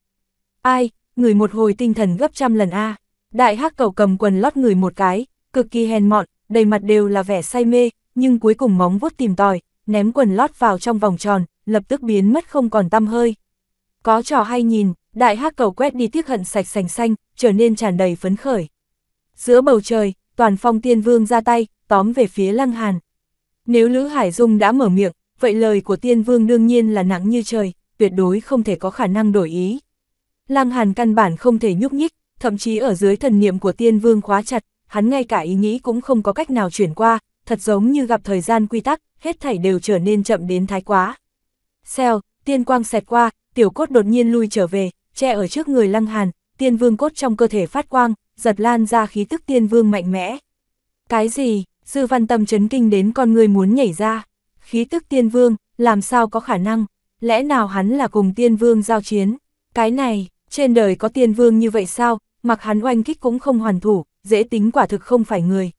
Ai, người một hồi tinh thần gấp trăm lần a. À. Đại hắc cầu cầm quần lót người một cái, cực kỳ hèn mọn, đầy mặt đều là vẻ say mê, nhưng cuối cùng móng vuốt tìm tòi, ném quần lót vào trong vòng tròn, lập tức biến mất không còn tăm hơi. Có trò hay nhìn, đại hắc cầu quét đi tiếc hận sạch sành xanh, trở nên tràn đầy phấn khởi. Giữa bầu trời, toàn phong tiên vương ra tay, tóm về phía lăng hàn. Nếu Lữ Hải Dung đã mở miệng, vậy lời của tiên vương đương nhiên là nặng như trời, tuyệt đối không thể có khả năng đổi ý. Lăng hàn căn bản không thể nhúc nhích, thậm chí ở dưới thần niệm của tiên vương khóa chặt, hắn ngay cả ý nghĩ cũng không có cách nào chuyển qua, thật giống như gặp thời gian quy tắc, hết thảy đều trở nên chậm đến thái quá. Xeo, tiên quang xẹt qua, tiểu cốt đột nhiên lui trở về, che ở trước người lăng hàn, tiên vương cốt trong cơ thể phát quang, giật lan ra khí tức tiên vương mạnh mẽ. Cái gì, dư văn tâm chấn kinh đến con người muốn nhảy ra, khí tức tiên vương, làm sao có khả năng, lẽ nào hắn là cùng tiên vương giao chiến, cái này, trên đời có tiên vương như vậy sao, mặc hắn oanh kích cũng không hoàn thủ, dễ tính quả thực không phải người.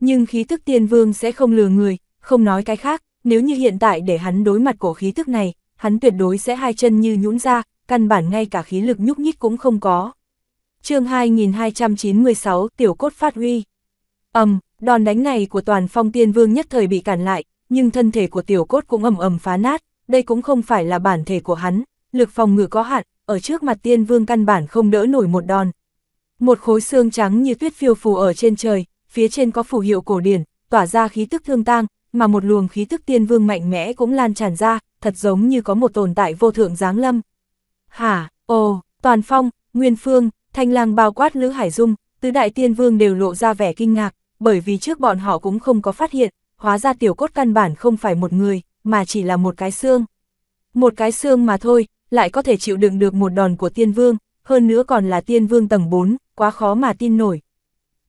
Nhưng khí tức tiên vương sẽ không lừa người, không nói cái khác, nếu như hiện tại để hắn đối mặt cổ khí thức này, hắn tuyệt đối sẽ hai chân như nhũn ra, căn bản ngay cả khí lực nhúc nhích cũng không có. chương 2296 Tiểu Cốt Phát Huy ầm um, đòn đánh này của toàn phong tiên vương nhất thời bị cản lại, nhưng thân thể của Tiểu Cốt cũng ầm ầm phá nát, đây cũng không phải là bản thể của hắn, lực phòng ngự có hạn, ở trước mặt tiên vương căn bản không đỡ nổi một đòn. Một khối xương trắng như tuyết phiêu phù ở trên trời, phía trên có phù hiệu cổ điển, tỏa ra khí tức thương tang, mà một luồng khí thức tiên vương mạnh mẽ cũng lan tràn ra, thật giống như có một tồn tại vô thượng giáng lâm. Hả, ồ, Toàn Phong, Nguyên Phương, Thanh Lang bao quát Lữ Hải Dung, tứ đại tiên vương đều lộ ra vẻ kinh ngạc, bởi vì trước bọn họ cũng không có phát hiện, hóa ra tiểu cốt căn bản không phải một người, mà chỉ là một cái xương. Một cái xương mà thôi, lại có thể chịu đựng được một đòn của tiên vương, hơn nữa còn là tiên vương tầng 4, quá khó mà tin nổi.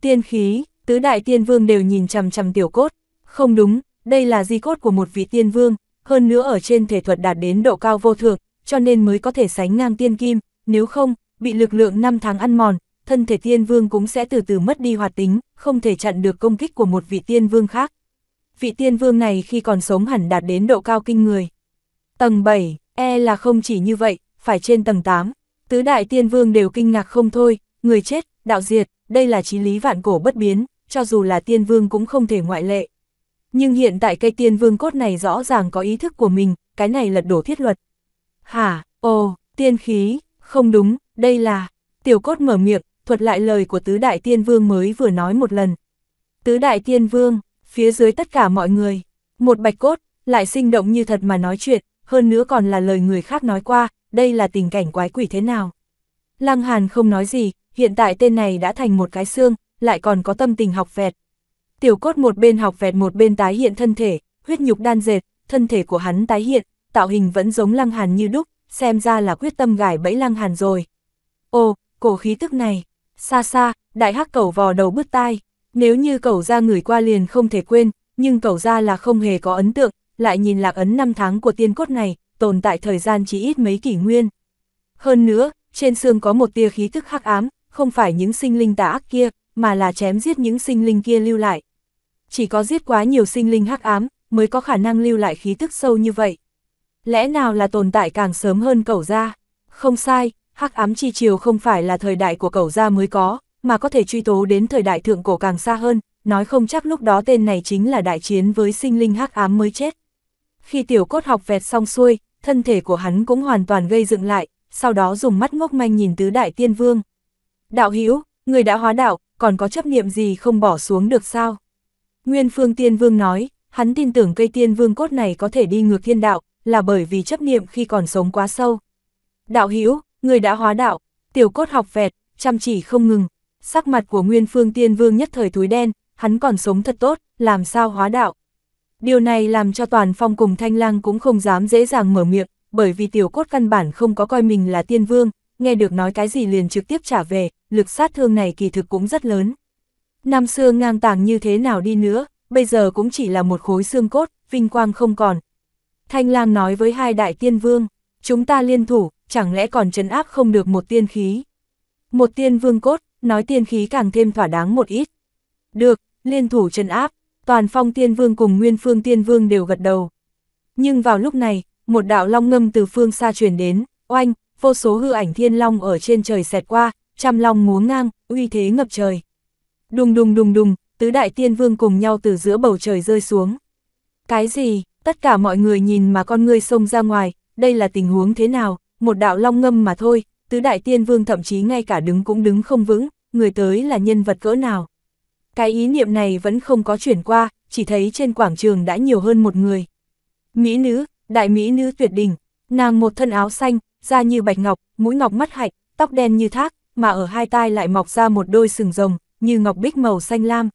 Tiên khí, tứ đại tiên vương đều nhìn chằm chằm tiểu cốt, không đúng, đây là di cốt của một vị tiên vương, hơn nữa ở trên thể thuật đạt đến độ cao vô thượng, cho nên mới có thể sánh ngang tiên kim, nếu không, bị lực lượng năm tháng ăn mòn, thân thể tiên vương cũng sẽ từ từ mất đi hoạt tính, không thể chặn được công kích của một vị tiên vương khác. Vị tiên vương này khi còn sống hẳn đạt đến độ cao kinh người. Tầng 7, e là không chỉ như vậy, phải trên tầng 8. Tứ đại tiên vương đều kinh ngạc không thôi, người chết, đạo diệt, đây là chí lý vạn cổ bất biến, cho dù là tiên vương cũng không thể ngoại lệ. Nhưng hiện tại cây tiên vương cốt này rõ ràng có ý thức của mình, cái này lật đổ thiết luật. Hả, ồ, tiên khí, không đúng, đây là... Tiểu cốt mở miệng, thuật lại lời của tứ đại tiên vương mới vừa nói một lần. Tứ đại tiên vương, phía dưới tất cả mọi người, một bạch cốt, lại sinh động như thật mà nói chuyện, hơn nữa còn là lời người khác nói qua, đây là tình cảnh quái quỷ thế nào. Lăng Hàn không nói gì, hiện tại tên này đã thành một cái xương, lại còn có tâm tình học vẹt, Tiểu cốt một bên học vẹt một bên tái hiện thân thể, huyết nhục đan dệt, thân thể của hắn tái hiện, tạo hình vẫn giống lăng hàn như đúc, xem ra là quyết tâm gài bẫy lăng hàn rồi. Ô, cổ khí tức này, xa xa, đại hắc cẩu vò đầu bứt tai, nếu như cẩu ra người qua liền không thể quên, nhưng cẩu ra là không hề có ấn tượng, lại nhìn lạc ấn năm tháng của tiên cốt này, tồn tại thời gian chỉ ít mấy kỷ nguyên. Hơn nữa, trên xương có một tia khí tức hắc ám, không phải những sinh linh tà ác kia, mà là chém giết những sinh linh kia lưu lại chỉ có giết quá nhiều sinh linh hắc ám, mới có khả năng lưu lại khí tức sâu như vậy. Lẽ nào là tồn tại càng sớm hơn cẩu gia? Không sai, hắc ám chi triều không phải là thời đại của cẩu gia mới có, mà có thể truy tố đến thời đại thượng cổ càng xa hơn, nói không chắc lúc đó tên này chính là đại chiến với sinh linh hắc ám mới chết. Khi tiểu cốt học vẹt xong xuôi, thân thể của hắn cũng hoàn toàn gây dựng lại, sau đó dùng mắt ngốc manh nhìn tứ đại tiên vương. Đạo hữu người đã hóa đạo, còn có chấp niệm gì không bỏ xuống được sao? Nguyên Phương Tiên Vương nói, hắn tin tưởng cây tiên vương cốt này có thể đi ngược thiên đạo, là bởi vì chấp niệm khi còn sống quá sâu. Đạo hữu người đã hóa đạo, tiểu cốt học vẹt, chăm chỉ không ngừng, sắc mặt của Nguyên Phương Tiên Vương nhất thời túi đen, hắn còn sống thật tốt, làm sao hóa đạo. Điều này làm cho toàn phong cùng thanh lang cũng không dám dễ dàng mở miệng, bởi vì tiểu cốt căn bản không có coi mình là tiên vương, nghe được nói cái gì liền trực tiếp trả về, lực sát thương này kỳ thực cũng rất lớn. Năm xưa ngang tàng như thế nào đi nữa, bây giờ cũng chỉ là một khối xương cốt, vinh quang không còn. Thanh lang nói với hai đại tiên vương, chúng ta liên thủ, chẳng lẽ còn trấn áp không được một tiên khí. Một tiên vương cốt, nói tiên khí càng thêm thỏa đáng một ít. Được, liên thủ trấn áp, toàn phong tiên vương cùng nguyên phương tiên vương đều gật đầu. Nhưng vào lúc này, một đạo long ngâm từ phương xa truyền đến, oanh, vô số hư ảnh thiên long ở trên trời xẹt qua, trăm long múa ngang, uy thế ngập trời. Đùng đùng đùng đùng, tứ đại tiên vương cùng nhau từ giữa bầu trời rơi xuống. Cái gì, tất cả mọi người nhìn mà con ngươi xông ra ngoài, đây là tình huống thế nào, một đạo long ngâm mà thôi, tứ đại tiên vương thậm chí ngay cả đứng cũng đứng không vững, người tới là nhân vật cỡ nào. Cái ý niệm này vẫn không có chuyển qua, chỉ thấy trên quảng trường đã nhiều hơn một người. Mỹ nữ, đại mỹ nữ tuyệt đỉnh, nàng một thân áo xanh, da như bạch ngọc, mũi ngọc mắt hạch, tóc đen như thác, mà ở hai tai lại mọc ra một đôi sừng rồng, như ngọc bích màu xanh lam.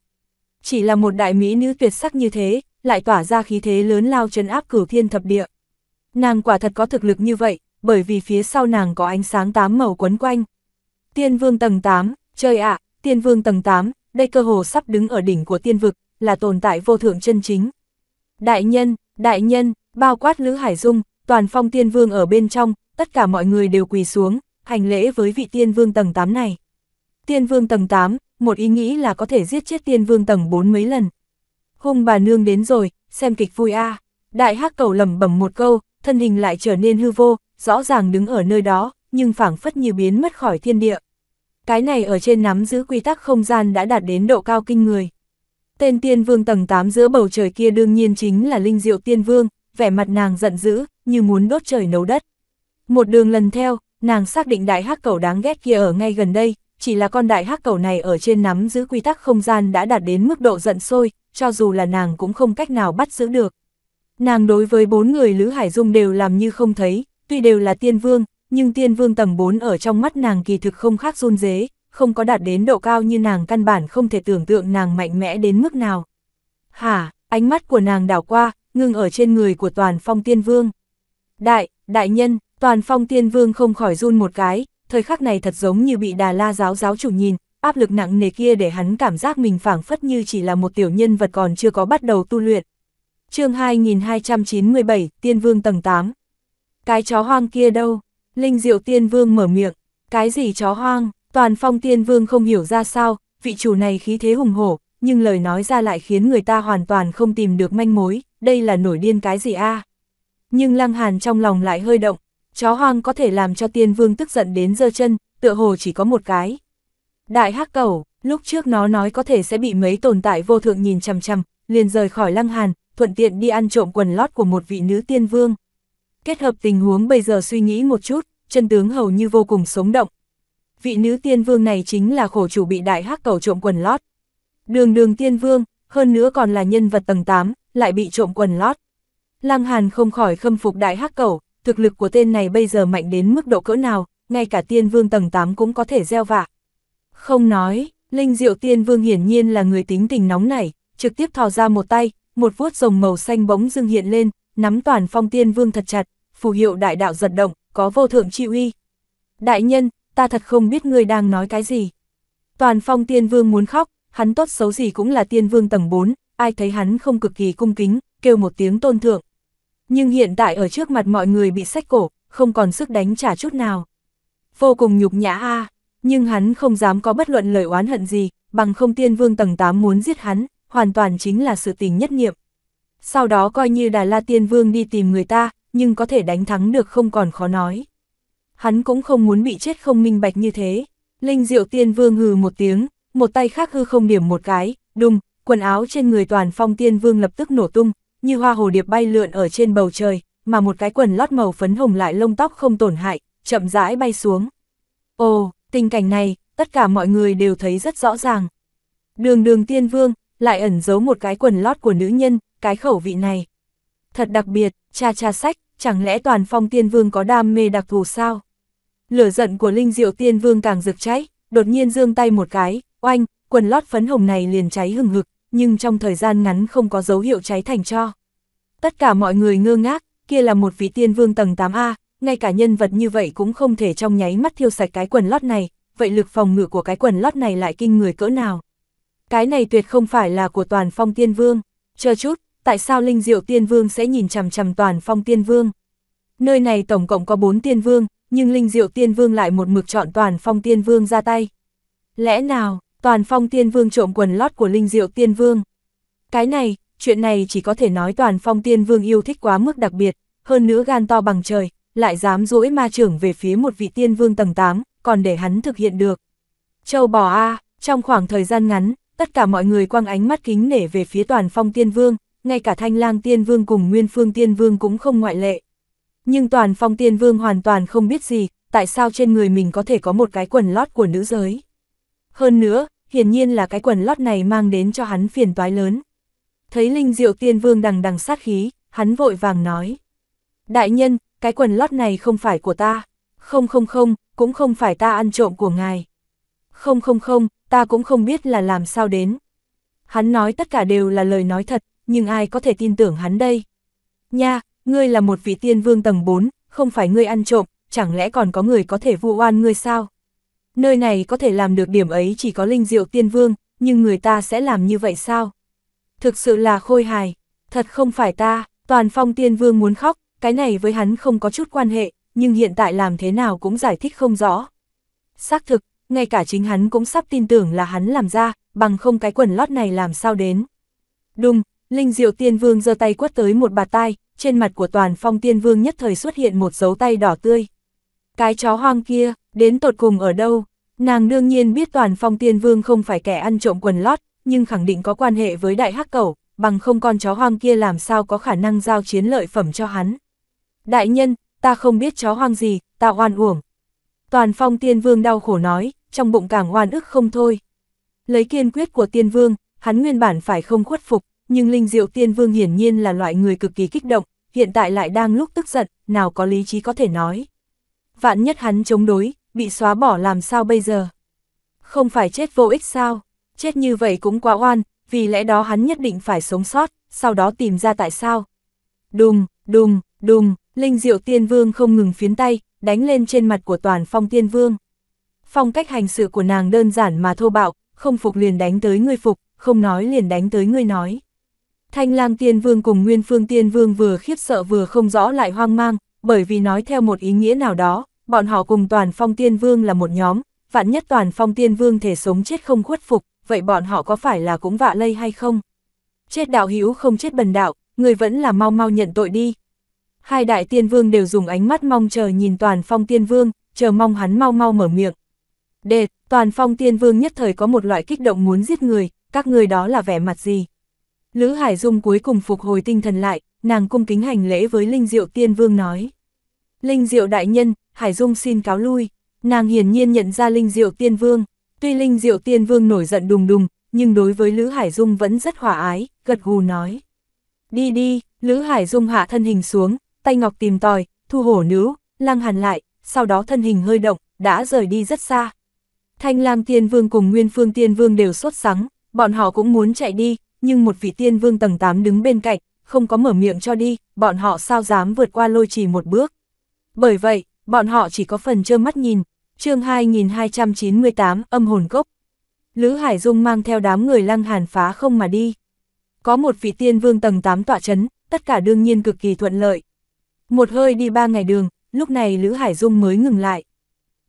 Chỉ là một đại mỹ nữ tuyệt sắc như thế, lại tỏa ra khí thế lớn lao trấn áp cửu thiên thập địa. Nàng quả thật có thực lực như vậy, bởi vì phía sau nàng có ánh sáng tám màu quấn quanh. Tiên vương tầng 8, trời ạ, tiên vương tầng 8, đây cơ hồ sắp đứng ở đỉnh của tiên vực, là tồn tại vô thượng chân chính. Đại nhân, đại nhân, bao quát Lữ Hải Dung, toàn phong tiên vương ở bên trong, tất cả mọi người đều quỳ xuống, hành lễ với vị tiên vương tầng 8 này. Tiên vương tầng 8, một ý nghĩ là có thể giết chết tiên vương tầng 4 mấy lần. Hung bà nương đến rồi, xem kịch vui a Đại hắc cầu lẩm bẩm một câu, thân hình lại trở nên hư vô, rõ ràng đứng ở nơi đó, nhưng phảng phất như biến mất khỏi thiên địa. Cái này ở trên nắm giữ quy tắc không gian đã đạt đến độ cao kinh người. Tên tiên vương tầng 8 giữa bầu trời kia đương nhiên chính là linh diệu tiên vương, vẻ mặt nàng giận dữ, như muốn đốt trời nấu đất. Một đường lần theo, nàng xác định đại hắc cầu đáng ghét kia ở ngay gần đây, chỉ là con đại hắc cầu này ở trên nắm giữ quy tắc không gian đã đạt đến mức độ giận sôi, cho dù là nàng cũng không cách nào bắt giữ được. Nàng đối với bốn người Lữ Hải Dung đều làm như không thấy, tuy đều là tiên vương, nhưng tiên vương tầng 4 ở trong mắt nàng kỳ thực không khác run dế, không có đạt đến độ cao như nàng căn bản không thể tưởng tượng nàng mạnh mẽ đến mức nào. Hả, ánh mắt của nàng đảo qua, ngưng ở trên người của toàn phong tiên vương. Đại, đại nhân, toàn phong tiên vương không khỏi run một cái, thời khắc này thật giống như bị đà la giáo giáo chủ nhìn, áp lực nặng nề kia để hắn cảm giác mình phảng phất như chỉ là một tiểu nhân vật còn chưa có bắt đầu tu luyện. chương 2297, Tiên Vương tầng 8 Cái chó hoang kia đâu? Linh Diệu Tiên Vương mở miệng, cái gì chó hoang? Toàn phong Tiên Vương không hiểu ra sao, vị chủ này khí thế hùng hổ, nhưng lời nói ra lại khiến người ta hoàn toàn không tìm được manh mối, đây là nổi điên cái gì a Nhưng Lăng Hàn trong lòng lại hơi động, chó hoang có thể làm cho tiên vương tức giận đến giơ chân, tựa hồ chỉ có một cái. Đại hắc cầu. lúc trước nó nói có thể sẽ bị mấy tồn tại vô thượng nhìn chằm chằm, liền rời khỏi lăng hàn, thuận tiện đi ăn trộm quần lót của một vị nữ tiên vương. Kết hợp tình huống bây giờ suy nghĩ một chút, chân tướng hầu như vô cùng sống động. Vị nữ tiên vương này chính là khổ chủ bị đại hắc cầu trộm quần lót. Đường đường tiên vương, hơn nữa còn là nhân vật tầng 8, lại bị trộm quần lót. Lăng Hàn không khỏi khâm phục đại hắc cầu thực lực của tên này bây giờ mạnh đến mức độ cỡ nào, ngay cả tiên vương tầng 8 cũng có thể gieo vạ. Không nói, linh diệu tiên vương hiển nhiên là người tính tình nóng nảy, trực tiếp thò ra một tay, một vuốt rồng màu xanh bóng dưng hiện lên, nắm toàn phong tiên vương thật chặt, phù hiệu đại đạo giật động, có vô thượng chi uy. Đại nhân, ta thật không biết người đang nói cái gì. Toàn phong tiên vương muốn khóc, hắn tốt xấu gì cũng là tiên vương tầng 4, ai thấy hắn không cực kỳ cung kính, kêu một tiếng tôn thượng nhưng hiện tại ở trước mặt mọi người bị sách cổ, không còn sức đánh trả chút nào. Vô cùng nhục nhã a nhưng hắn không dám có bất luận lời oán hận gì, bằng không tiên vương tầng 8 muốn giết hắn, hoàn toàn chính là sự tình nhất nghiệm. Sau đó coi như Đà La tiên vương đi tìm người ta, nhưng có thể đánh thắng được không còn khó nói. Hắn cũng không muốn bị chết không minh bạch như thế. Linh diệu tiên vương hừ một tiếng, một tay khác hư không điểm một cái, đùng, quần áo trên người toàn phong tiên vương lập tức nổ tung, như hoa hồ điệp bay lượn ở trên bầu trời, mà một cái quần lót màu phấn hồng lại lông tóc không tổn hại, chậm rãi bay xuống. Ồ, tình cảnh này, tất cả mọi người đều thấy rất rõ ràng. Đường đường tiên vương, lại ẩn giấu một cái quần lót của nữ nhân, cái khẩu vị này. Thật đặc biệt, cha cha sách, chẳng lẽ toàn phong tiên vương có đam mê đặc thù sao? Lửa giận của linh diệu tiên vương càng rực cháy, đột nhiên dương tay một cái, oanh, quần lót phấn hồng này liền cháy hừng hực, nhưng trong thời gian ngắn không có dấu hiệu cháy thành cho. Tất cả mọi người ngơ ngác, kia là một vị tiên vương tầng 8A, ngay cả nhân vật như vậy cũng không thể trong nháy mắt thiêu sạch cái quần lót này, vậy lực phòng ngự của cái quần lót này lại kinh người cỡ nào. Cái này tuyệt không phải là của toàn phong tiên vương, chờ chút, tại sao linh diệu tiên vương sẽ nhìn chằm chằm toàn phong tiên vương? Nơi này tổng cộng có 4 tiên vương, nhưng linh diệu tiên vương lại một mực chọn toàn phong tiên vương ra tay. Lẽ nào, toàn phong tiên vương trộm quần lót của linh diệu tiên vương. Cái này, chuyện này chỉ có thể nói toàn phong tiên vương yêu thích quá mức đặc biệt, hơn nữa gan to bằng trời, lại dám dỗi ma trưởng về phía một vị tiên vương tầng 8, còn để hắn thực hiện được. Châu bò A, trong khoảng thời gian ngắn, tất cả mọi người quăng ánh mắt kính nể về phía toàn phong tiên vương, ngay cả thanh lang tiên vương cùng nguyên phương tiên vương cũng không ngoại lệ. Nhưng toàn phong tiên vương hoàn toàn không biết gì, tại sao trên người mình có thể có một cái quần lót của nữ giới. Hơn nữa, hiển nhiên là cái quần lót này mang đến cho hắn phiền toái lớn. Thấy Linh Diệu Tiên Vương đằng đằng sát khí, hắn vội vàng nói. Đại nhân, cái quần lót này không phải của ta. Không không không, cũng không phải ta ăn trộm của ngài. Không không không, ta cũng không biết là làm sao đến. Hắn nói tất cả đều là lời nói thật, nhưng ai có thể tin tưởng hắn đây? Nha, ngươi là một vị tiên vương tầng 4, không phải ngươi ăn trộm, chẳng lẽ còn có người có thể vu oan ngươi sao? Nơi này có thể làm được điểm ấy chỉ có linh diệu tiên vương, nhưng người ta sẽ làm như vậy sao? Thực sự là khôi hài, thật không phải ta, toàn phong tiên vương muốn khóc, cái này với hắn không có chút quan hệ, nhưng hiện tại làm thế nào cũng giải thích không rõ. Xác thực, ngay cả chính hắn cũng sắp tin tưởng là hắn làm ra, bằng không cái quần lót này làm sao đến. Đùng, Linh Diệu Tiên Vương giơ tay quất tới một bà tai, trên mặt của toàn phong Tiên Vương nhất thời xuất hiện một dấu tay đỏ tươi. Cái chó hoang kia, Đến tột cùng ở đâu, nàng đương nhiên biết toàn phong tiên vương không phải kẻ ăn trộm quần lót, nhưng khẳng định có quan hệ với đại hắc cẩu, bằng không con chó hoang kia làm sao có khả năng giao chiến lợi phẩm cho hắn. Đại nhân, ta không biết chó hoang gì, ta oan uổng. Toàn phong tiên vương đau khổ nói, trong bụng càng oan ức không thôi. Lấy kiên quyết của tiên vương, hắn nguyên bản phải không khuất phục, nhưng linh diệu tiên vương hiển nhiên là loại người cực kỳ kích động, hiện tại lại đang lúc tức giận, nào có lý trí có thể nói. Vạn nhất hắn chống đối, bị xóa bỏ làm sao bây giờ? Không phải chết vô ích sao? Chết như vậy cũng quá oan, vì lẽ đó hắn nhất định phải sống sót, sau đó tìm ra tại sao. Đùng, đùng, đùng, linh diệu tiên vương không ngừng phiến tay, đánh lên trên mặt của toàn phong tiên vương. Phong cách hành sự của nàng đơn giản mà thô bạo, không phục liền đánh tới người phục, không nói liền đánh tới người nói. Thanh lang tiên vương cùng nguyên phương tiên vương vừa khiếp sợ vừa không rõ lại hoang mang, bởi vì nói theo một ý nghĩa nào đó, bọn họ cùng toàn phong tiên vương là một nhóm, vạn nhất toàn phong tiên vương thể sống chết không khuất phục, vậy bọn họ có phải là cũng vạ lây hay không? Chết đạo hữu không chết bần đạo, người vẫn là mau mau nhận tội đi. Hai đại tiên vương đều dùng ánh mắt mong chờ nhìn toàn phong tiên vương, chờ mong hắn mau mau mở miệng. Đệt, toàn phong tiên vương nhất thời có một loại kích động muốn giết người, các người đó là vẻ mặt gì? Lữ Hải Dung cuối cùng phục hồi tinh thần lại, nàng cung kính hành lễ với Linh Diệu tiên vương nói. Linh Diệu đại nhân, Hải Dung xin cáo lui, nàng hiển nhiên nhận ra Linh Diệu Tiên Vương, tuy Linh Diệu Tiên Vương nổi giận đùng đùng, nhưng đối với Lữ Hải Dung vẫn rất hòa ái, gật gù nói. Đi đi, Lữ Hải Dung hạ thân hình xuống, tay ngọc tìm tòi, thu hổ nữ, lang hàn lại, sau đó thân hình hơi động, đã rời đi rất xa. Thanh lang tiên vương cùng nguyên phương tiên vương đều sốt sắng, bọn họ cũng muốn chạy đi, nhưng một vị tiên vương tầng 8 đứng bên cạnh, không có mở miệng cho đi, bọn họ sao dám vượt qua lôi trì một bước. Bởi vậy, bọn họ chỉ có phần trơ mắt nhìn, chương 2298 âm hồn cốc. Lữ Hải Dung mang theo đám người lăng hàn phá không mà đi. Có một vị tiên vương tầng 8 tọa chấn, tất cả đương nhiên cực kỳ thuận lợi. Một hơi đi ba ngày đường, lúc này Lữ Hải Dung mới ngừng lại.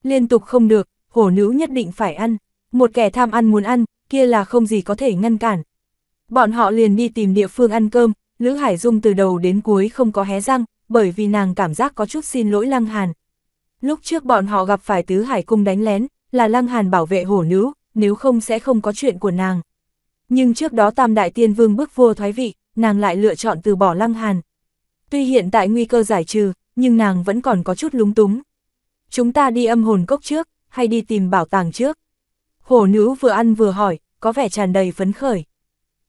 Liên tục không được, hổ nữ nhất định phải ăn. Một kẻ tham ăn muốn ăn, kia là không gì có thể ngăn cản. Bọn họ liền đi tìm địa phương ăn cơm, Lữ Hải Dung từ đầu đến cuối không có hé răng, bởi vì nàng cảm giác có chút xin lỗi Lăng Hàn, Lúc trước bọn họ gặp phải tứ hải cung đánh lén, là lăng hàn bảo vệ hổ nữ, nếu không sẽ không có chuyện của nàng. Nhưng trước đó tam đại tiên vương bước vua thoái vị, nàng lại lựa chọn từ bỏ lăng hàn. Tuy hiện tại nguy cơ giải trừ, nhưng nàng vẫn còn có chút lúng túng. Chúng ta đi âm hồn cốc trước, hay đi tìm bảo tàng trước? Hổ nữ vừa ăn vừa hỏi, có vẻ tràn đầy phấn khởi.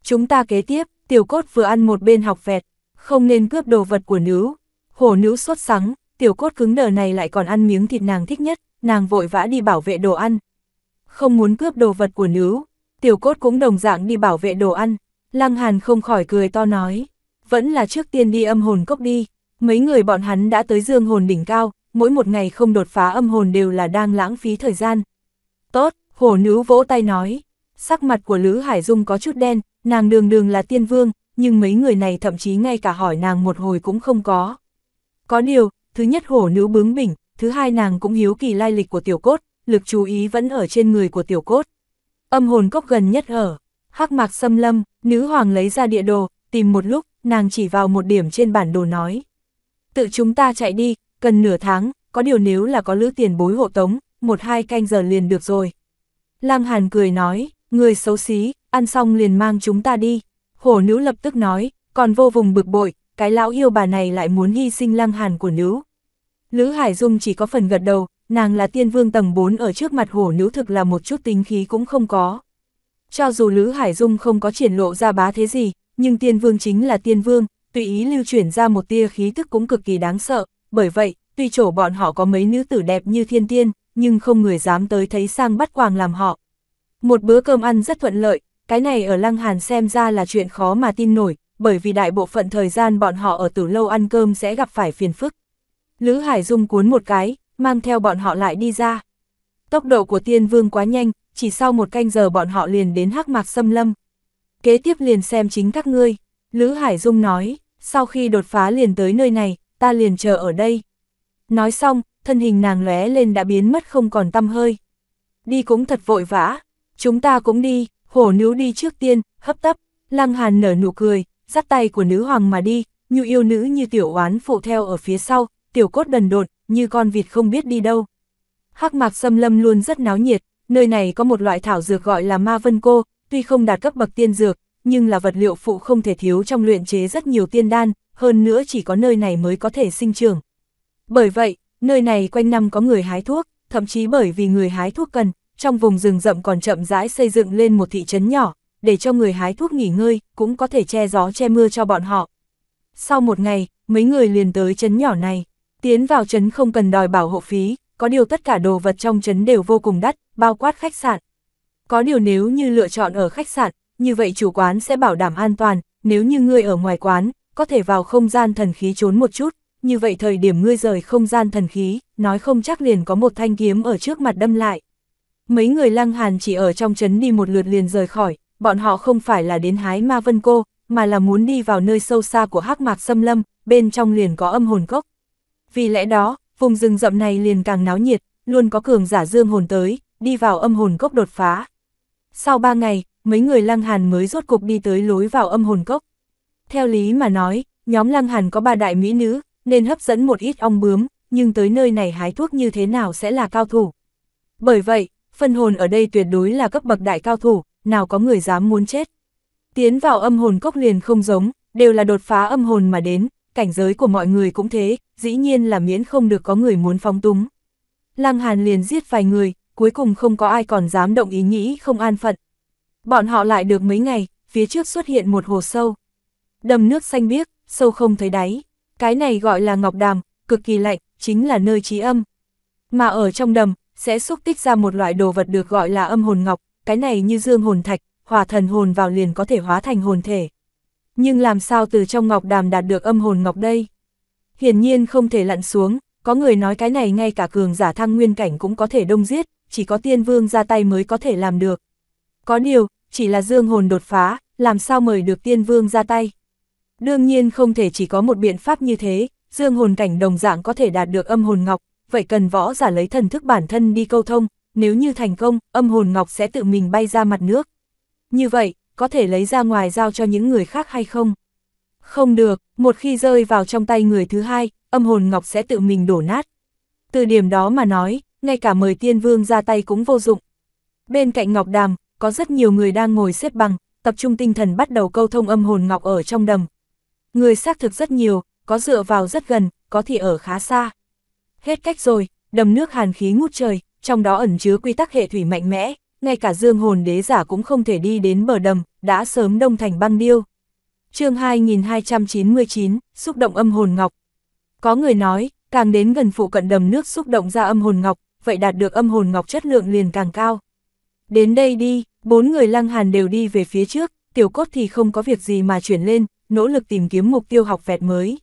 Chúng ta kế tiếp, tiểu cốt vừa ăn một bên học vẹt, không nên cướp đồ vật của nữ. Hổ nữ sốt sắng, tiểu cốt cứng đờ này lại còn ăn miếng thịt nàng thích nhất, nàng vội vã đi bảo vệ đồ ăn. Không muốn cướp đồ vật của nữu, tiểu cốt cũng đồng dạng đi bảo vệ đồ ăn. Lăng Hàn không khỏi cười to nói, vẫn là trước tiên đi âm hồn cốc đi, mấy người bọn hắn đã tới dương hồn đỉnh cao, mỗi một ngày không đột phá âm hồn đều là đang lãng phí thời gian. Tốt, hổ nữ vỗ tay nói, sắc mặt của Lữ Hải Dung có chút đen, nàng đường đường là tiên vương, nhưng mấy người này thậm chí ngay cả hỏi nàng một hồi cũng không có. Có điều, thứ nhất hổ nữ bướng bỉnh, thứ hai nàng cũng hiếu kỳ lai lịch của tiểu cốt, lực chú ý vẫn ở trên người của tiểu cốt. Âm hồn cốc gần nhất ở, hắc mạc xâm lâm, nữ hoàng lấy ra địa đồ, tìm một lúc, nàng chỉ vào một điểm trên bản đồ nói. Tự chúng ta chạy đi, cần nửa tháng, có điều nếu là có lữ tiền bối hộ tống, một hai canh giờ liền được rồi. Lăng Hàn cười nói, người xấu xí, ăn xong liền mang chúng ta đi. Hổ nữ lập tức nói, còn vô vùng bực bội, cái lão yêu bà này lại muốn hy sinh lăng hàn của nữ. Lữ Hải Dung chỉ có phần gật đầu, nàng là tiên vương tầng 4 ở trước mặt hổ nữ thực là một chút tính khí cũng không có. Cho dù Lữ Hải Dung không có triển lộ ra bá thế gì, nhưng tiên vương chính là tiên vương, tùy ý lưu chuyển ra một tia khí tức cũng cực kỳ đáng sợ, bởi vậy, tuy chỗ bọn họ có mấy nữ tử đẹp như thiên tiên, nhưng không người dám tới thấy sang bắt quàng làm họ. Một bữa cơm ăn rất thuận lợi, cái này ở Lăng Hàn xem ra là chuyện khó mà tin nổi, bởi vì đại bộ phận thời gian bọn họ ở tử lâu ăn cơm sẽ gặp phải phiền phức. Lữ Hải Dung cuốn một cái, mang theo bọn họ lại đi ra. Tốc độ của tiên vương quá nhanh, chỉ sau một canh giờ bọn họ liền đến hắc mạc xâm lâm. Kế tiếp liền xem chính các ngươi, Lữ Hải Dung nói, sau khi đột phá liền tới nơi này, ta liền chờ ở đây. Nói xong, thân hình nàng lóe lên đã biến mất không còn tâm hơi. Đi cũng thật vội vã, chúng ta cũng đi, hổ níu đi trước tiên, hấp tấp, lăng hàn nở nụ cười, dắt tay của nữ hoàng mà đi, nhu yêu nữ như tiểu oán phụ theo ở phía sau, tiểu cốt đần đột, như con vịt không biết đi đâu. Hắc mạc xâm lâm luôn rất náo nhiệt, nơi này có một loại thảo dược gọi là ma vân cô, tuy không đạt cấp bậc tiên dược, nhưng là vật liệu phụ không thể thiếu trong luyện chế rất nhiều tiên đan, hơn nữa chỉ có nơi này mới có thể sinh trưởng. Bởi vậy, nơi này quanh năm có người hái thuốc, thậm chí bởi vì người hái thuốc cần, trong vùng rừng rậm còn chậm rãi xây dựng lên một thị trấn nhỏ, để cho người hái thuốc nghỉ ngơi, cũng có thể che gió che mưa cho bọn họ. Sau một ngày, mấy người liền tới trấn nhỏ này. Tiến vào trấn không cần đòi bảo hộ phí, có điều tất cả đồ vật trong trấn đều vô cùng đắt, bao quát khách sạn. Có điều nếu như lựa chọn ở khách sạn, như vậy chủ quán sẽ bảo đảm an toàn, nếu như ngươi ở ngoài quán, có thể vào không gian thần khí trốn một chút, như vậy thời điểm ngươi rời không gian thần khí, nói không chắc liền có một thanh kiếm ở trước mặt đâm lại. Mấy người lăng hàn chỉ ở trong trấn đi một lượt liền rời khỏi, bọn họ không phải là đến hái ma vân cô, mà là muốn đi vào nơi sâu xa của hắc mạc xâm lâm, bên trong liền có âm hồn cốc. Vì lẽ đó, vùng rừng rậm này liền càng náo nhiệt, luôn có cường giả dương hồn tới, đi vào âm hồn cốc đột phá. Sau ba ngày, mấy người Lăng Hàn mới rốt cục đi tới lối vào âm hồn cốc. Theo lý mà nói, nhóm Lăng Hàn có ba đại mỹ nữ, nên hấp dẫn một ít ong bướm, nhưng tới nơi này hái thuốc như thế nào sẽ là cao thủ. Bởi vậy, phân hồn ở đây tuyệt đối là cấp bậc đại cao thủ, nào có người dám muốn chết. Tiến vào âm hồn cốc liền không giống, đều là đột phá âm hồn mà đến, cảnh giới của mọi người cũng thế, dĩ nhiên là miễn không được có người muốn phóng túng. Lăng Hàn liền giết vài người, cuối cùng không có ai còn dám động ý nghĩ không an phận. Bọn họ lại được mấy ngày, phía trước xuất hiện một hồ sâu. Đầm nước xanh biếc, sâu không thấy đáy. Cái này gọi là ngọc đàm, cực kỳ lạnh, chính là nơi trí âm. Mà ở trong đầm, sẽ xúc tích ra một loại đồ vật được gọi là âm hồn ngọc, cái này như dương hồn thạch, hòa thần hồn vào liền có thể hóa thành hồn thể. Nhưng làm sao từ trong ngọc đàm đạt được âm hồn ngọc đây? Hiển nhiên không thể lặn xuống, có người nói cái này ngay cả cường giả thăng nguyên cảnh cũng có thể đông giết, chỉ có tiên vương ra tay mới có thể làm được. Có điều, chỉ là dương hồn đột phá, làm sao mời được tiên vương ra tay? Đương nhiên không thể chỉ có một biện pháp như thế, dương hồn cảnh đồng dạng có thể đạt được âm hồn ngọc, vậy cần võ giả lấy thần thức bản thân đi câu thông, nếu như thành công, âm hồn ngọc sẽ tự mình bay ra mặt nước. Như vậy, có thể lấy ra ngoài giao cho những người khác hay không? Không được, một khi rơi vào trong tay người thứ hai, âm hồn ngọc sẽ tự mình đổ nát. Từ điểm đó mà nói, ngay cả mời tiên vương ra tay cũng vô dụng. Bên cạnh ngọc đàm, có rất nhiều người đang ngồi xếp bằng, tập trung tinh thần bắt đầu câu thông âm hồn ngọc ở trong đầm. Người xác thực rất nhiều, có dựa vào rất gần, có thì ở khá xa. Hết cách rồi, đầm nước hàn khí ngút trời, trong đó ẩn chứa quy tắc hệ thủy mạnh mẽ, ngay cả dương hồn đế giả cũng không thể đi đến bờ đầm, đã sớm đông thành băng điêu. chương 2299, xúc động âm hồn ngọc. Có người nói, càng đến gần phụ cận đầm nước xúc động ra âm hồn ngọc, vậy đạt được âm hồn ngọc chất lượng liền càng cao. Đến đây đi, bốn người lăng hàn đều đi về phía trước, tiểu cốt thì không có việc gì mà chuyển lên, nỗ lực tìm kiếm mục tiêu học vẹt mới.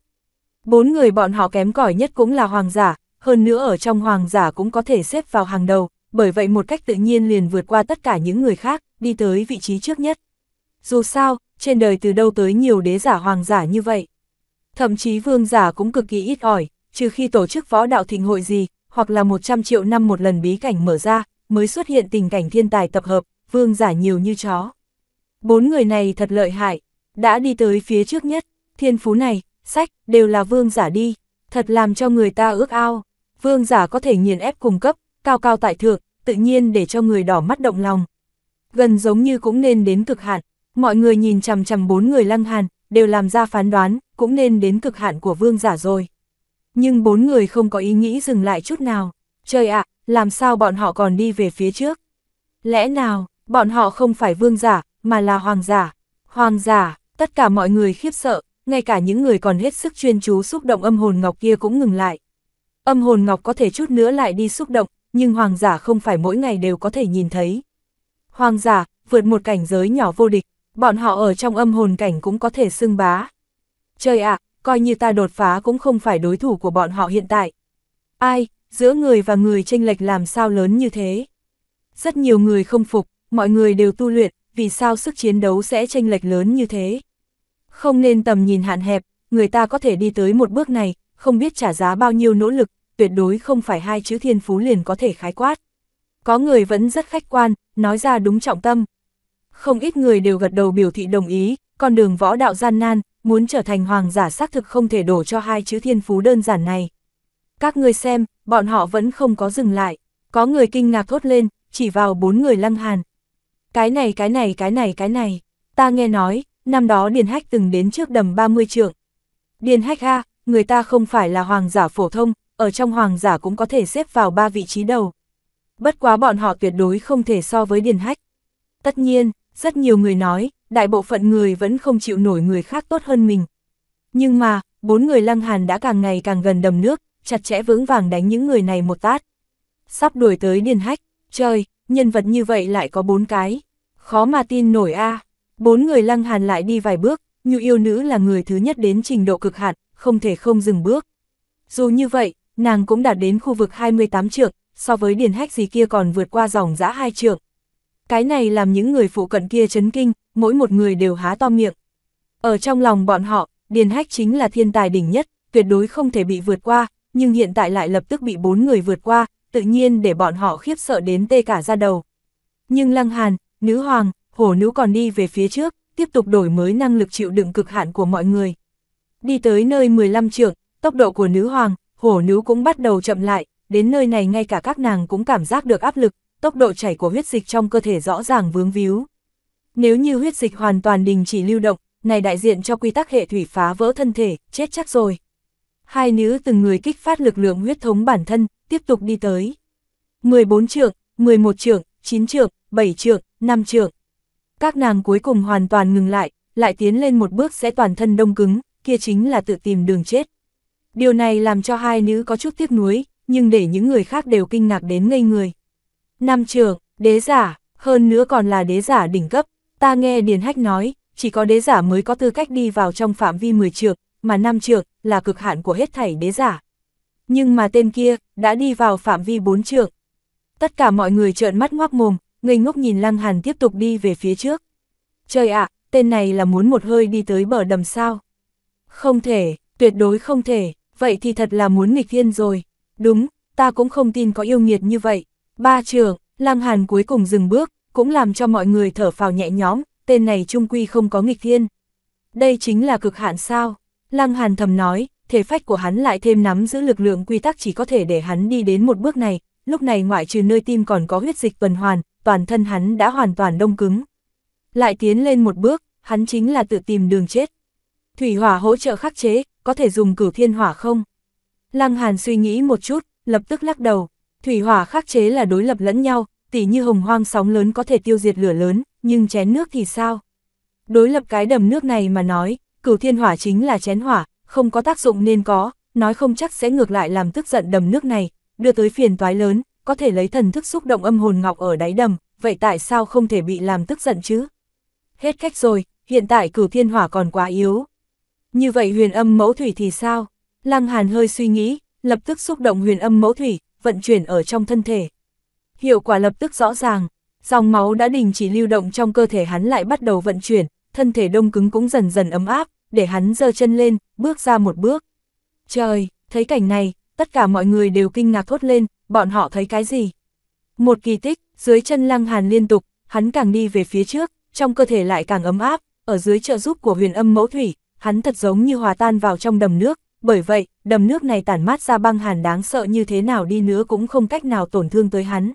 Bốn người bọn họ kém cỏi nhất cũng là hoàng giả, hơn nữa ở trong hoàng giả cũng có thể xếp vào hàng đầu, bởi vậy một cách tự nhiên liền vượt qua tất cả những người khác, đi tới vị trí trước nhất. Dù sao, trên đời từ đâu tới nhiều đế giả hoàng giả như vậy. Thậm chí vương giả cũng cực kỳ ít ỏi, trừ khi tổ chức võ đạo thịnh hội gì, hoặc là 100 triệu năm một lần bí cảnh mở ra, mới xuất hiện tình cảnh thiên tài tập hợp, vương giả nhiều như chó. Bốn người này thật lợi hại, đã đi tới phía trước nhất, thiên phú này, sách, đều là vương giả đi, thật làm cho người ta ước ao vương giả có thể nghiền ép cung cấp, cao cao tại thượng, tự nhiên để cho người đỏ mắt động lòng. Gần giống như cũng nên đến cực hạn, mọi người nhìn chằm chằm bốn người lăng hàn, đều làm ra phán đoán, cũng nên đến cực hạn của vương giả rồi. Nhưng bốn người không có ý nghĩ dừng lại chút nào. Trời ạ, làm sao bọn họ còn đi về phía trước? Lẽ nào, bọn họ không phải vương giả, mà là hoàng giả? Hoàng giả, tất cả mọi người khiếp sợ, ngay cả những người còn hết sức chuyên chú xúc động âm hồn ngọc kia cũng ngừng lại. Âm hồn ngọc có thể chút nữa lại đi xúc động, nhưng hoàng giả không phải mỗi ngày đều có thể nhìn thấy. Hoàng giả, vượt một cảnh giới nhỏ vô địch, bọn họ ở trong âm hồn cảnh cũng có thể xưng bá. Trời ạ, coi như ta đột phá cũng không phải đối thủ của bọn họ hiện tại. Ai, giữa người và người tranh lệch làm sao lớn như thế? Rất nhiều người không phục, mọi người đều tu luyện, vì sao sức chiến đấu sẽ tranh lệch lớn như thế? Không nên tầm nhìn hạn hẹp, người ta có thể đi tới một bước này, không biết trả giá bao nhiêu nỗ lực, tuyệt đối không phải hai chữ thiên phú liền có thể khái quát. Có người vẫn rất khách quan, nói ra đúng trọng tâm. Không ít người đều gật đầu biểu thị đồng ý, con đường võ đạo gian nan, muốn trở thành hoàng giả xác thực không thể đổ cho hai chữ thiên phú đơn giản này. Các người xem, bọn họ vẫn không có dừng lại, có người kinh ngạc thốt lên, chỉ vào bốn người lăng hàn. Cái này cái này cái này cái này, ta nghe nói, năm đó Điền Hách từng đến trước đầm 30 trượng. Điền Hách ha người ta không phải là hoàng giả phổ thông, ở trong hoàng giả cũng có thể xếp vào ba vị trí đầu. Bất quá bọn họ tuyệt đối không thể so với Điền Hách. Tất nhiên, rất nhiều người nói, đại bộ phận người vẫn không chịu nổi người khác tốt hơn mình. Nhưng mà, bốn người lăng hàn đã càng ngày càng gần đầm nước, chặt chẽ vững vàng đánh những người này một tát. Sắp đuổi tới Điền Hách, trời, nhân vật như vậy lại có bốn cái. Khó mà tin nổi a bốn người lăng hàn lại đi vài bước, như yêu nữ là người thứ nhất đến trình độ cực hạn, không thể không dừng bước. Dù như vậy, nàng cũng đạt đến khu vực 28 trượng, so với điền hách gì kia còn vượt qua dòng dã hai trượng. Cái này làm những người phụ cận kia chấn kinh, mỗi một người đều há to miệng. Ở trong lòng bọn họ, điền hách chính là thiên tài đỉnh nhất, tuyệt đối không thể bị vượt qua, nhưng hiện tại lại lập tức bị bốn người vượt qua, tự nhiên để bọn họ khiếp sợ đến tê cả ra đầu. Nhưng lăng hàn, nữ hoàng, hổ nữ còn đi về phía trước, tiếp tục đổi mới năng lực chịu đựng cực hạn của mọi người. Đi tới nơi 15 trượng, tốc độ của nữ hoàng, hổ nữ cũng bắt đầu chậm lại, đến nơi này ngay cả các nàng cũng cảm giác được áp lực, tốc độ chảy của huyết dịch trong cơ thể rõ ràng vướng víu. Nếu như huyết dịch hoàn toàn đình chỉ lưu động, này đại diện cho quy tắc hệ thủy phá vỡ thân thể, chết chắc rồi. Hai nữ từng người kích phát lực lượng huyết thống bản thân, tiếp tục đi tới. 14 trượng, 11 trượng, 9 trượng, 7 trượng, 5 trượng. Các nàng cuối cùng hoàn toàn ngừng lại, lại tiến lên một bước sẽ toàn thân đông cứng, kia chính là tự tìm đường chết. Điều này làm cho hai nữ có chút tiếc nuối, nhưng để những người khác đều kinh ngạc đến ngây người. Nam trường, đế giả, hơn nữa còn là đế giả đỉnh cấp, ta nghe Điền Hách nói, chỉ có đế giả mới có tư cách đi vào trong phạm vi 10 trường, mà năm trường là cực hạn của hết thảy đế giả. Nhưng mà tên kia đã đi vào phạm vi 4 trường. Tất cả mọi người trợn mắt ngoác mồm, ngây ngốc nhìn Lăng Hàn tiếp tục đi về phía trước. Trời ạ, tên này là muốn một hơi đi tới bờ đầm sao? Không thể, tuyệt đối không thể, vậy thì thật là muốn nghịch thiên rồi. Đúng, ta cũng không tin có yêu nghiệt như vậy. Ba trường, Lăng Hàn cuối cùng dừng bước, cũng làm cho mọi người thở phào nhẹ nhõm, tên này trung quy không có nghịch thiên. Đây chính là cực hạn sao? Lăng Hàn thầm nói, thể phách của hắn lại thêm nắm giữ lực lượng quy tắc chỉ có thể để hắn đi đến một bước này, lúc này ngoại trừ nơi tim còn có huyết dịch tuần hoàn, toàn thân hắn đã hoàn toàn đông cứng. Lại tiến lên một bước, hắn chính là tự tìm đường chết. Thủy hỏa hỗ trợ khắc chế, có thể dùng cửu thiên hỏa không? Lăng Hàn suy nghĩ một chút, lập tức lắc đầu. Thủy hỏa khắc chế là đối lập lẫn nhau, tỉ như hồng hoang sóng lớn có thể tiêu diệt lửa lớn, nhưng chén nước thì sao? Đối lập cái đầm nước này mà nói, cửu thiên hỏa chính là chén hỏa, không có tác dụng nên có, nói không chắc sẽ ngược lại làm tức giận đầm nước này, đưa tới phiền toái lớn, có thể lấy thần thức xúc động âm hồn ngọc ở đáy đầm, vậy tại sao không thể bị làm tức giận chứ? Hết cách rồi, hiện tại cửu thiên hỏa còn quá yếu, như vậy huyền âm mẫu thủy thì sao? Lăng Hàn hơi suy nghĩ, lập tức xúc động huyền âm mẫu thủy, vận chuyển ở trong thân thể. Hiệu quả lập tức rõ ràng, dòng máu đã đình chỉ lưu động trong cơ thể hắn lại bắt đầu vận chuyển, thân thể đông cứng cũng dần dần ấm áp, để hắn giơ chân lên, bước ra một bước. Trời, thấy cảnh này, tất cả mọi người đều kinh ngạc thốt lên, bọn họ thấy cái gì? Một kỳ tích, dưới chân lăng hàn liên tục, hắn càng đi về phía trước, trong cơ thể lại càng ấm áp, ở dưới trợ giúp của huyền âm mẫu thủy, hắn thật giống như hòa tan vào trong đầm nước, bởi vậy, đầm nước này tản mát ra băng hàn đáng sợ như thế nào đi nữa cũng không cách nào tổn thương tới hắn.